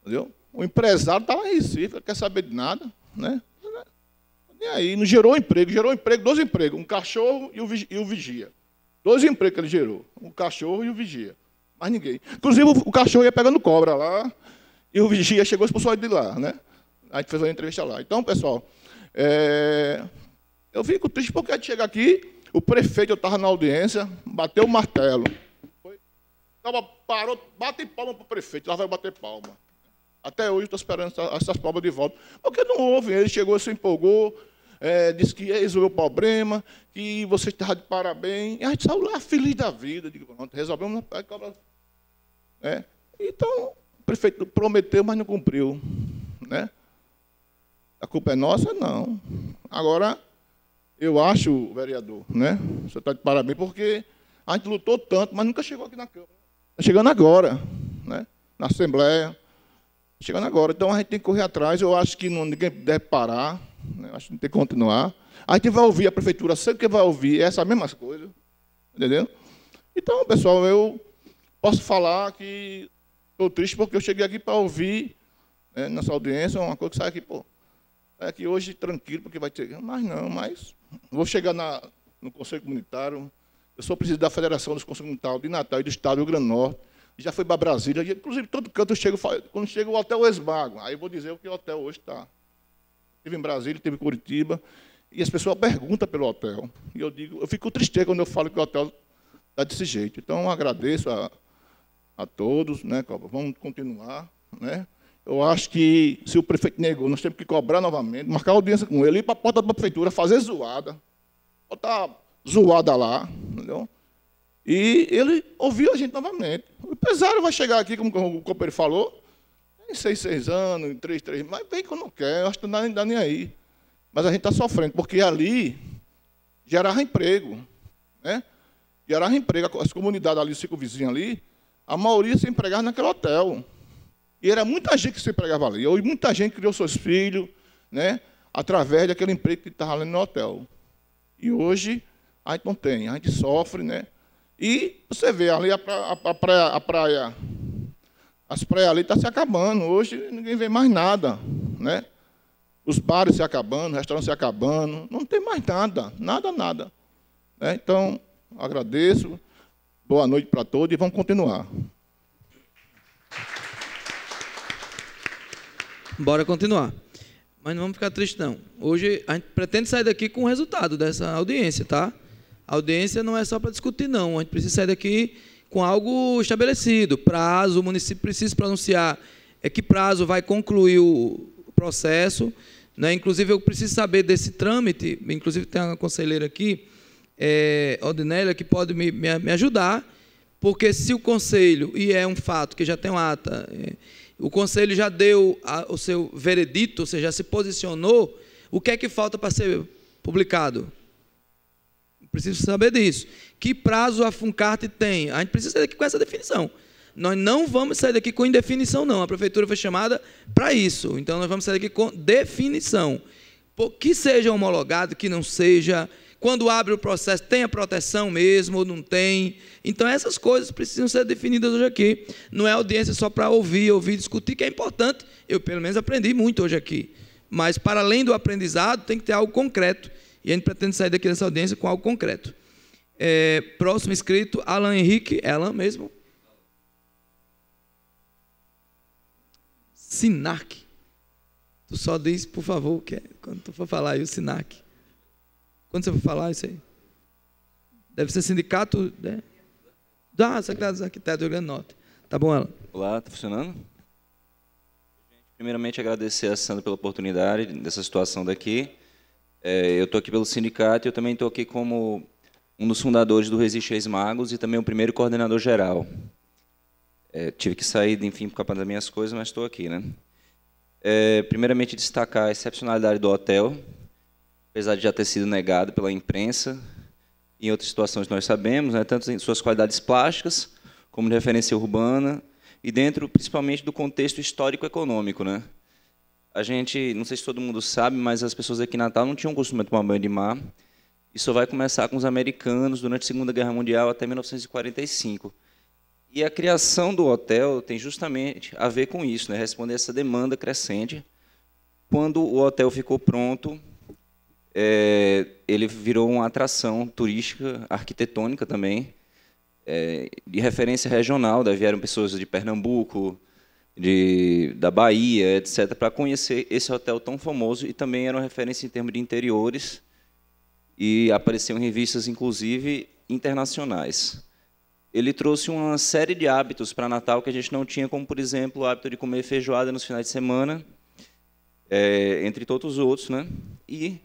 Entendeu? O empresário está lá em Recife, não quer saber de nada. Né? E aí, não gerou emprego, gerou emprego, dois empregos, um cachorro e o, e o vigia. Dois empregos que ele gerou, um cachorro e o vigia. Mas ninguém. Inclusive, o, o cachorro ia pegando cobra lá, e o vigia chegou e expulsou ele de lá, né? A gente fez uma entrevista lá. Então, pessoal, é, eu fico triste porque a gente chega aqui, o prefeito, eu estava na audiência, bateu o martelo. Foi, tava, parou, bate palma para o prefeito, lá vai bater palma. Até hoje estou esperando essas palmas de volta. Porque não houve, ele chegou, se empolgou, é, disse que resolveu é o problema, que você estava de parabéns. E a gente saiu lá feliz da vida, digo, pronto, resolvemos. É. Então, o prefeito prometeu, mas não cumpriu. Né? a culpa é nossa? Não. Agora, eu acho, vereador, né? Você está de parabéns, porque a gente lutou tanto, mas nunca chegou aqui na Câmara. Está chegando agora, né? Na Assembleia. Tá chegando agora. Então a gente tem que correr atrás. Eu acho que não, ninguém deve parar. Né? Acho que não tem que continuar. A gente vai ouvir a prefeitura, sempre que vai ouvir, é essa mesma coisa. Entendeu? Então, pessoal, eu posso falar que estou triste porque eu cheguei aqui para ouvir né, nessa audiência uma coisa que sai aqui, pô, é que hoje tranquilo, porque vai ter. Mas não, mas vou chegar na, no Conselho Comunitário. Eu sou presidente da Federação dos Conselhos Comunitários de Natal e do Estado do Rio Grande do Norte. Já fui para Brasília, e, inclusive todo canto eu chego, quando chega o hotel eu esmago. Aí eu vou dizer o que o hotel hoje está. Estive em Brasília, estive em Curitiba, e as pessoas perguntam pelo hotel. E eu digo, eu fico triste quando eu falo que o hotel está desse jeito. Então agradeço a, a todos, né, Copa? Vamos continuar, né? eu acho que se o prefeito negou, nós temos que cobrar novamente, marcar audiência com ele, ir para a porta da prefeitura, fazer zoada, botar zoada lá, entendeu? E ele ouviu a gente novamente. O empresário vai chegar aqui, como o copeiro falou, em seis, seis anos, em três, três, mas vem que eu não quero, eu acho que não dá nem aí. Mas a gente está sofrendo, porque ali gerava emprego, né? Gerava emprego, as comunidades ali, cinco vizinhos ali, a maioria se empregava naquele hotel. E era muita gente que se empregava ali. E muita gente criou seus filhos, né? Através daquele emprego que estava ali no hotel. E hoje a gente não tem, a gente sofre, né? E você vê ali a praia, a praia, a praia as praias ali estão tá se acabando. Hoje ninguém vê mais nada, né? Os bares se acabando, restaurantes se acabando, não tem mais nada, nada, nada. Né? Então, agradeço, boa noite para todos e vamos continuar. Bora continuar. Mas não vamos ficar tristes, não. Hoje a gente pretende sair daqui com o resultado dessa audiência, tá? A audiência não é só para discutir, não. A gente precisa sair daqui com algo estabelecido. Prazo, o município precisa pronunciar é que prazo vai concluir o processo. Né? Inclusive, eu preciso saber desse trâmite, inclusive tem uma conselheira aqui, é, Odinélia, que pode me, me, ajudar, porque se o conselho, e é um fato que já tem uma ata... É, o conselho já deu a, o seu veredito, ou seja, já se posicionou, o que é que falta para ser publicado? Preciso saber disso. Que prazo a Funcarte tem? A gente precisa sair daqui com essa definição. Nós não vamos sair daqui com indefinição, não. A prefeitura foi chamada para isso. Então, nós vamos sair daqui com definição. Que seja homologado, que não seja quando abre o processo, tem a proteção mesmo ou não tem? Então, essas coisas precisam ser definidas hoje aqui. Não é audiência só para ouvir, ouvir, discutir, que é importante. Eu, pelo menos, aprendi muito hoje aqui. Mas, para além do aprendizado, tem que ter algo concreto. E a gente pretende sair daqui dessa audiência com algo concreto. É, próximo inscrito, Alan Henrique. É Alan mesmo? Sinac. Tu só diz, por favor, que é, quando tu for falar aí o Sinac. Quando você for falar isso aí? Deve ser sindicato, né? Ah, Secretaria dos Arquitetos do Rio Grande do Norte. Tá bom, ela? Olá, tá funcionando? Primeiramente, agradecer a Sandra pela oportunidade dessa situação daqui. É, eu estou aqui pelo sindicato e eu também estou aqui como um dos fundadores do Resiste Ex Magos e também o primeiro coordenador geral. É, tive que sair, enfim, por causa das minhas coisas, mas estou aqui, né? É, primeiramente, destacar a excepcionalidade do hotel, apesar de já ter sido negado pela imprensa. Em outras situações nós sabemos, né, tanto em suas qualidades plásticas, como de referência urbana, e dentro principalmente do contexto histórico-econômico. Né? A gente, não sei se todo mundo sabe, mas as pessoas aqui em Natal não tinham costume de tomar banho de mar, Isso vai começar com os americanos durante a Segunda Guerra Mundial até 1945. E a criação do hotel tem justamente a ver com isso, né? responder essa demanda crescente. Quando o hotel ficou pronto, é, ele virou uma atração turística, arquitetônica também, é, de referência regional. Daí né? vieram pessoas de Pernambuco, de, da Bahia, etc., para conhecer esse hotel tão famoso e também era uma referência em termos de interiores e apareceu em revistas, inclusive, internacionais. Ele trouxe uma série de hábitos para Natal que a gente não tinha, como, por exemplo, o hábito de comer feijoada nos finais de semana, é, entre todos os outros, né? E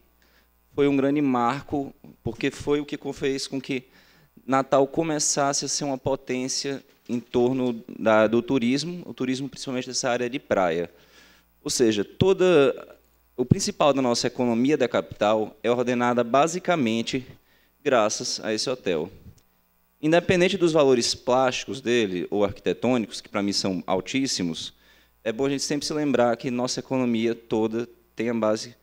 foi um grande marco, porque foi o que fez com que Natal começasse a ser uma potência em torno da, do turismo, o turismo principalmente dessa área de praia. Ou seja, toda o principal da nossa economia da capital é ordenada basicamente graças a esse hotel. Independente dos valores plásticos dele ou arquitetônicos, que para mim são altíssimos, é bom a gente sempre se lembrar que nossa economia toda tem a base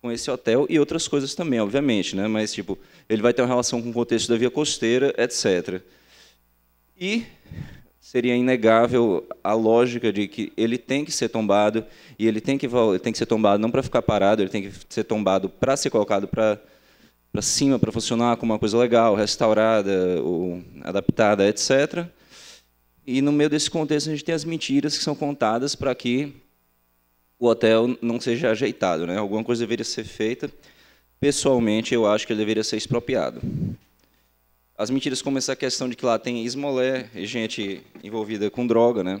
com esse hotel e outras coisas também, obviamente, né? Mas tipo, ele vai ter uma relação com o contexto da via costeira, etc. E seria inegável a lógica de que ele tem que ser tombado e ele tem que ele tem que ser tombado não para ficar parado, ele tem que ser tombado para ser colocado para para cima para funcionar como uma coisa legal, restaurada ou adaptada, etc. E no meio desse contexto a gente tem as mentiras que são contadas para que o hotel não seja ajeitado, né? Alguma coisa deveria ser feita. Pessoalmente, eu acho que ele deveria ser expropriado. As mentiras como essa questão de que lá tem esmolé e gente envolvida com droga, né?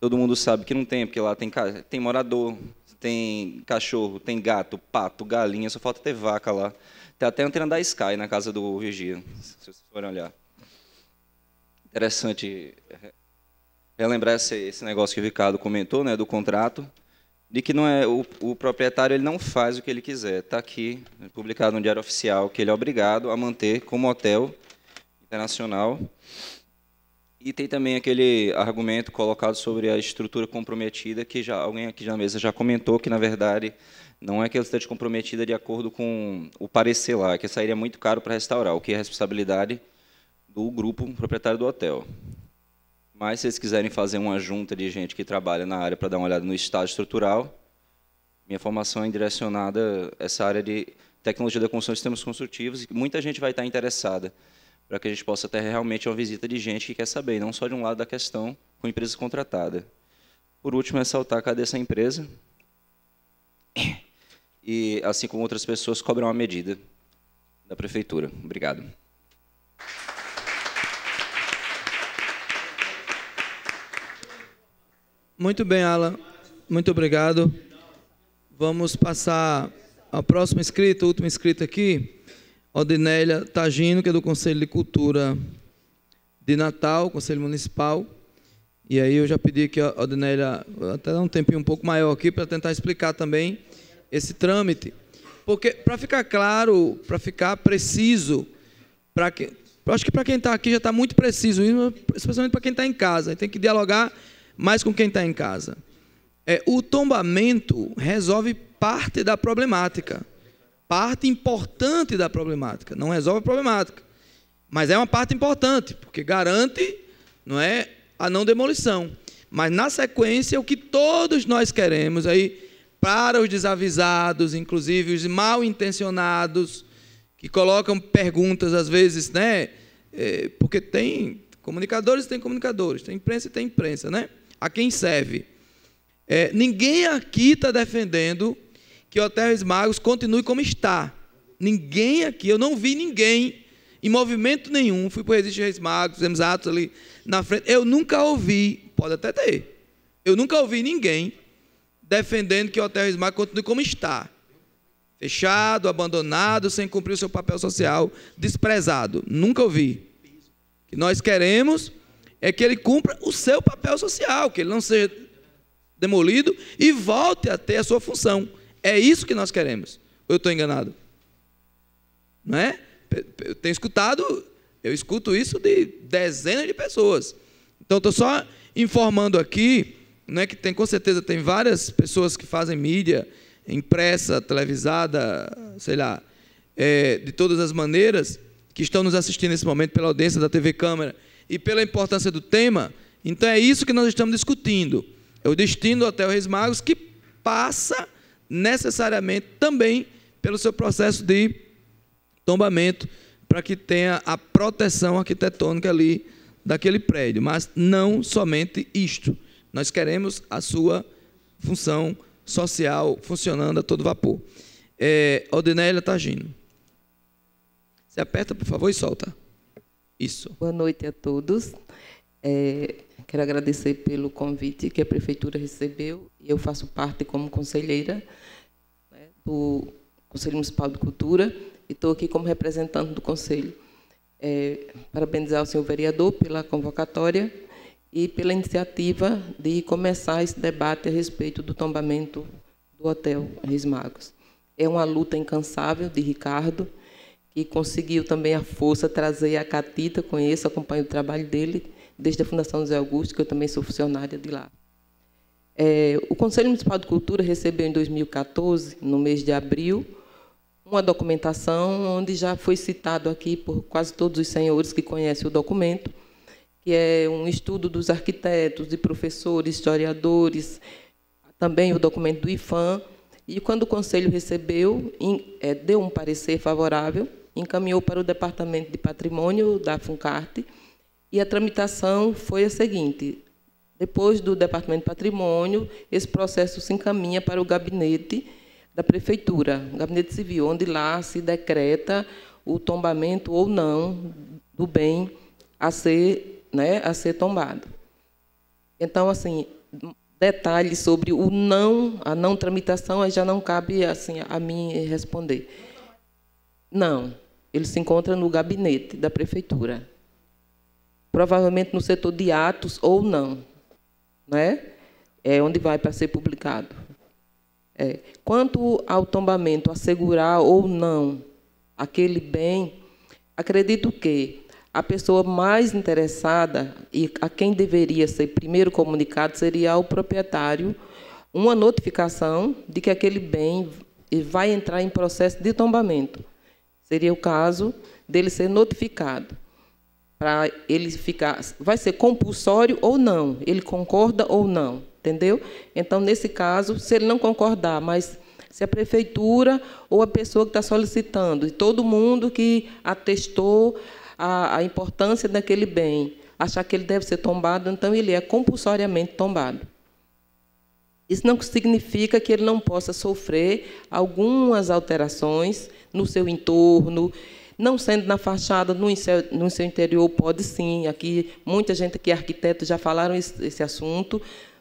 Todo mundo sabe que não tem, porque lá tem, tem morador, tem cachorro, tem gato, pato, galinha, só falta ter vaca lá. Tem até antena da Sky na casa do Vigia, se vocês forem olhar. Interessante relembrar esse, esse negócio que o Ricardo comentou, né, do contrato de que não é o, o, proprietário ele não faz o que ele quiser. Está aqui publicado no Diário Oficial que ele é obrigado a manter como hotel internacional. E tem também aquele argumento colocado sobre a estrutura comprometida que já alguém aqui na mesa já comentou que na verdade não é que ela esteja comprometida de acordo com o parecer lá, que sairia muito caro para restaurar, o que é responsabilidade do grupo proprietário do hotel. Mas se vocês quiserem fazer uma junta de gente que trabalha na área para dar uma olhada no estado estrutural, minha formação é direcionada a essa área de tecnologia da construção de sistemas construtivos e muita gente vai estar interessada para que a gente possa ter realmente uma visita de gente que quer saber, não só de um lado da questão com empresa contratada. Por último, é saltar cadê essa empresa? E, assim como outras pessoas, cobram uma medida da prefeitura. Obrigado. Muito bem, Alan. Muito obrigado. Vamos passar ao próximo inscrito, último inscrito aqui, Odinélia Tagino, que é do Conselho de Cultura de Natal, Conselho Municipal. E aí eu já pedi que a Odinélia até dar um tempinho um pouco maior aqui para tentar explicar também esse trâmite. Porque, para ficar claro, para ficar preciso, para que, acho que para quem está aqui já está muito preciso, especialmente para quem está em casa, tem que dialogar mas com quem está em casa. É, o tombamento resolve parte da problemática, parte importante da problemática. Não resolve a problemática, mas é uma parte importante, porque garante não é, a não demolição. Mas na sequência, o que todos nós queremos aí, para os desavisados, inclusive os mal intencionados, que colocam perguntas às vezes, né? É, porque tem comunicadores, tem comunicadores, tem imprensa e tem imprensa, né? a quem serve. É, ninguém aqui está defendendo que o Hotel Esmagos continue como está. Ninguém aqui, eu não vi ninguém em movimento nenhum. Fui para o Resistir Reis Magos, fizemos atos ali na frente. Eu nunca ouvi, pode até ter, eu nunca ouvi ninguém defendendo que o Hotel Esmagos continue como está. Fechado, abandonado, sem cumprir o seu papel social, desprezado. Nunca ouvi. Que nós queremos é que ele cumpra o seu papel social, que ele não seja demolido e volte a ter a sua função. É isso que nós queremos. Ou eu estou enganado? Não é? Eu tenho escutado, eu escuto isso de dezenas de pessoas. Então, estou só informando aqui, não é que tem, com certeza, tem várias pessoas que fazem mídia, impressa, televisada, sei lá, é, de todas as maneiras, que estão nos assistindo nesse momento pela audiência da TV Câmara e pela importância do tema, então é isso que nós estamos discutindo. É o destino do Hotel Reis Magos que passa necessariamente também pelo seu processo de tombamento para que tenha a proteção arquitetônica ali daquele prédio, mas não somente isto. Nós queremos a sua função social funcionando a todo vapor. É, Odinélia Tagino. Você aperta, por favor, e solta. Isso. Boa noite a todos. É, quero agradecer pelo convite que a prefeitura recebeu e eu faço parte como conselheira né, do Conselho Municipal de Cultura e estou aqui como representante do conselho. É, parabenizar o senhor vereador pela convocatória e pela iniciativa de começar esse debate a respeito do tombamento do hotel Reis Magos. É uma luta incansável de Ricardo que conseguiu também a força trazer a Catita, conheço, acompanho o trabalho dele desde a Fundação José Augusto, que eu também sou funcionária de lá. É, o Conselho Municipal de Cultura recebeu em 2014, no mês de abril, uma documentação onde já foi citado aqui por quase todos os senhores que conhecem o documento, que é um estudo dos arquitetos, de professores, historiadores, também o documento do IFAM, e quando o Conselho recebeu, é, deu um parecer favorável, encaminhou para o Departamento de Patrimônio da Funcarte e a tramitação foi a seguinte. Depois do Departamento de Patrimônio, esse processo se encaminha para o gabinete da Prefeitura, o gabinete civil, onde lá se decreta o tombamento ou não do bem a ser, né, a ser tombado. Então, assim, detalhes sobre o não, a não tramitação, aí já não cabe assim a mim responder. Não, ele se encontra no gabinete da prefeitura. Provavelmente no setor de atos ou não. Né? É onde vai para ser publicado. É. Quanto ao tombamento, assegurar ou não aquele bem, acredito que a pessoa mais interessada e a quem deveria ser primeiro comunicado seria o proprietário, uma notificação de que aquele bem vai entrar em processo de tombamento. Seria o caso dele ser notificado para ele ficar, vai ser compulsório ou não, ele concorda ou não, entendeu? Então, nesse caso, se ele não concordar, mas se a prefeitura ou a pessoa que está solicitando, e todo mundo que atestou a, a importância daquele bem, achar que ele deve ser tombado, então ele é compulsoriamente tombado. Isso não significa que ele não possa sofrer algumas alterações no seu entorno. Não sendo na fachada, no seu, no seu interior, pode sim. Aqui, muita gente que é arquiteto já falaram esse, esse assunto,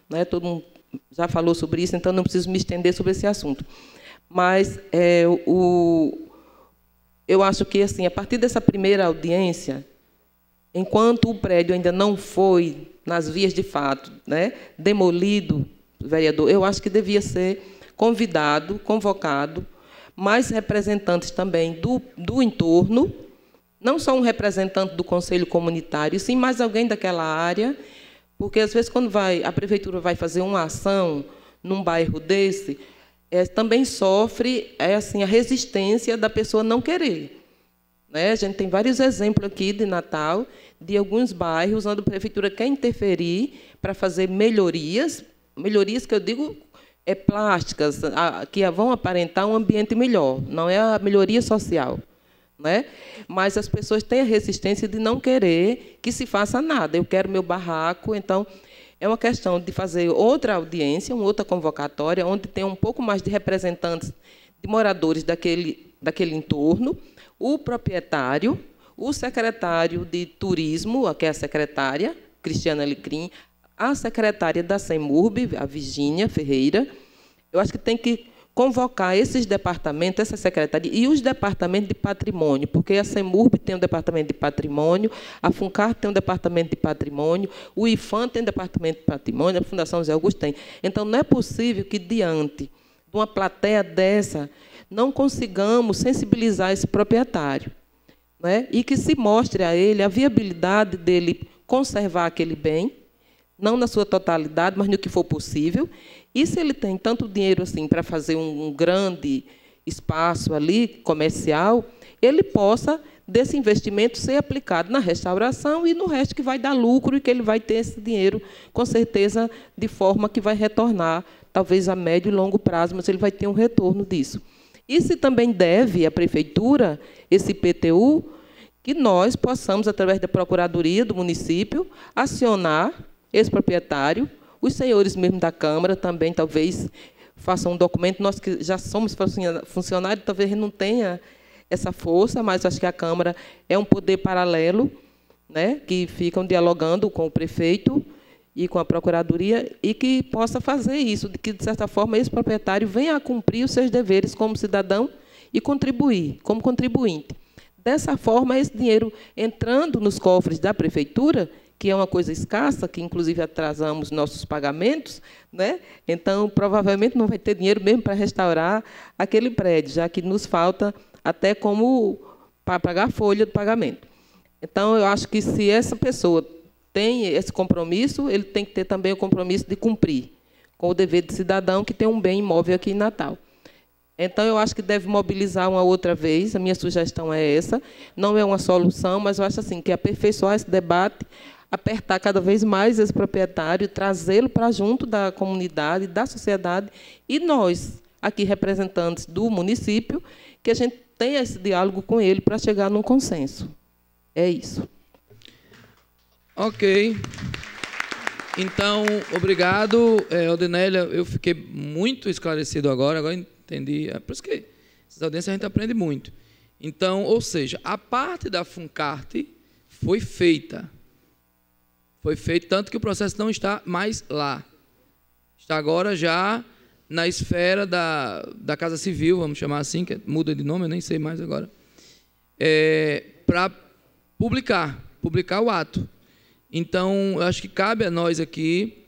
né? todo mundo já falou sobre isso, então não preciso me estender sobre esse assunto. Mas é, o, eu acho que, assim, a partir dessa primeira audiência, enquanto o prédio ainda não foi, nas vias de fato, né, demolido, vereador, eu acho que devia ser convidado, convocado, mais representantes também do, do entorno, não só um representante do conselho comunitário, sim mais alguém daquela área, porque às vezes quando vai a prefeitura vai fazer uma ação num bairro desse, é, também sofre é, assim a resistência da pessoa não querer. Né? A gente tem vários exemplos aqui de Natal, de alguns bairros onde a prefeitura quer interferir para fazer melhorias, melhorias que eu digo é plásticas, a, que vão aparentar um ambiente melhor, não é a melhoria social. Né? Mas as pessoas têm a resistência de não querer que se faça nada. Eu quero meu barraco, então é uma questão de fazer outra audiência, uma outra convocatória, onde tem um pouco mais de representantes de moradores daquele, daquele entorno, o proprietário, o secretário de turismo, que é a secretária, Cristiana Licrim, a secretária da SEMURB, a virginia Ferreira, eu acho que tem que convocar esses departamentos, essa secretaria e os departamentos de patrimônio, porque a CEMURB tem um departamento de patrimônio, a FUNCAR tem um departamento de patrimônio, o IFAM tem um departamento de patrimônio, a Fundação José Augusto tem. Então, não é possível que, diante de uma plateia dessa, não consigamos sensibilizar esse proprietário né? e que se mostre a ele a viabilidade dele conservar aquele bem, não na sua totalidade, mas no que for possível, e se ele tem tanto dinheiro assim para fazer um grande espaço ali comercial, ele possa desse investimento ser aplicado na restauração e no resto que vai dar lucro e que ele vai ter esse dinheiro com certeza de forma que vai retornar, talvez a médio e longo prazo, mas ele vai ter um retorno disso. E se também deve à prefeitura esse PTU, que nós possamos através da procuradoria do município acionar esse proprietário os senhores mesmo da Câmara também talvez façam um documento. Nós que já somos funcionários, talvez não tenha essa força, mas acho que a Câmara é um poder paralelo, né, que ficam dialogando com o prefeito e com a Procuradoria e que possa fazer isso, de que, de certa forma, esse proprietário venha a cumprir os seus deveres como cidadão e contribuir, como contribuinte. Dessa forma, esse dinheiro entrando nos cofres da Prefeitura, que é uma coisa escassa, que inclusive atrasamos nossos pagamentos, né? então provavelmente não vai ter dinheiro mesmo para restaurar aquele prédio, já que nos falta até como para pagar a folha do pagamento. Então, eu acho que se essa pessoa tem esse compromisso, ele tem que ter também o compromisso de cumprir com o dever de cidadão que tem um bem imóvel aqui em Natal. Então, eu acho que deve mobilizar uma outra vez, a minha sugestão é essa. Não é uma solução, mas eu acho assim que aperfeiçoar esse debate apertar cada vez mais esse proprietário, trazê-lo para junto da comunidade, da sociedade e nós, aqui representantes do município, que a gente tenha esse diálogo com ele para chegar num consenso. É isso. Ok. Então, obrigado, é, Eu fiquei muito esclarecido agora, agora entendi. É por isso que essas audiências a gente aprende muito. Então, ou seja, a parte da FUNCART foi feita. Foi feito, tanto que o processo não está mais lá. Está agora já na esfera da, da Casa Civil, vamos chamar assim, que é- muda de nome, eu nem sei mais agora, é, para publicar, publicar o ato. Então, eu acho que cabe a nós aqui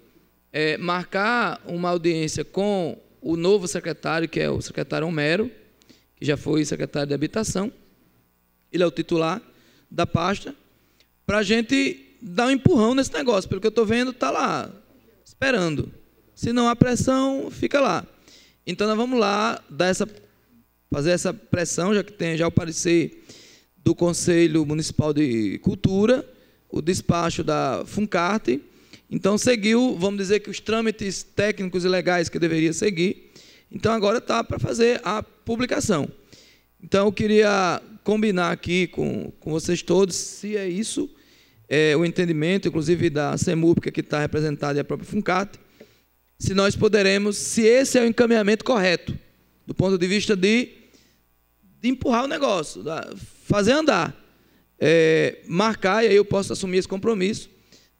é, marcar uma audiência com o novo secretário, que é o secretário Homero, que já foi secretário de Habitação, ele é o titular da pasta, para a gente dar um empurrão nesse negócio. Pelo que eu estou vendo, está lá, esperando. Se não há pressão, fica lá. Então nós vamos lá dar essa, fazer essa pressão, já que tem já o parecer do Conselho Municipal de Cultura, o despacho da Funcarte. Então seguiu, vamos dizer que os trâmites técnicos e legais que deveria seguir. Então agora está para fazer a publicação. Então eu queria combinar aqui com, com vocês todos, se é isso é, o entendimento, inclusive da CEMUP, que é está representada e a própria FUNCAT, se nós poderemos, se esse é o encaminhamento correto, do ponto de vista de, de empurrar o negócio, fazer andar, é, marcar, e aí eu posso assumir esse compromisso,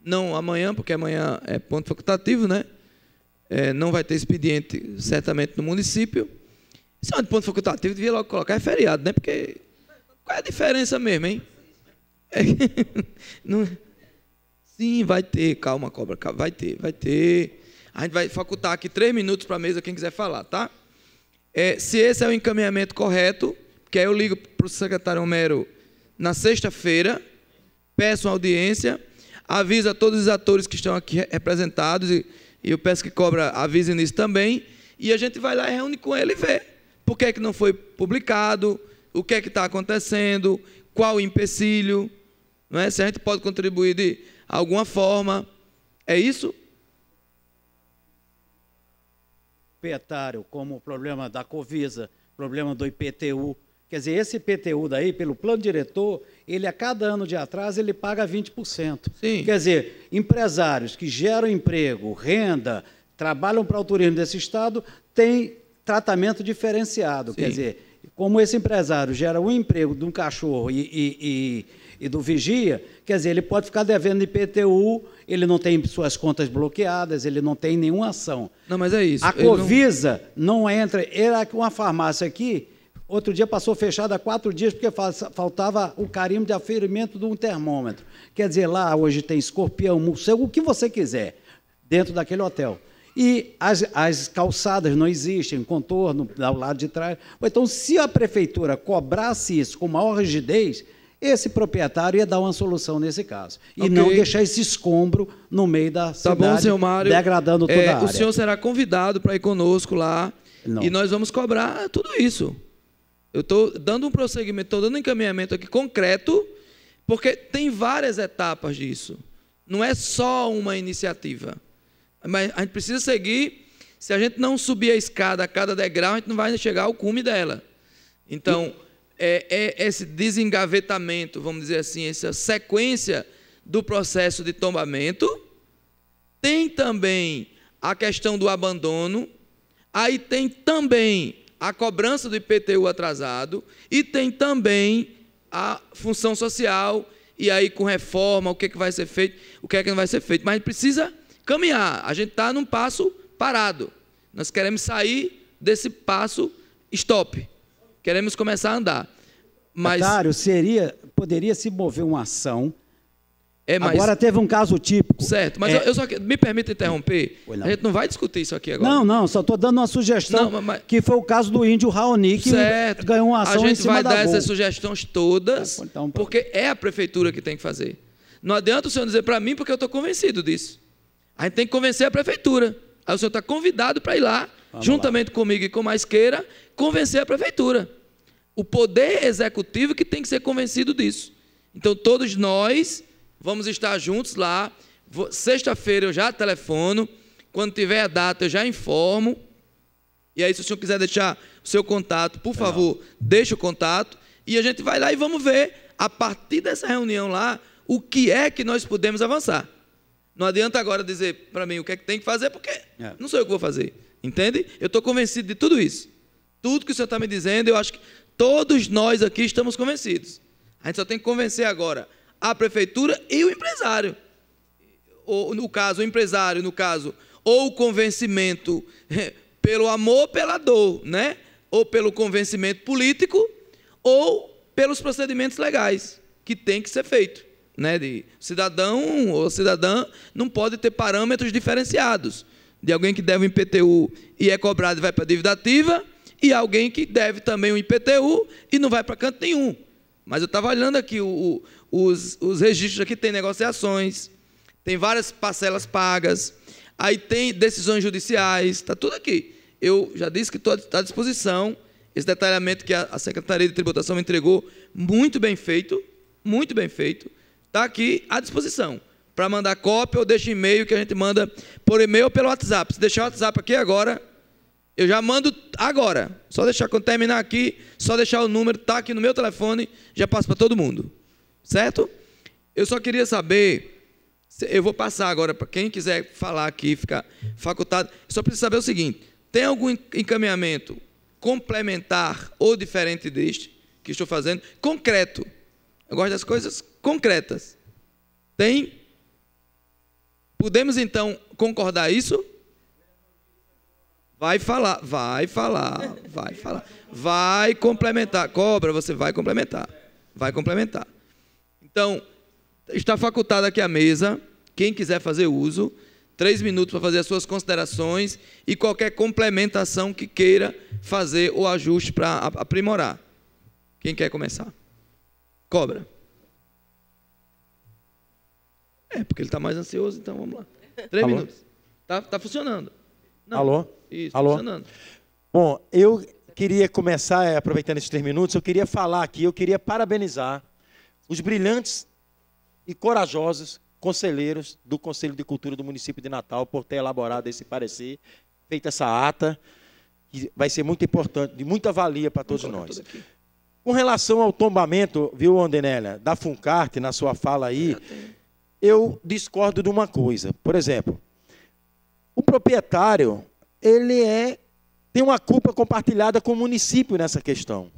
não amanhã, porque amanhã é ponto facultativo, né? É, não vai ter expediente, certamente, no município. Se é um ponto facultativo, devia logo colocar é feriado, né? Porque qual é a diferença mesmo, hein? (laughs) Não... É? Sim, vai ter, calma, cobra, calma. vai ter, vai ter. A gente vai facultar aqui três minutos para a mesa, quem quiser falar, tá? É, se esse é o encaminhamento correto, que aí eu ligo para o secretário Homero na sexta-feira, peço uma audiência, aviso a todos os atores que estão aqui representados, e, e eu peço que cobra avise nisso também, e a gente vai lá e reúne com ele e vê por que, é que não foi publicado, o que é que está acontecendo, qual o empecilho, não é? Se a gente pode contribuir de alguma forma, é isso? Petário, como o problema da Covisa, problema do IPTU. Quer dizer, esse IPTU daí, pelo plano diretor, ele a cada ano de atraso ele paga 20%. Sim. Quer dizer, empresários que geram emprego, renda, trabalham para o turismo desse estado, têm tratamento diferenciado. Sim. Quer dizer, como esse empresário gera um emprego de um cachorro e, e, e e do vigia, quer dizer, ele pode ficar devendo IPTU, ele não tem suas contas bloqueadas, ele não tem nenhuma ação. Não, mas é isso. A Covisa não... não entra. Era uma farmácia aqui, outro dia passou fechada há quatro dias porque faltava o carimbo de aferimento de um termômetro. Quer dizer, lá hoje tem escorpião, morcego, o que você quiser, dentro daquele hotel. E as, as calçadas não existem, contorno ao lado de trás. Então, se a prefeitura cobrasse isso com maior rigidez, esse proprietário ia dar uma solução nesse caso. E okay. não deixar esse escombro no meio da tá cidade, bom, senhor Mário. degradando toda é, a área. O senhor será convidado para ir conosco lá não. e nós vamos cobrar tudo isso. Eu estou dando um prosseguimento, estou dando um encaminhamento aqui concreto, porque tem várias etapas disso. Não é só uma iniciativa. Mas a gente precisa seguir. Se a gente não subir a escada a cada degrau, a gente não vai chegar ao cume dela. Então, e é, é esse desengavetamento, vamos dizer assim, essa sequência do processo de tombamento. Tem também a questão do abandono. Aí tem também a cobrança do IPTU atrasado e tem também a função social e aí com reforma, o que, é que vai ser feito, o que é que não vai ser feito. Mas precisa caminhar. A gente está num passo parado. Nós queremos sair desse passo stop queremos começar a andar. Mas Otário, seria, poderia se mover uma ação. É, mas, agora teve um caso típico. Certo, mas é, eu, só me permita interromper. Não. A gente não vai discutir isso aqui agora. Não, não, só estou dando uma sugestão não, mas, que foi o caso do índio Raoni que certo. ganhou uma ação. A gente vai dar essas sugestões todas, então, então porque é a prefeitura que tem que fazer. Não adianta o senhor dizer para mim, porque eu estou convencido disso. A gente tem que convencer a prefeitura. Aí o senhor está convidado para ir lá juntamente lá. comigo e com mais queira, convencer a prefeitura. O poder executivo que tem que ser convencido disso. Então, todos nós vamos estar juntos lá. Sexta-feira eu já telefono. Quando tiver a data, eu já informo. E aí, se o senhor quiser deixar o seu contato, por favor, Legal. deixe o contato. E a gente vai lá e vamos ver, a partir dessa reunião lá, o que é que nós podemos avançar. Não adianta agora dizer para mim o que é que tem que fazer, porque é. não sou eu que vou fazer. Entende? Eu estou convencido de tudo isso. Tudo que o Senhor está me dizendo, eu acho que todos nós aqui estamos convencidos. A gente só tem que convencer agora a prefeitura e o empresário. Ou, no caso, o empresário, no caso, ou o convencimento eh, pelo amor, pela dor, né? Ou pelo convencimento político, ou pelos procedimentos legais que tem que ser feito, né? De cidadão ou cidadã não pode ter parâmetros diferenciados de alguém que deve um IPTU e é cobrado e vai para a dívida ativa, e alguém que deve também um IPTU e não vai para canto nenhum. Mas eu estava olhando aqui, o, o, os, os registros aqui tem negociações, tem várias parcelas pagas, aí tem decisões judiciais, está tudo aqui. Eu já disse que estou à disposição. Esse detalhamento que a, a Secretaria de Tributação me entregou, muito bem feito, muito bem feito, está aqui à disposição para mandar cópia ou deixa e-mail que a gente manda por e-mail ou pelo WhatsApp. Se deixar o WhatsApp aqui agora, eu já mando agora. Só deixar quando terminar aqui, só deixar o número, tá aqui no meu telefone, já passo para todo mundo. Certo? Eu só queria saber. Eu vou passar agora para quem quiser falar aqui, ficar facultado. Só preciso saber o seguinte: tem algum encaminhamento complementar ou diferente deste que estou fazendo? Concreto. Eu gosto das coisas concretas. Tem Podemos então concordar isso? Vai falar, vai falar, vai falar. Vai complementar. Cobra, você vai complementar. Vai complementar. Então, está facultada aqui a mesa. Quem quiser fazer uso, três minutos para fazer as suas considerações e qualquer complementação que queira fazer o ajuste para aprimorar. Quem quer começar? Cobra. É, porque ele está mais ansioso, então vamos lá. Três Alô? minutos. Tá, tá funcionando. Não, Alô? Isso, tá Alô? funcionando. Bom, eu queria começar, é, aproveitando esses três minutos, eu queria falar aqui, eu queria parabenizar os brilhantes e corajosos conselheiros do Conselho de Cultura do município de Natal por ter elaborado esse parecer, feito essa ata, que vai ser muito importante, de muita valia para todos nós. Com relação ao tombamento, viu, Andenélia, da Funcarte, na sua fala aí, eu discordo de uma coisa. Por exemplo, o proprietário ele é tem uma culpa compartilhada com o município nessa questão.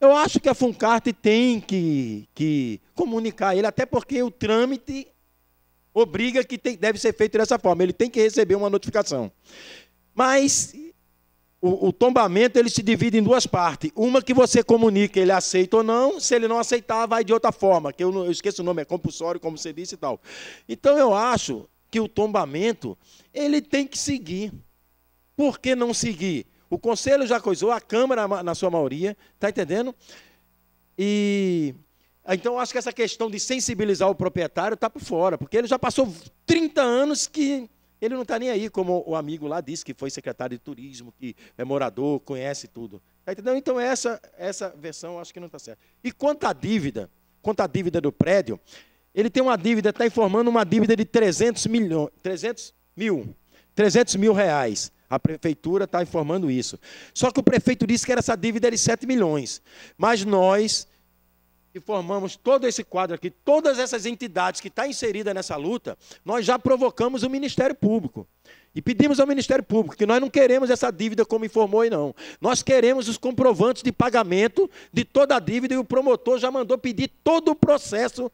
Eu acho que a FUNCART tem que, que comunicar ele, até porque o trâmite obriga que tem, deve ser feito dessa forma. Ele tem que receber uma notificação. Mas o, o, tombamento ele se divide em duas partes. Uma que você comunica, ele aceita ou não. Se ele não aceitar, vai de outra forma, que eu, não, eu esqueço o nome, é compulsório, como você disse e tal. Então eu acho que o tombamento ele tem que seguir. Por que não seguir? O conselho já coisou, a Câmara, na sua maioria, está entendendo? E então, acho que essa questão de sensibilizar o proprietário está por fora, porque ele já passou 30 anos que ele não está nem aí, como o amigo lá disse, que foi secretário de turismo, que é morador, conhece tudo. Tá entendendo? Então, essa, essa versão acho que não está certa. E quanto à dívida, quanto à dívida do prédio, ele tem uma dívida, está informando uma dívida de 300, milhões, 300 mil. 300 mil reais. A prefeitura está informando isso. Só que o prefeito disse que essa dívida era de 7 milhões. Mas nós e formamos todo esse quadro aqui, todas essas entidades que estão tá inseridas nessa luta, nós já provocamos o Ministério Público. E pedimos ao Ministério Público que nós não queremos essa dívida como informou e não. Nós queremos os comprovantes de pagamento de toda a dívida e o promotor já mandou pedir todo o processo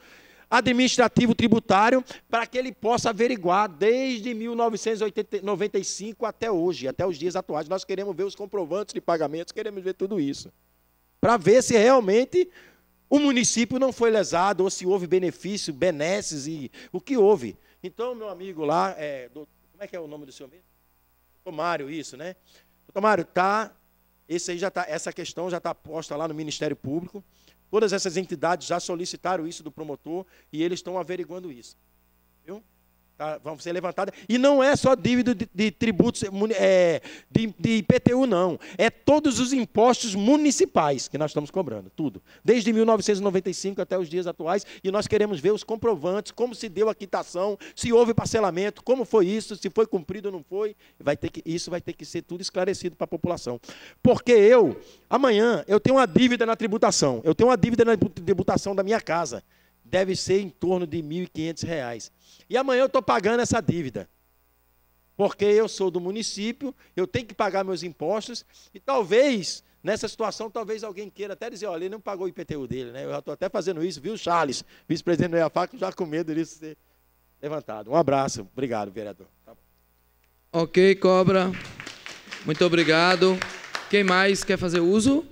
administrativo tributário para que ele possa averiguar desde 1995 até hoje, até os dias atuais. Nós queremos ver os comprovantes de pagamentos, queremos ver tudo isso. Para ver se realmente o município não foi lesado, ou se houve benefício, benesses e o que houve. Então, meu amigo lá, é, do, como é que é o nome do senhor mesmo? Tomário, isso, né? Tomário, tá, esse aí já tá, essa questão já está posta lá no Ministério Público. Todas essas entidades já solicitaram isso do promotor e eles estão averiguando isso. Viu? Tá? vão ser levantadas. E não é só dívida de, de tributos é, de, de, IPTU, não. É todos os impostos municipais que nós estamos cobrando, tudo. Desde 1995 até os dias atuais, e nós queremos ver os comprovantes, como se deu a quitação, se houve parcelamento, como foi isso, se foi cumprido ou não foi. Vai ter que, isso vai ter que ser tudo esclarecido para a população. Porque eu, amanhã, eu tenho uma dívida na tributação, eu tenho uma dívida na tributação da minha casa deve ser em torno de R$ 1.500. E amanhã eu estou pagando essa dívida. Porque eu sou do município, eu tenho que pagar meus impostos, e talvez, nessa situação, talvez alguém queira até dizer, olha, ele não pagou o IPTU dele, né? Eu já estou até fazendo isso, viu, Charles, vice-presidente do EAFAC, já com medo disso ser levantado. Um abraço, obrigado, vereador. Tá ok, Cobra, muito obrigado. Quem mais quer fazer uso?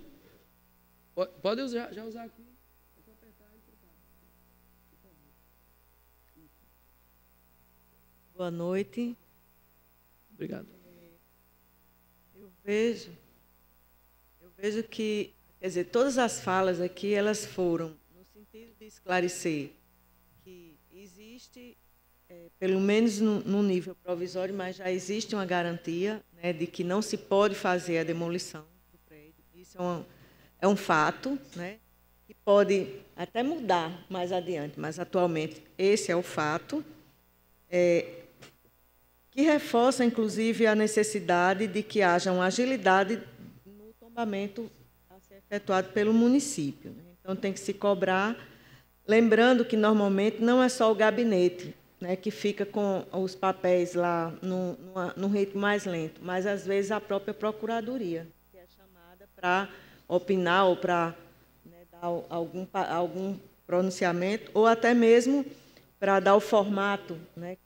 Pode usar, já usar aqui. Boa noite. Obrigado. Eu vejo, eu vejo que, quer dizer, todas as falas aqui elas foram no sentido de esclarecer que existe, é, pelo menos no, no, nível provisório, mas já existe uma garantia né, de que não se pode fazer a demolição do prédio. Isso é, um é um fato, né? Que pode até mudar mais adiante, mas atualmente esse é o fato. É, que reforça, inclusive, a necessidade de que haja uma agilidade no tombamento a ser efetuado pelo município. Né? Então, tem que se cobrar, lembrando que, normalmente, não é só o gabinete né, que fica com os papéis lá num, ritmo mais lento, mas, às vezes, a própria procuradoria, que é chamada para opinar ou para né, dar algum, algum pronunciamento, ou até mesmo para dar o formato né,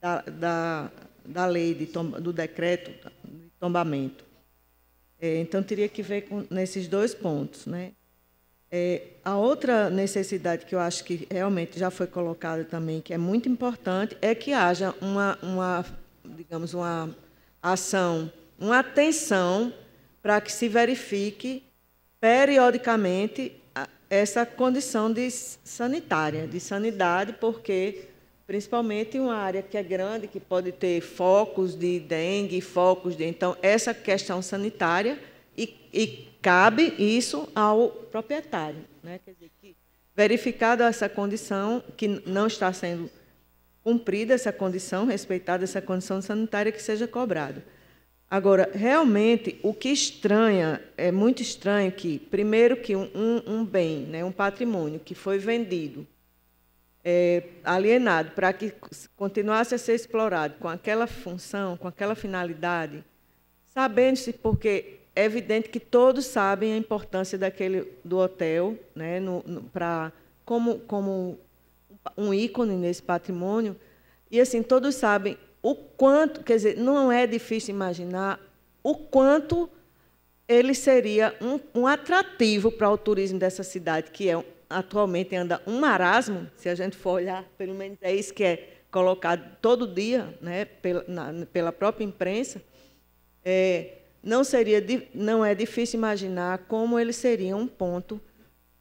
da, da, da lei, de do decreto de tombamento. É, então, teria que ver com, nesses dois pontos. Né? É, a outra necessidade que eu acho que realmente já foi colocada também, que é muito importante, é que haja uma, uma digamos, uma ação, uma atenção para que se verifique periodicamente essa condição de sanitária, de sanidade, porque principalmente em uma área que é grande, que pode ter focos de dengue, focos de. Então, essa questão sanitária, e, e cabe isso ao proprietário. Né? Quer dizer, que verificada essa condição, que não está sendo cumprida essa condição, respeitada essa condição sanitária, que seja cobrado. Agora, realmente, o que estranha, é muito estranho que, primeiro, que um, um bem, né, um patrimônio que foi vendido é, alienado para que continuasse a ser explorado com aquela função, com aquela finalidade, sabendo-se, porque é evidente que todos sabem a importância daquele do hotel, né, no, no, como, como um ícone nesse patrimônio, e assim todos sabem o quanto, quer dizer, não é difícil imaginar o quanto ele seria um, um atrativo para o turismo dessa cidade, que é atualmente anda um marasmo, se a gente for olhar, pelo menos é isso que é colocado todo dia né, pela, na, pela própria imprensa, é, não, seria, não é difícil imaginar como ele seria um ponto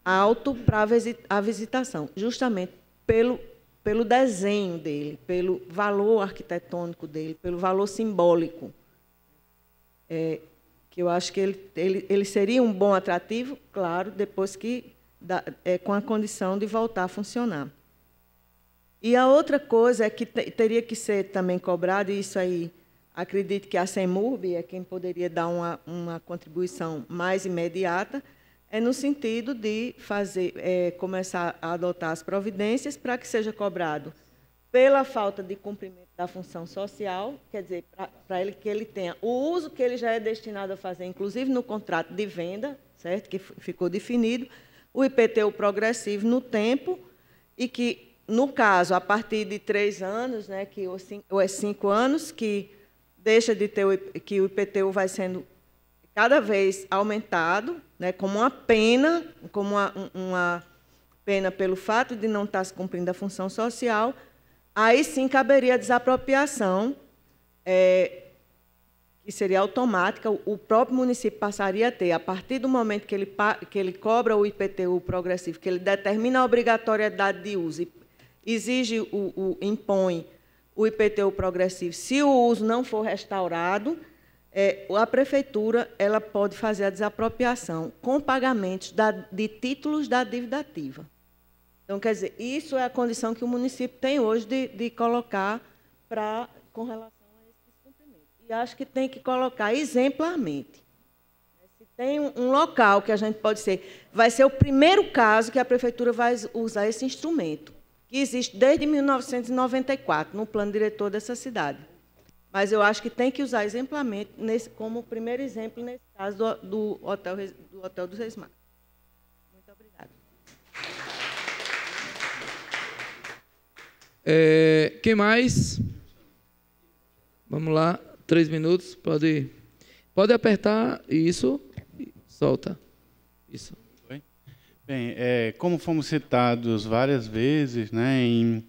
alto para a visitação, justamente pelo, pelo desenho dele, pelo valor arquitetônico dele, pelo valor simbólico. É, que eu acho que ele, ele, ele seria um bom atrativo, claro, depois que da, é, com a condição de voltar a funcionar. E a outra coisa é que teria que ser também cobrado, e isso aí acredito que a CEMURB é quem poderia dar uma, uma contribuição mais imediata, é no sentido de fazer, é, começar a adotar as providências para que seja cobrado pela falta de cumprimento da função social, quer dizer, para ele que ele tenha o uso que ele já é destinado a fazer, inclusive no contrato de venda, certo, que ficou definido, o IPTU progressivo no tempo e que, no caso, a partir de três anos, né, que, ou é cinco anos, que deixa de ter o, que o IPTU vai sendo cada vez aumentado, né, como uma pena, como uma, uma pena pelo fato de não estar tá se cumprindo a função social, aí sim caberia a desapropriação é, que seria automática, o próprio município passaria a ter, a partir do momento que ele, que ele cobra o IPTU progressivo, que ele determina a obrigatoriedade de uso e exige, o, o, impõe o IPTU progressivo, se o uso não for restaurado, é, a prefeitura ela pode fazer a desapropriação com pagamentos da, de títulos da dívida ativa. Então, quer dizer, isso é a condição que o município tem hoje de, de colocar para com relação e acho que tem que colocar exemplarmente. Se tem um local que a gente pode ser, vai ser o primeiro caso que a prefeitura vai usar esse instrumento, que existe desde 1994 no plano diretor dessa cidade. Mas eu acho que tem que usar exemplarmente nesse, como primeiro exemplo nesse caso do, do hotel do hotel dos Reis Magos. Muito obrigada. É, quem mais? Vamos lá. Três minutos, pode, pode apertar isso, solta. Isso. Bem, é, como fomos citados várias vezes, né, em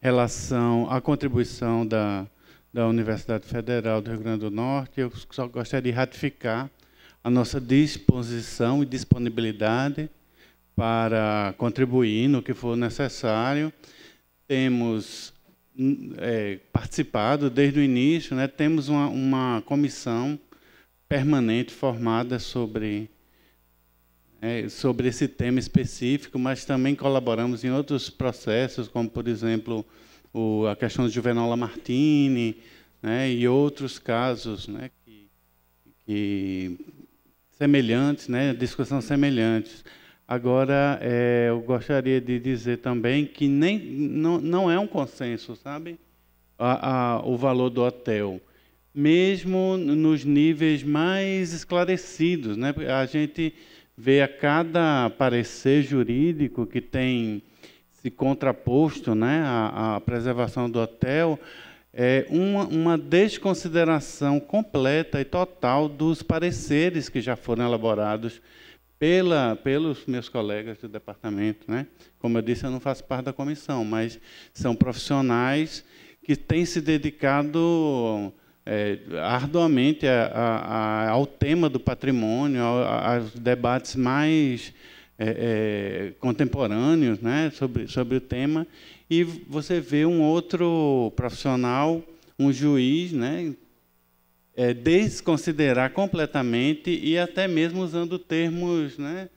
relação à contribuição da, da Universidade Federal do Rio Grande do Norte, eu só gostaria de ratificar a nossa disposição e disponibilidade para contribuir no que for necessário. Temos é, participado desde o início, né, temos uma, uma, comissão permanente formada sobre, é, sobre esse tema específico, mas também colaboramos em outros processos, como, por exemplo, o, a questão do Juvenal Lamartine né, e outros casos né, que, que semelhantes, né, discussão semelhantes. Agora, é, eu gostaria de dizer também que nem, não, não é um consenso, sabe? A, a, o valor do hotel. Mesmo nos níveis mais esclarecidos, né? a gente vê a cada parecer jurídico que tem se contraposto né, à, à preservação do hotel, é uma, uma desconsideração completa e total dos pareceres que já foram elaborados pela, pelos meus colegas do departamento. Né? Como eu disse, eu não faço parte da comissão, mas são profissionais que têm se dedicado é, arduamente a, a, a, ao tema do patrimônio, aos debates mais é, é, contemporâneos né? sobre, sobre o tema. E você vê um outro profissional, um juiz, né? é, desconsiderar completamente e até mesmo usando termos né,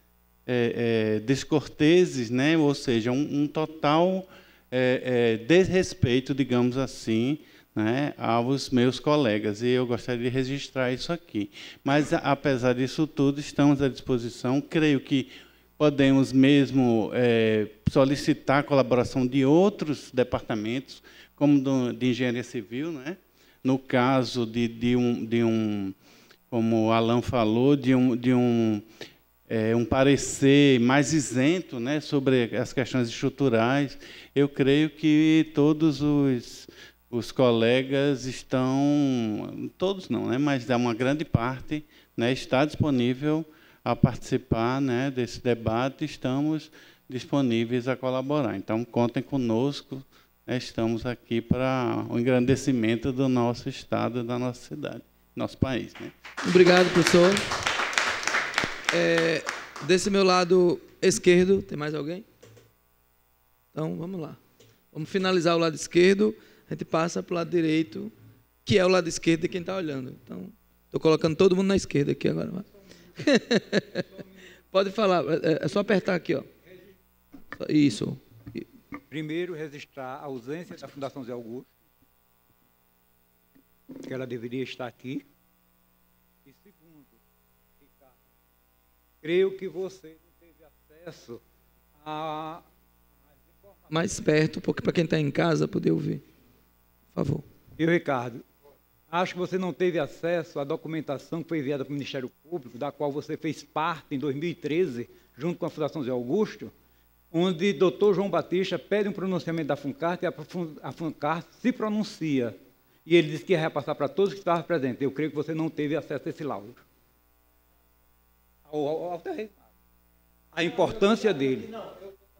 é, é, descorteses, né, ou seja, um, um total é, é, desrespeito, digamos assim, né, aos meus colegas. E eu gostaria de registrar isso aqui. Mas, apesar disso tudo, estamos à disposição. Creio que podemos mesmo é, solicitar a colaboração de outros departamentos, como do, de engenharia civil, né? no caso de, de, um, de um, como o Alan falou, de um, de um, é, um parecer mais isento né, sobre as questões estruturais, eu creio que todos os, os colegas estão, todos não, né, mas é uma grande parte né, está disponível a participar né, desse debate, estamos disponíveis a colaborar. Então, contem conosco estamos aqui para o engrandecimento do nosso estado, da nossa cidade, nosso país. Né? Obrigado, professor. É, desse meu lado esquerdo, tem mais alguém? Então, vamos lá. Vamos finalizar o lado esquerdo, a gente passa para o lado direito, que é o lado esquerdo de quem está olhando. Então, estou colocando todo mundo na esquerda aqui agora. (laughs) Pode falar, é, é só apertar aqui, ó. Isso. Primeiro, registrar a ausência da Fundação Zé Augusto, que ela deveria estar aqui. E segundo, Ricardo, creio que você não teve acesso a. Mais perto, porque para quem está em casa poder ouvir. Por favor. E Ricardo, acho que você não teve acesso à documentação que foi enviada para o Ministério Público, da qual você fez parte em 2013, junto com a Fundação Zé Augusto, onde Dr. João Batista pede um pronunciamento da Funcart e a Funcart se pronuncia. E ele diz que ia repassar para todos que estavam presentes. Eu creio que você não teve acesso a esse laudo. Ao, ao, ao a importância dele.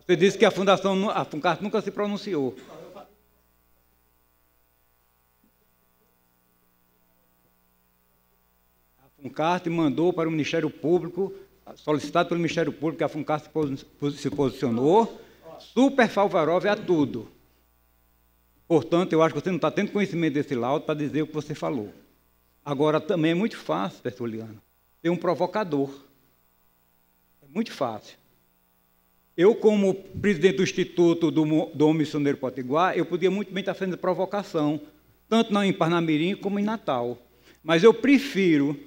Você disse que a Fundação, a Funcart nunca se pronunciou. A Funcart mandou para o Ministério Público solicitado pelo Ministério Público, a FUNCAR se posicionou super favorável a é tudo. Portanto, eu acho que você não está tendo conhecimento desse laudo para dizer o que você falou. Agora, também é muito fácil, Tertuliano, ter um provocador. É muito fácil. Eu, como presidente do Instituto do, do Missioneiro Potiguar, eu podia muito bem estar tá fazendo provocação, tanto na, em Parnamirim como em Natal. Mas eu prefiro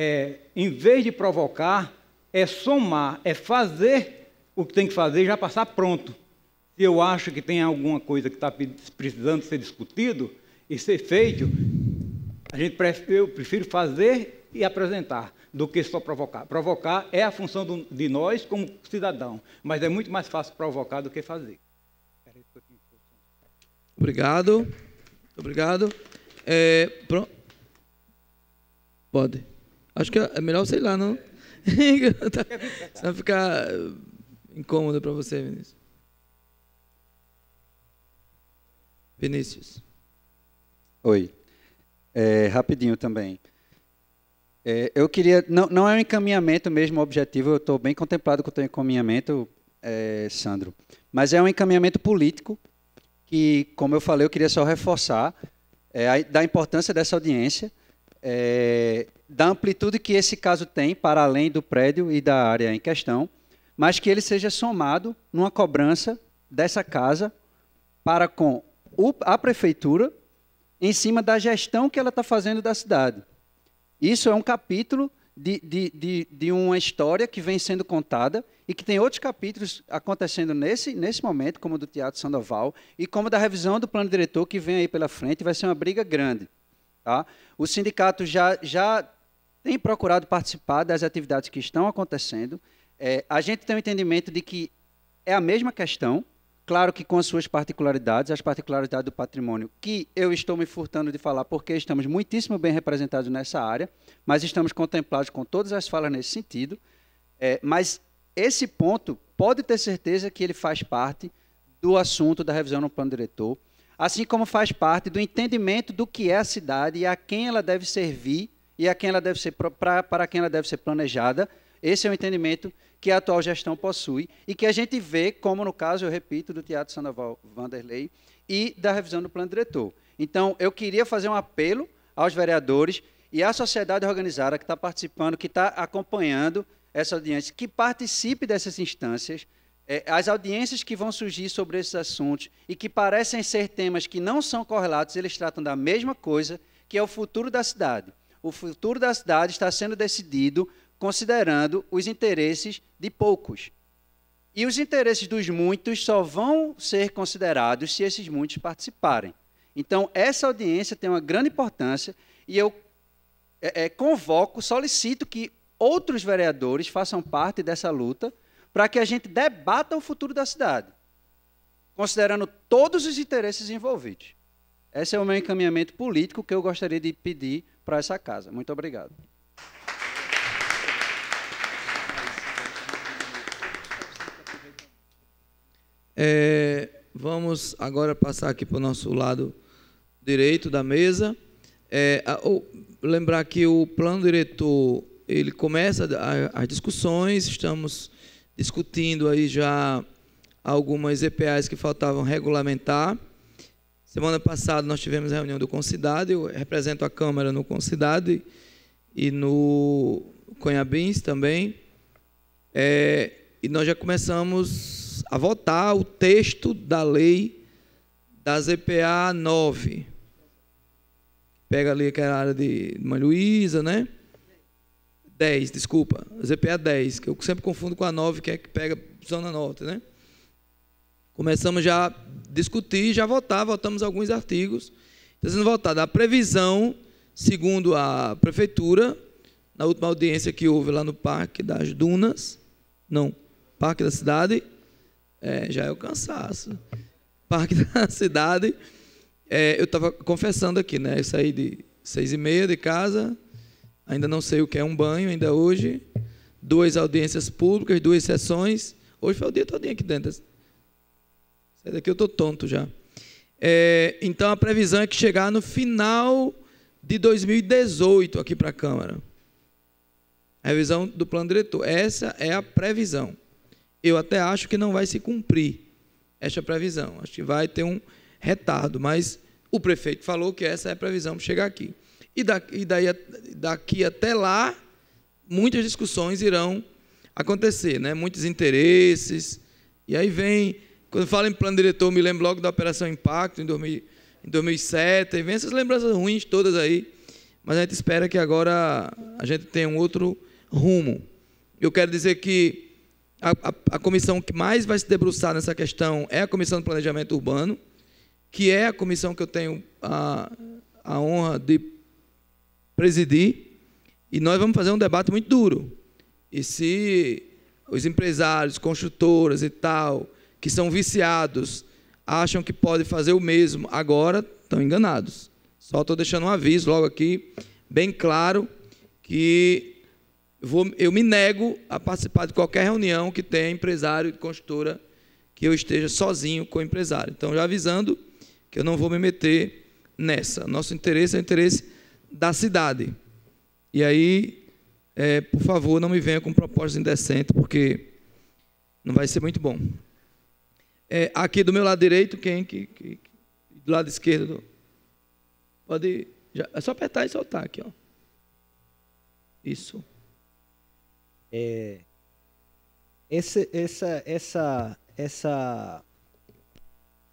é, em vez de provocar, é somar, é fazer o que tem que fazer e já passar pronto. Se eu acho que tem alguma coisa que está precisando ser discutido e ser feito, a gente, eu prefiro fazer e apresentar do que só provocar. Provocar é a função do, de nós como cidadão, mas é muito mais fácil provocar do que fazer. Obrigado. Obrigado. É, Pode. Acho que é, é melhor, sei lá, não. vai (laughs) ficar eh, incômodo para você, Vinícius. Vinícius. Oi. É, rapidinho também. É, eu queria. Não, não é um encaminhamento mesmo objetivo, eu estou bem contemplado com o teu encaminhamento, é, Sandro. Mas é um encaminhamento político que, como eu falei, eu queria só reforçar é, a, da importância dessa audiência é, da amplitude que esse caso tem para além do prédio e da área em questão, mas que ele seja somado numa cobrança dessa casa para com o, a prefeitura em cima da gestão que ela está fazendo da cidade. Isso é um capítulo de, de, de, de, uma história que vem sendo contada e que tem outros capítulos acontecendo nesse, nesse momento, como o do Teatro Sandoval, e como da revisão do plano diretor que vem aí pela frente, vai ser uma briga grande. Tá? O sindicato já, já tem procurado participar das atividades que estão acontecendo. É, a gente tem o entendimento de que é a mesma questão, claro que com as suas particularidades, as particularidades do patrimônio, que eu estou me furtando de falar porque estamos muitíssimo bem representados nessa área, mas estamos contemplados com todas as falas nesse sentido. É, mas esse ponto pode ter certeza que ele faz parte do assunto da revisão no plano diretor assim como faz parte do entendimento do que é a cidade e a quem ela deve servir e a quem ela deve ser pra, para quem ela deve ser planejada. Esse é o entendimento que a atual gestão possui e que a gente vê, como no caso, eu repito, do Teatro Sandoval Vanderlei e da revisão do plano diretor. Então, eu queria fazer um apelo aos vereadores e à sociedade organizada que está participando, que está acompanhando essa audiência, que participe dessas instâncias, é, as audiências que vão surgir sobre esses assuntos e que parecem ser temas que não são correlatos, eles tratam da mesma coisa, que é o futuro da cidade. O futuro da cidade está sendo decidido considerando os interesses de poucos. E os interesses dos muitos só vão ser considerados se esses muitos participarem. Então, essa audiência tem uma grande importância e eu é, é convoco, solicito que outros vereadores façam parte dessa luta para que a gente debata o futuro da cidade, considerando todos os interesses envolvidos. Esse é o meu encaminhamento político que eu gostaria de pedir para essa casa. Muito obrigado. É, vamos agora passar aqui para o nosso lado direito da mesa. É, a, o, lembrar que o plano diretor ele começa as discussões, estamos discutindo aí já algumas EPAs que faltavam regulamentar. Semana passada nós tivemos reunião do Concidade, eu represento a Câmara no Concidade e, no Conhabins também. É, e nós já começamos a votar o texto da lei da ZPA 9. Pega ali aquela área de Mãe Luísa, né? 10, desculpa, ZPA 10, que eu sempre confundo com a 9, que é que pega zona norte, né? Começamos já a discutir, já votar, votamos alguns artigos. Está sendo votada a previsão, segundo a prefeitura, na última audiência que houve lá no Parque das Dunas, não, Parque da Cidade, é, já é o cansaço. Parque (laughs) da Cidade, é, eu estava confessando aqui, né? Eu saí de seis e meia de casa, ainda não sei o que é um banho, ainda hoje, duas audiências públicas, duas sessões. Hoje foi o dia todinho aqui dentro. Sai daqui eu estou tonto já. É, então a previsão é que chegar no final de 2018 aqui para é a Câmara. A revisão do plano diretor. Essa é a previsão. Eu até acho que não vai se cumprir esta previsão. Acho que vai ter um retardo, mas o prefeito falou que essa é a previsão para chegar aqui. E, daí, daqui até lá, muitas discussões irão acontecer, né? muitos interesses. E aí vem, quando falo em plano diretor, me lembro logo da Operação Impacto, em, 2007, e vem essas lembranças ruins todas aí. Mas a gente espera que agora a gente tenha um outro rumo. Eu quero dizer que a, a, a comissão que mais vai se debruçar nessa questão é a Comissão de Planejamento Urbano, que é a comissão que eu tenho a, a honra de presidir, e nós vamos fazer um debate muito duro. E se os empresários, construtoras e tal, que são viciados, acham que pode fazer o mesmo agora, estão enganados. Só estou deixando um aviso logo aqui, bem claro, que vou, eu me nego a participar de qualquer reunião que tenha empresário e construtora que eu esteja sozinho com o empresário. Então, já avisando que eu não vou me meter nessa. Nosso interesse é o interesse da cidade. E aí, é, por favor, não me venha com propostas indecentes, porque não vai ser muito bom. É, aqui do meu lado direito, quem que, que do lado esquerdo pode já, é só apertar e soltar aqui, ó. Isso. É, esse, essa, essa, essa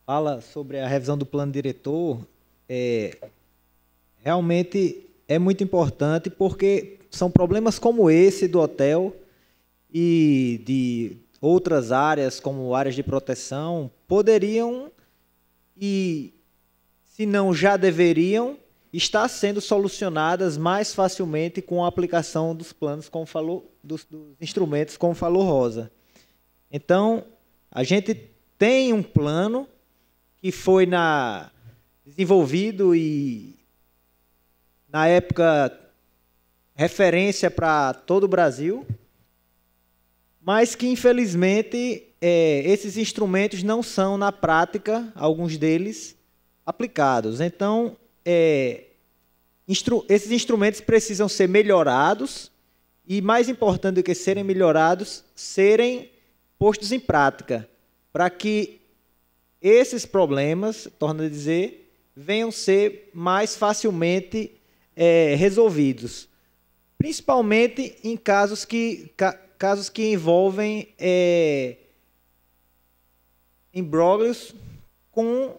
fala sobre a revisão do plano diretor é, realmente é muito importante porque são problemas como esse do hotel e de outras áreas, como áreas de proteção, poderiam e, se não já deveriam, estar sendo solucionadas mais facilmente com a aplicação dos planos, como falou, dos, dos instrumentos, como falou Rosa. Então, a gente tem um plano que foi na, desenvolvido e na época referência para todo o Brasil, mas que infelizmente é, esses instrumentos não são na prática, alguns deles, aplicados. Então, é, instru esses instrumentos precisam ser melhorados e, mais importante do que serem melhorados, serem postos em prática, para que esses problemas, torna a dizer, venham ser mais facilmente é, resolvidos, principalmente em casos que, ca, casos que envolvem é, embróglios com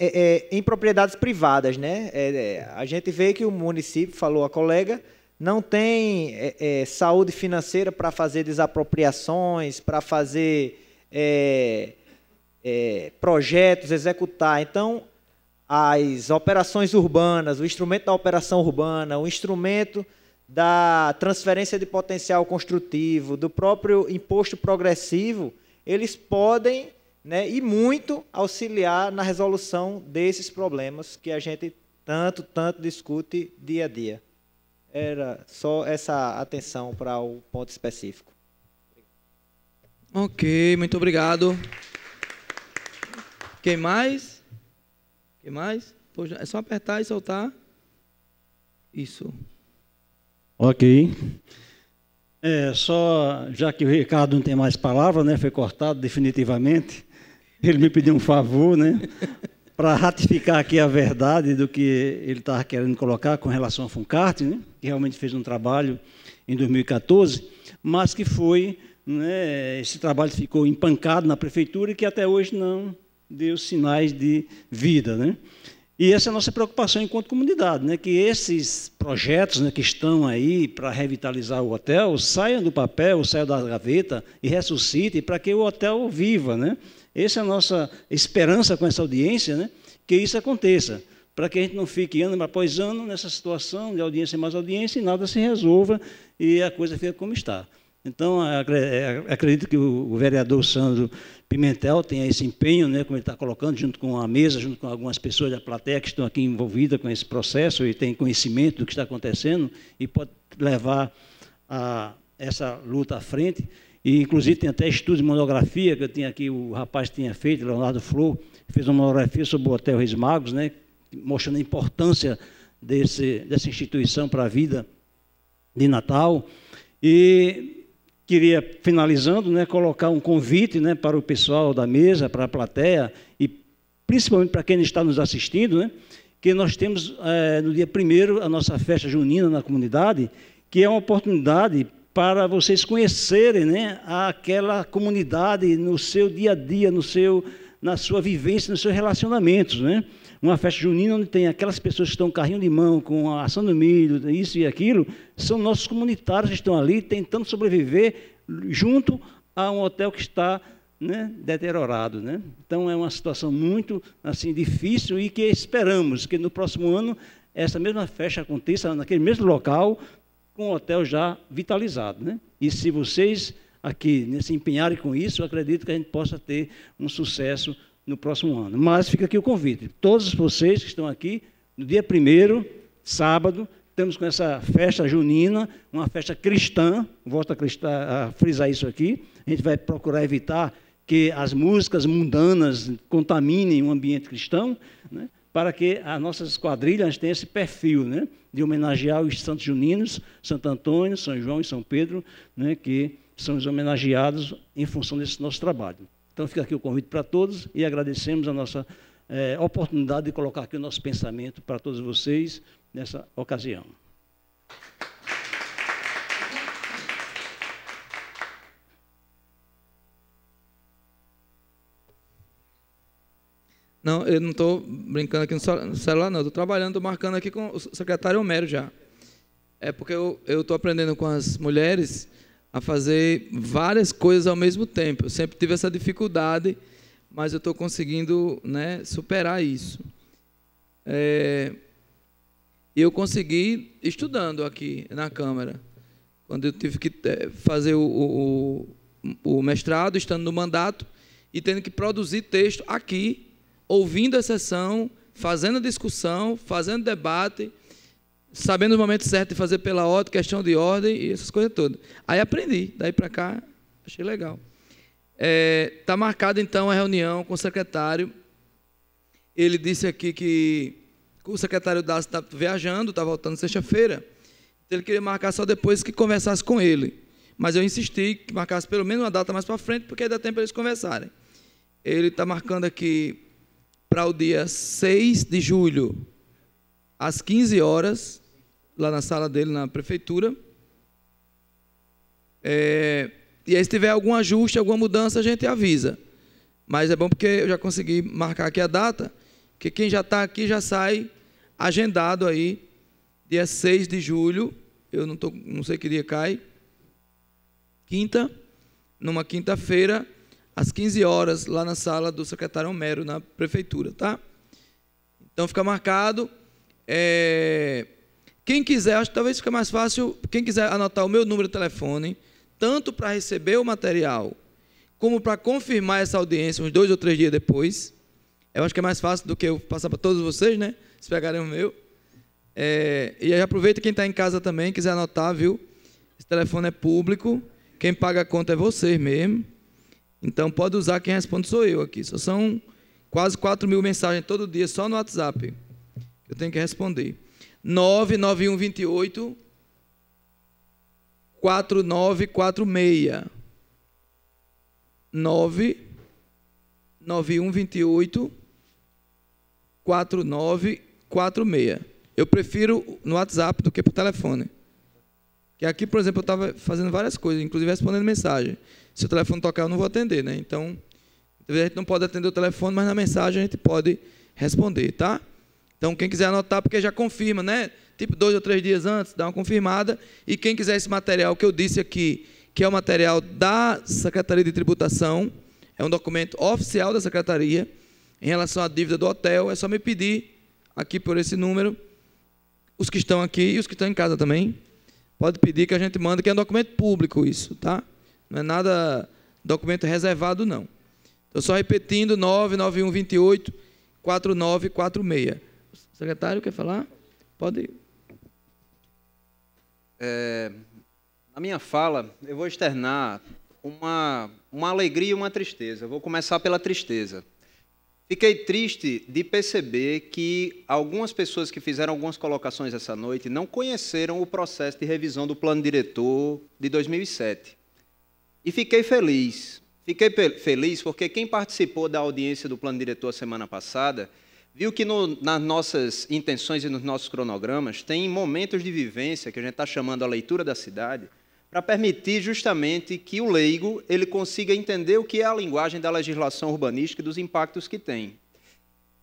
é, é, em propriedades privadas, né? É, é, a gente vê que o município, falou a colega, não tem é, é, saúde financeira para fazer desapropriações, para fazer projetos, executar. Então, as operações urbanas, o instrumento da operação urbana, o instrumento da transferência de potencial construtivo, do próprio imposto progressivo, eles podem né, e muito auxiliar na resolução desses problemas que a gente tanto, tanto discute dia a dia. Era só essa atenção para o ponto específico. Ok, muito obrigado. Quem mais? mais? é só apertar e soltar. Isso. Ok. É, só, já que o Ricardo não tem mais palavra, né, foi cortado definitivamente, ele me pediu um favor, né, para ratificar aqui a verdade do que ele estava querendo colocar com relação à Funcarte, né, que realmente fez um trabalho em 2014, mas que foi, né, esse trabalho ficou empancado na prefeitura e que até hoje não deu sinais de vida. Né? E essa é a nossa preocupação enquanto comunidade, né? que esses projetos né, que estão aí para revitalizar o hotel saiam do papel, saiam da gaveta e ressuscitem para que o hotel viva. Né? Essa é a nossa esperança com essa audiência, né? que isso aconteça, para que a gente não fique ano após ano nessa situação de audiência mais audiência e nada se resolva e a coisa fica como está. Então, é, acredito que o vereador Sandro Pimentel tenha esse empenho, né, como ele está colocando, junto com a mesa, junto com algumas pessoas da plateia que estão aqui envolvidas com esse processo e têm conhecimento do que está acontecendo e pode levar a, essa luta à frente. E, inclusive, tem até estudo de monografia que eu tinha aqui, o rapaz tinha feito, Leonardo Flor, fez uma monografia sobre o Hotel Reis Magos, né, mostrando a importância desse, dessa instituição para a vida de Natal. E queria, finalizando, né, colocar um convite né, para o pessoal da mesa, para a plateia e principalmente para quem está nos assistindo, né, que nós temos é, no dia primeiro a nossa festa junina na comunidade, que é uma oportunidade para vocês conhecerem né, aquela comunidade no seu dia a dia, no seu, na sua vivência, nos seus relacionamentos. Né? uma festa junina onde tem aquelas pessoas que estão carrinho de mão, com a ação do milho, isso e aquilo, são nossos comunitários que estão ali tentando sobreviver junto a um hotel que está né, deteriorado. Né? Então é uma situação muito assim difícil e que esperamos que no próximo ano essa mesma festa aconteça naquele mesmo local, com o hotel já vitalizado. Né? E se vocês aqui né, se empenharem com isso, acredito que a gente possa ter um sucesso no próximo ano. Mas fica aqui o convite. Todos vocês que estão aqui, no dia 1 sábado, estamos com essa festa junina, uma festa cristã, volto a, cristã, a frisar isso aqui, a gente vai procurar evitar que as músicas mundanas contaminem o ambiente cristão, né? para que as nossas quadrilhas tenham esse perfil né? de homenagear os santos juninos, Santo Antônio, São João e São Pedro, né? que são os homenageados em função desse nosso trabalho. Então fica aqui o convite para todos e agradecemos a nossa é, oportunidade de colocar aqui o nosso pensamento para todos vocês nessa ocasião. Não, eu não estou brincando aqui no celular, não. Estou trabalhando, estou marcando aqui com o secretário Homero já. É porque eu estou aprendendo com as mulheres a fazer várias coisas ao mesmo tempo. Eu sempre tive essa dificuldade, mas eu estou conseguindo né, superar isso. É, eu consegui estudando aqui na Câmara. Quando eu tive que é, fazer o, o, o mestrado, estando no mandato, e tendo que produzir texto aqui, ouvindo a sessão, fazendo discussão, fazendo debate, sabendo o momento certo de fazer pela ordem, questão de ordem e essas coisas todas. Aí aprendi, daí para cá, achei legal. Está é, tá marcada então a reunião com o secretário. Ele disse aqui que o secretário Dácio está viajando, está voltando sexta-feira. Então, ele queria marcar só depois que conversasse com ele. Mas eu insisti que marcasse pelo menos uma data mais para frente, porque aí dá tempo para eles conversarem. Ele está marcando aqui para o dia 6 de julho, às 15 horas, lá na sala dele, na prefeitura. É, e aí, se tiver algum ajuste, alguma mudança, a gente avisa. Mas é bom porque eu já consegui marcar aqui a data, que quem já está aqui já sai agendado aí, dia 6 de julho, eu não, tô, não sei que dia cai, quinta, numa quinta-feira, às 15 horas, lá na sala do secretário Homero, na prefeitura, tá? Então fica marcado. É, quem quiser, acho que talvez fique mais fácil, quem quiser anotar o meu número de telefone, tanto para receber o material, como para confirmar essa audiência uns dois ou três dias depois. Eu acho que é mais fácil do que eu passar para todos vocês, né? Se pegarem o meu. É, e aí aproveita quem está em casa também, quiser anotar, viu? Esse telefone é público. Quem paga a conta é você mesmo. Então pode usar quem responde sou eu aqui. Só são quase 4 mil mensagens todo dia só no WhatsApp. Eu tenho que responder. 99128 4946. 99128 4946. Eu prefiro no WhatsApp do que por telefone. Que aqui, por exemplo, eu estava fazendo várias coisas, inclusive respondendo mensagem. Se o telefone tocar, eu não vou atender, né? Então, a gente não pode atender o telefone, mas na mensagem a gente pode responder, tá? Então, quem quiser anotar, porque já confirma, né? Tipo, dois ou três dias antes, dá uma confirmada. E quem quiser esse material que eu disse aqui, que é o material da Secretaria de Tributação, é um documento oficial da Secretaria, em relação à dívida do hotel, é só me pedir aqui por esse número, os que estão aqui e os que estão em casa também. Pode pedir que a gente manda, que é um documento público isso, tá? Não é nada documento reservado, não. Estou só repetindo, 99128 4946. Secretário, quer falar? Pode. É, na minha fala, eu vou externar uma, uma alegria e uma tristeza. Eu vou começar pela tristeza. Fiquei triste de perceber que algumas pessoas que fizeram algumas colocações essa noite não conheceram o processo de revisão do plano diretor de 2007. E fiquei feliz. Fiquei feliz porque quem participou da audiência do plano diretor semana passada Viu que no, nas nossas intenções e nos nossos cronogramas tem momentos de vivência que a gente está chamando a leitura da cidade para permitir justamente que o leigo ele consiga entender o que é a linguagem da legislação urbanística e dos impactos que tem.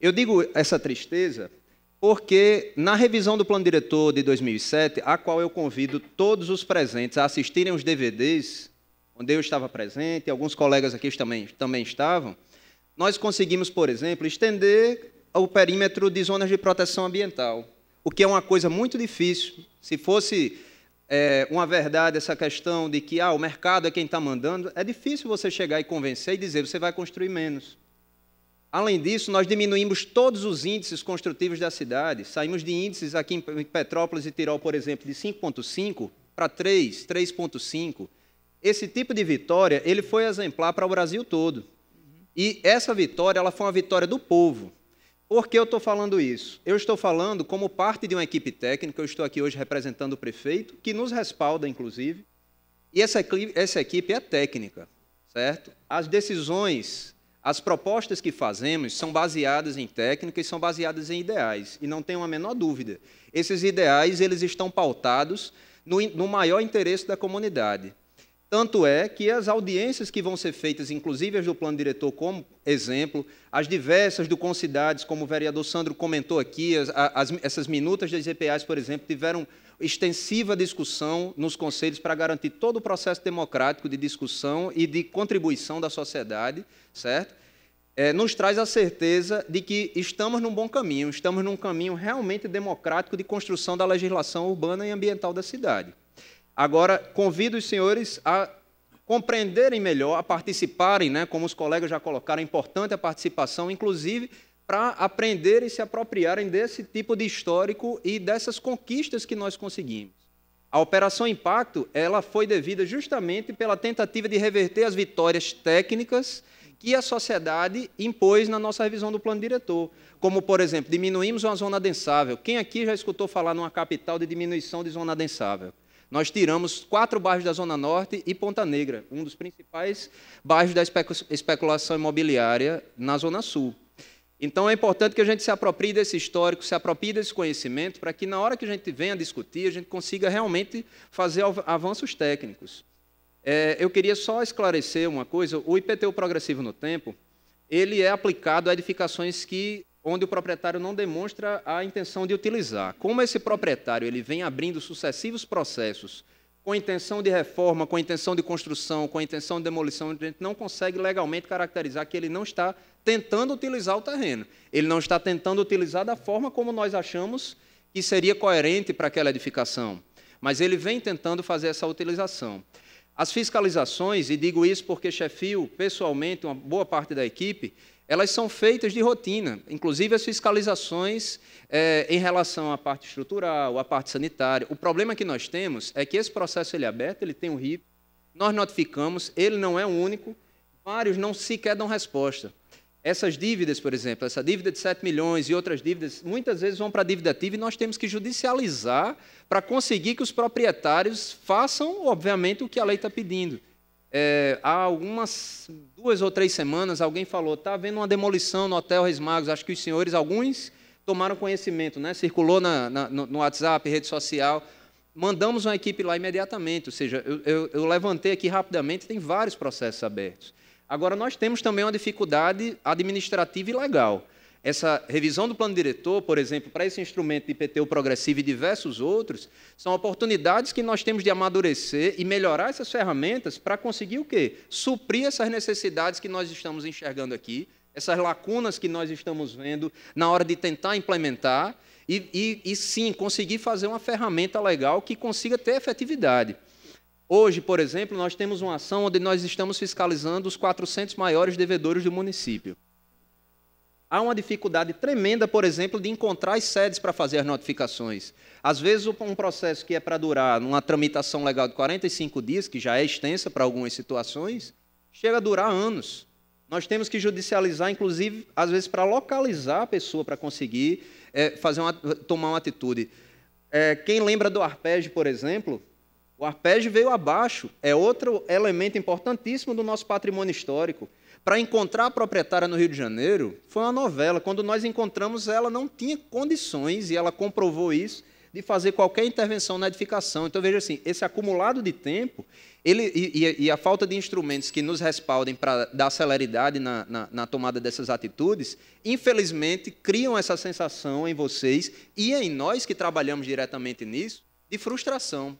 Eu digo essa tristeza porque na revisão do plano diretor de 2007, a qual eu convido todos os presentes a assistirem os DVDs, onde eu estava presente, e alguns colegas aqui também, também estavam, nós conseguimos, por exemplo, estender o perímetro de zonas de proteção ambiental, o que é uma coisa muito difícil. Se fosse é, uma verdade essa questão de que ah, o mercado é quem está mandando, é difícil você chegar e convencer e dizer você vai construir menos. Além disso, nós diminuímos todos os índices construtivos da cidade. Saímos de índices aqui em Petrópolis e Tirol, por exemplo, de 5,5 para 3, 3,5. Esse tipo de vitória ele foi exemplar para o Brasil todo. E essa vitória ela foi uma vitória do povo. Por que eu estou falando isso? Eu estou falando como parte de uma equipe técnica, eu estou aqui hoje representando o prefeito, que nos respalda, inclusive, e essa equipe, essa equipe é técnica, certo? As decisões, as propostas que fazemos são baseadas em técnica e são baseadas em ideais, e não tenho a menor dúvida. Esses ideais, eles estão pautados no, no maior interesse da comunidade. Tanto é que as audiências que vão ser feitas, inclusive as do plano diretor como exemplo, as diversas do Concidades, como o vereador Sandro comentou aqui, as, as, essas minutas das EPAs, por exemplo, tiveram extensiva discussão nos conselhos para garantir todo o processo democrático de discussão e de contribuição da sociedade, certo? É, nos traz a certeza de que estamos num bom caminho, estamos num caminho realmente democrático de construção da legislação urbana e ambiental da cidade. Agora, convido os senhores a compreenderem melhor, a participarem, né, como os colegas já colocaram, é importante a participação, inclusive para aprenderem e se apropriarem desse tipo de histórico e dessas conquistas que nós conseguimos. A Operação Impacto ela foi devida justamente pela tentativa de reverter as vitórias técnicas que a sociedade impôs na nossa revisão do plano diretor. Como, por exemplo, diminuímos uma zona densável. Quem aqui já escutou falar numa capital de diminuição de zona densável? Nós tiramos quatro bairros da Zona Norte e Ponta Negra, um dos principais bairros da especulação imobiliária na Zona Sul. Então é importante que a gente se aproprie desse histórico, se aproprie desse conhecimento, para que na hora que a gente venha discutir, a gente consiga realmente fazer avanços técnicos. É, eu queria só esclarecer uma coisa: o IPTU progressivo no tempo, ele é aplicado a edificações que onde o proprietário não demonstra a intenção de utilizar. Como esse proprietário ele vem abrindo sucessivos processos com intenção de reforma, com intenção de construção, com intenção de demolição, a gente não consegue legalmente caracterizar que ele não está tentando utilizar o terreno. Ele não está tentando utilizar da forma como nós achamos que seria coerente para aquela edificação. Mas ele vem tentando fazer essa utilização. As fiscalizações, e digo isso porque chefio pessoalmente uma boa parte da equipe, elas são feitas de rotina, inclusive as fiscalizações é, em relação à parte estrutural, à parte sanitária. O problema que nós temos é que esse processo ele é aberto, ele tem um RIP, nós notificamos, ele não é o único, vários não sequer dão resposta. Essas dívidas, por exemplo, essa dívida de 7 milhões e outras dívidas, muitas vezes vão para a dívida ativa e nós temos que judicializar para conseguir que os proprietários façam, obviamente, o que a lei está pedindo é, há algumas duas ou três semanas, alguém falou: está havendo uma demolição no Hotel Reis Magos. Acho que os senhores, alguns, tomaram conhecimento, né? circulou na, na, no WhatsApp, rede social. Mandamos uma equipe lá imediatamente, ou seja, eu, eu, eu levantei aqui rapidamente, tem vários processos abertos. Agora, nós temos também uma dificuldade administrativa e legal. Essa revisão do plano diretor, por exemplo, para esse instrumento de IPTU progressivo e diversos outros, são oportunidades que nós temos de amadurecer e melhorar essas ferramentas para conseguir o quê? Suprir essas necessidades que nós estamos enxergando aqui, essas lacunas que nós estamos vendo na hora de tentar implementar e, e, e sim, conseguir fazer uma ferramenta legal que consiga ter efetividade. Hoje, por exemplo, nós temos uma ação onde nós estamos fiscalizando os 400 maiores devedores do município há uma dificuldade tremenda, por exemplo, de encontrar as sedes para fazer as notificações. Às vezes, um processo que é para durar uma tramitação legal de 45 dias, que já é extensa para algumas situações, chega a durar anos. Nós temos que judicializar, inclusive, às vezes, para localizar a pessoa para conseguir é, fazer uma, tomar uma atitude. É, quem lembra do arpege, por exemplo, o arpege veio abaixo, é outro elemento importantíssimo do nosso patrimônio histórico para encontrar a proprietária no Rio de Janeiro foi uma novela. Quando nós encontramos, ela não tinha condições, e ela comprovou isso, de fazer qualquer intervenção na edificação. Então, veja assim, esse acumulado de tempo ele, e, e a falta de instrumentos que nos respaldem para dar celeridade na, na, na tomada dessas atitudes, infelizmente, criam essa sensação em vocês e em nós que trabalhamos diretamente nisso, de frustração,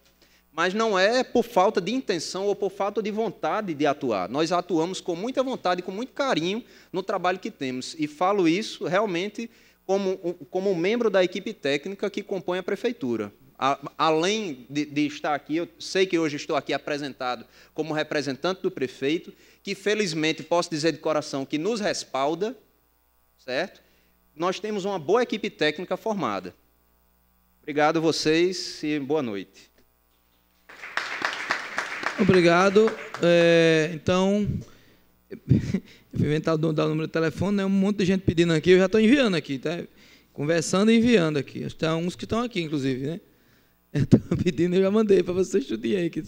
mas não é por falta de intenção ou por falta de vontade de atuar. Nós atuamos com muita vontade, com muito carinho no trabalho que temos. E falo isso realmente como, como um membro da equipe técnica que compõe a prefeitura. A, além de, de, estar aqui, eu sei que hoje estou aqui apresentado como representante do prefeito, que felizmente posso dizer de coração que nos respalda, certo? Nós temos uma boa equipe técnica formada. Obrigado a vocês e boa noite. Obrigado. É, então, (laughs) inventar o dar o número de telefone, né? um monte de gente pedindo aqui, eu já estou enviando aqui, tá? conversando e enviando aqui. Acho que Tem tá uns que estão aqui, inclusive, né? (laughs) pedindo, eu já mandei para vocês o aí que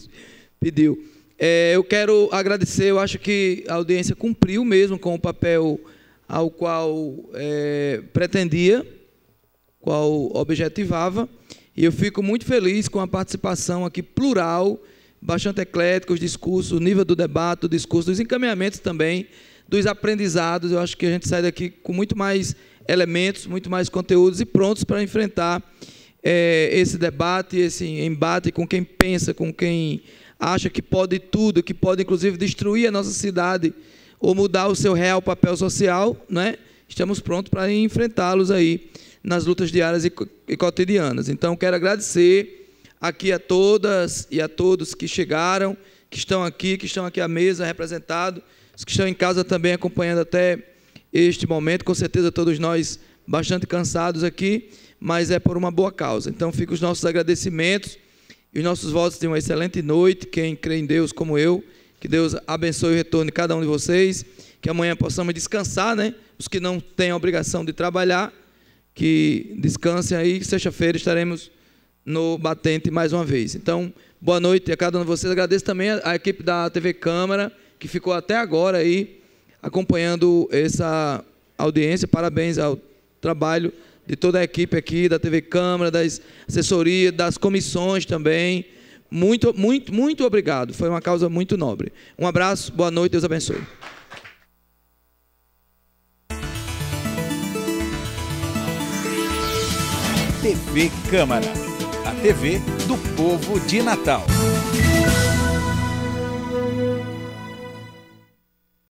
pediu. É, eu quero agradecer, eu acho que a audiência cumpriu mesmo com o papel ao qual é, pretendia, qual objetivava, e eu fico muito feliz com a participação aqui plural bastante eclético, os discursos, o nível do debate, o discurso, dos encaminhamentos também, dos aprendizados. Eu acho que a gente sai daqui com muito mais elementos, muito mais conteúdos e prontos para enfrentar é, esse debate, esse embate com quem pensa, com quem acha que pode tudo, que pode inclusive destruir a nossa cidade ou mudar o seu real papel social, né? Estamos prontos para enfrentá-los aí nas lutas diárias e, e cotidianas. Então, quero agradecer aqui a todas e a todos que chegaram, que estão aqui, que estão aqui à mesa representado, os que estão em casa também acompanhando até este momento, com certeza todos nós bastante cansados aqui, mas é por uma boa causa. Então fica os nossos agradecimentos e os nossos votos de uma excelente noite, quem crê em Deus como eu, que Deus abençoe o retorno de cada um de vocês, que amanhã possamos descansar, né? Os que não têm a obrigação de trabalhar, que descansem aí, sexta-feira estaremos no batente mais uma vez. Então, boa noite a cada um de vocês. Agradeço também a equipe da TV Câmara, que ficou até agora aí acompanhando essa audiência. Parabéns ao trabalho de toda a equipe aqui da TV Câmara, das assessorias, das comissões também. Muito, muito, muito obrigado. Foi uma causa muito nobre. Um abraço, boa noite, Deus abençoe. TV Câmara. TV do Povo de Natal.